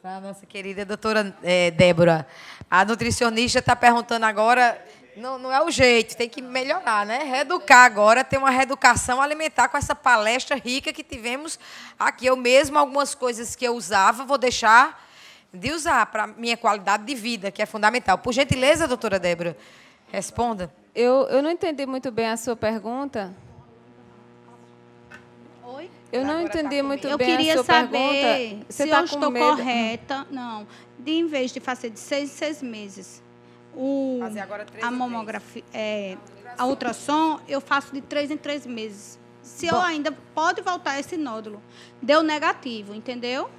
para a nossa querida doutora é, Débora. A nutricionista está perguntando agora. Não, não é o jeito, tem que melhorar, né? Reeducar agora, ter uma reeducação alimentar com essa palestra rica que tivemos aqui. Eu mesma, algumas coisas que eu usava, vou deixar de usar para minha qualidade de vida, que é fundamental. Por gentileza, doutora Débora, responda. Eu, eu não entendi muito bem a sua pergunta. Eu não tá entendi tá muito bem Eu queria saber pergunta. se tá eu estou correta. Não. De, em vez de fazer de seis em seis meses o, a mamografia, é, ah, a ultrassom, eu faço de três em três meses. Se Bom. eu ainda pode voltar esse nódulo, deu negativo, entendeu?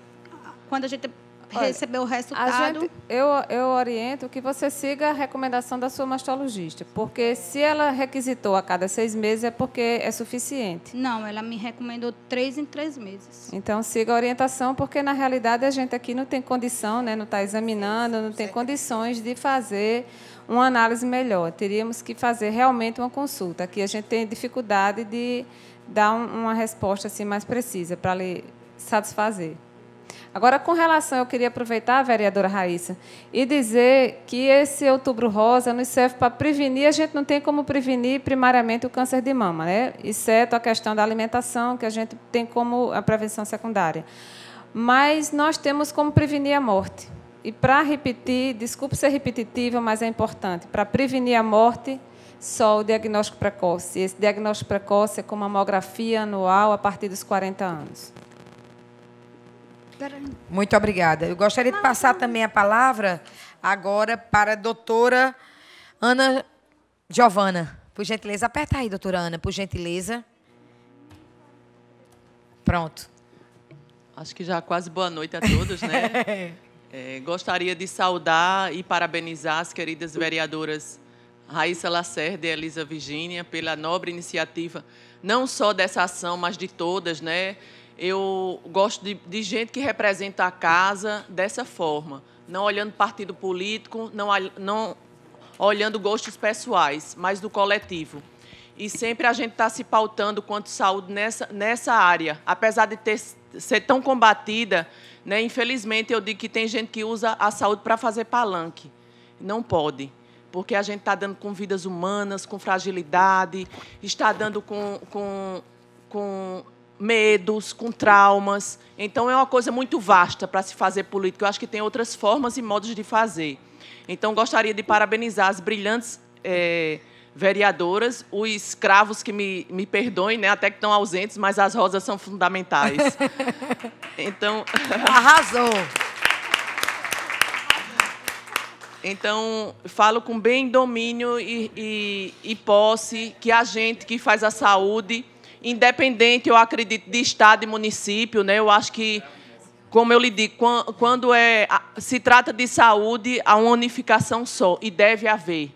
Quando a gente Olha, receber o resultado. Gente, eu, eu oriento que você siga a recomendação da sua mastologista, porque se ela requisitou a cada seis meses é porque é suficiente. Não, ela me recomendou três em três meses. Então siga a orientação, porque na realidade a gente aqui não tem condição, né, não está examinando, não tem condições de fazer uma análise melhor. Teríamos que fazer realmente uma consulta. Aqui a gente tem dificuldade de dar uma resposta assim mais precisa para lhe satisfazer. Agora, com relação, eu queria aproveitar, vereadora Raíssa, e dizer que esse outubro rosa nos serve para prevenir, a gente não tem como prevenir primariamente o câncer de mama, né? exceto a questão da alimentação, que a gente tem como a prevenção secundária. Mas nós temos como prevenir a morte. E para repetir, desculpe ser repetitiva, mas é importante, para prevenir a morte, só o diagnóstico precoce. Esse diagnóstico precoce é com mamografia anual a partir dos 40 anos. Muito obrigada. Eu gostaria de passar também a palavra agora para a doutora Ana Giovana. Por gentileza, aperta aí, doutora Ana, por gentileza. Pronto. Acho que já quase boa noite a todos, né? É, gostaria de saudar e parabenizar as queridas vereadoras Raíssa Lacerda e Elisa Virgínia pela nobre iniciativa, não só dessa ação, mas de todas, né? Eu gosto de, de gente que representa a casa dessa forma, não olhando partido político, não, não olhando gostos pessoais, mas do coletivo. E sempre a gente está se pautando quanto saúde nessa, nessa área. Apesar de ter, ser tão combatida, né, infelizmente eu digo que tem gente que usa a saúde para fazer palanque. Não pode. Porque a gente está dando com vidas humanas, com fragilidade, está dando com, com, com medos, com traumas. Então, é uma coisa muito vasta para se fazer política. Eu acho que tem outras formas e modos de fazer. Então, gostaria de parabenizar as brilhantes é, vereadoras, os escravos que me, me perdoem, né, até que estão ausentes, mas as rosas são fundamentais. Então. Arrasou! Então, falo com bem domínio e, e, e posse que a gente que faz a saúde independente, eu acredito, de Estado e município. Né? Eu acho que, como eu lhe digo, quando é, se trata de saúde, há uma unificação só, e deve haver,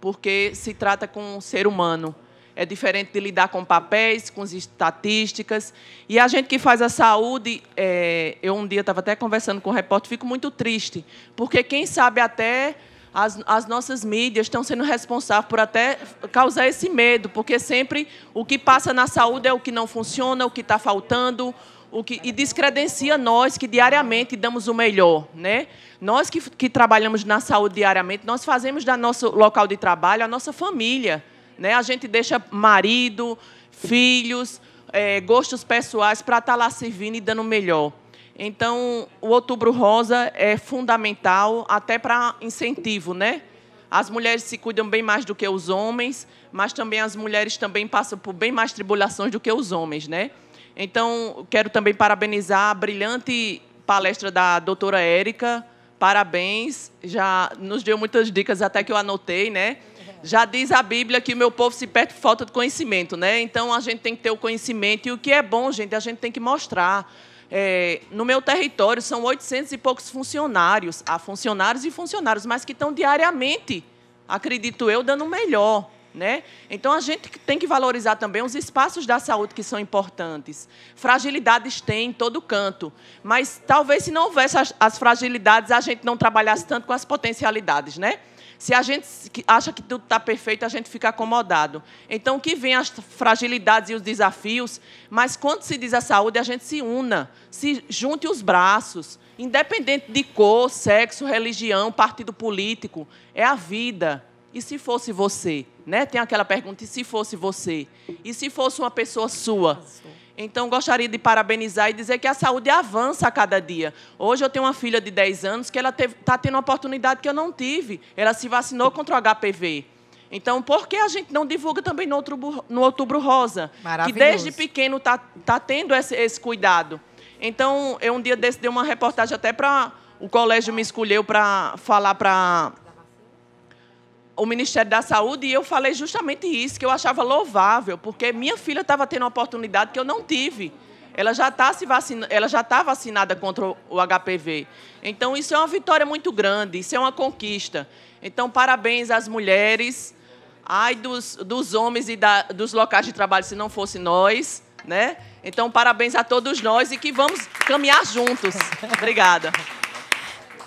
porque se trata com um ser humano. É diferente de lidar com papéis, com estatísticas. E a gente que faz a saúde, é, eu um dia estava até conversando com um repórter, fico muito triste, porque quem sabe até as, as nossas mídias estão sendo responsáveis por até causar esse medo, porque sempre o que passa na saúde é o que não funciona, o que está faltando, o que, e descredencia nós que diariamente damos o melhor. Né? Nós que, que trabalhamos na saúde diariamente, nós fazemos da nosso local de trabalho a nossa família. Né? A gente deixa marido, filhos, é, gostos pessoais para estar tá lá servindo e dando o melhor. Então, o Outubro Rosa é fundamental até para incentivo, né? As mulheres se cuidam bem mais do que os homens, mas também as mulheres também passam por bem mais tribulações do que os homens, né? Então, quero também parabenizar a brilhante palestra da doutora Érica. Parabéns, já nos deu muitas dicas até que eu anotei, né? Já diz a Bíblia que o meu povo se perde por falta de conhecimento, né? Então a gente tem que ter o conhecimento e o que é bom, gente, a gente tem que mostrar. É, no meu território são 800 e poucos funcionários, há funcionários e funcionários, mas que estão diariamente, acredito eu, dando o melhor. Né? Então, a gente tem que valorizar também os espaços da saúde que são importantes. Fragilidades tem em todo canto, mas talvez se não houvesse as, as fragilidades, a gente não trabalhasse tanto com as potencialidades. Né? Se a gente acha que tudo está perfeito, a gente fica acomodado. Então, que vem as fragilidades e os desafios, mas quando se diz a saúde, a gente se una, se junte os braços, independente de cor, sexo, religião, partido político, é a vida. E se fosse você? Né? Tem aquela pergunta: e se fosse você? E se fosse uma pessoa sua? Então, gostaria de parabenizar e dizer que a saúde avança a cada dia. Hoje eu tenho uma filha de 10 anos que ela está tendo uma oportunidade que eu não tive. Ela se vacinou contra o HPV. Então, por que a gente não divulga também no Outubro, no outubro Rosa? Que desde pequeno está tá tendo esse, esse, cuidado. Então, eu um dia desse dei uma reportagem até para... O colégio me escolheu para falar para o Ministério da Saúde e eu falei justamente isso, que eu achava louvável, porque minha filha estava tendo uma oportunidade que eu não tive. Ela já está vacina, ela já tá vacinada contra o HPV. Então isso é uma vitória muito grande, isso é uma conquista. Então parabéns às mulheres, ai dos, dos homens e da, dos locais de trabalho se não fosse nós, né? Então parabéns a todos nós e que vamos caminhar juntos. Obrigada.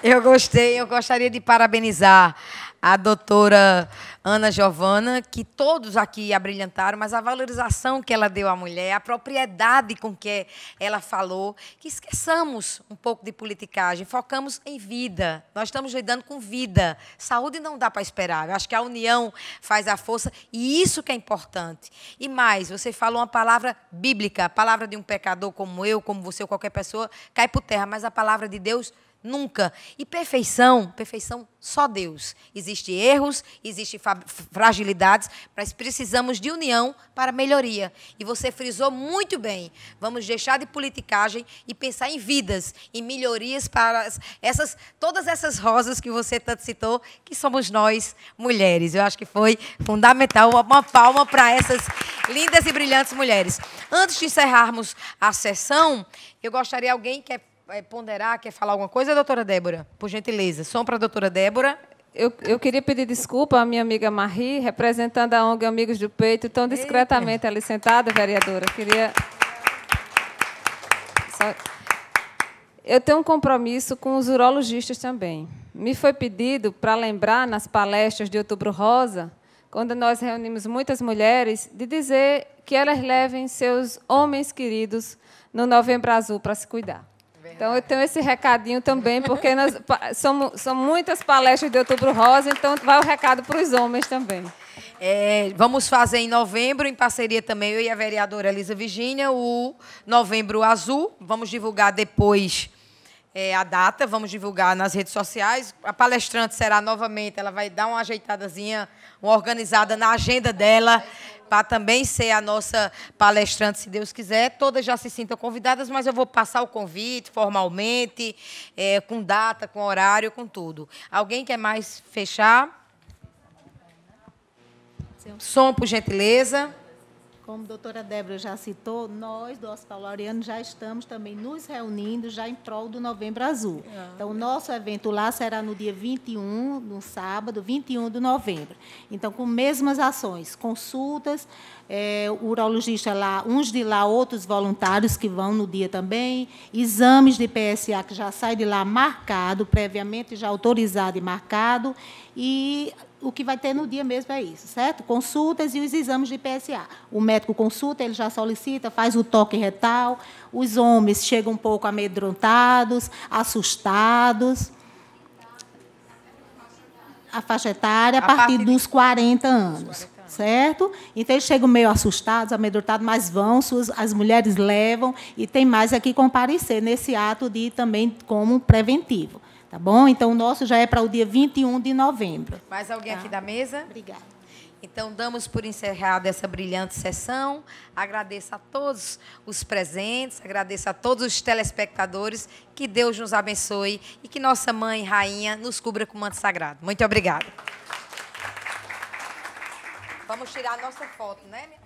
Eu gostei, eu gostaria de parabenizar a doutora Ana Giovana, que todos aqui abrilhantaram, mas a valorização que ela deu à mulher, a propriedade com que ela falou, que esqueçamos um pouco de politicagem, focamos em vida. Nós estamos lidando com vida. Saúde não dá para esperar. Eu acho que a união faz a força e isso que é importante. E mais, você falou uma palavra bíblica, a palavra de um pecador como eu, como você ou qualquer pessoa, cai por terra, mas a palavra de Deus Nunca. E perfeição, perfeição só Deus. Existem erros, existem fragilidades, mas precisamos de união para melhoria. E você frisou muito bem. Vamos deixar de politicagem e pensar em vidas, em melhorias para essas todas essas rosas que você tanto citou, que somos nós, mulheres. Eu acho que foi fundamental uma palma para essas lindas e brilhantes mulheres. Antes de encerrarmos a sessão, eu gostaria alguém que é é, ponderar, quer falar alguma coisa, doutora Débora? Por gentileza, som para a doutora Débora. Eu, eu, queria pedir desculpa à minha amiga Marie, representando a ONG Amigos do Peito, tão discretamente Eita. ali sentada, vereadora. Queria. Só... Eu tenho um compromisso com os urologistas também. Me foi pedido para lembrar nas palestras de Outubro Rosa, quando nós reunimos muitas mulheres, de dizer que elas levem seus homens queridos no Novembro Azul para se cuidar. Então, eu tenho esse recadinho também, porque nós, são, são muitas palestras de Outubro Rosa, então vai o recado para os homens também. É, vamos fazer em novembro, em parceria também eu e a vereadora Elisa Virginia o Novembro Azul. Vamos divulgar depois é, a data, vamos divulgar nas redes sociais. A palestrante será novamente, ela vai dar uma ajeitadazinha, uma organizada na agenda dela para também ser a nossa palestrante, se Deus quiser. Todas já se sintam convidadas, mas eu vou passar o convite formalmente, é, com data, com horário, com tudo. Alguém quer mais fechar? Som, por gentileza. Como a doutora Débora já citou, nós do Hospital Laureano já estamos também nos reunindo já em prol do Novembro Azul. Ah, então, o nosso evento lá será no dia 21, no sábado, 21 de novembro. Então, com mesmas ações, consultas, é, o urologista lá, uns de lá, outros voluntários que vão no dia também, exames de PSA que já sai de lá marcado, previamente já autorizado e marcado, e o que vai ter no dia mesmo é isso, certo? Consultas e os exames de PSA. O médico consulta, ele já solicita, faz o toque retal. Os homens chegam um pouco amedrontados, assustados. A faixa etária a partir dos 40 anos certo? Então eles chegam meio assustados, amedrontados, mas vão, suas, as mulheres levam e tem mais aqui comparecer nesse ato de também como preventivo. Tá bom? Então, o nosso já é para o dia 21 de novembro. Mais alguém tá? aqui da mesa? Obrigada. Então, damos por encerrada essa brilhante sessão. Agradeço a todos os presentes, agradeço a todos os telespectadores. Que Deus nos abençoe e que nossa mãe, rainha, nos cubra com o manto sagrado. Muito obrigada. Vamos tirar a nossa foto, né, minha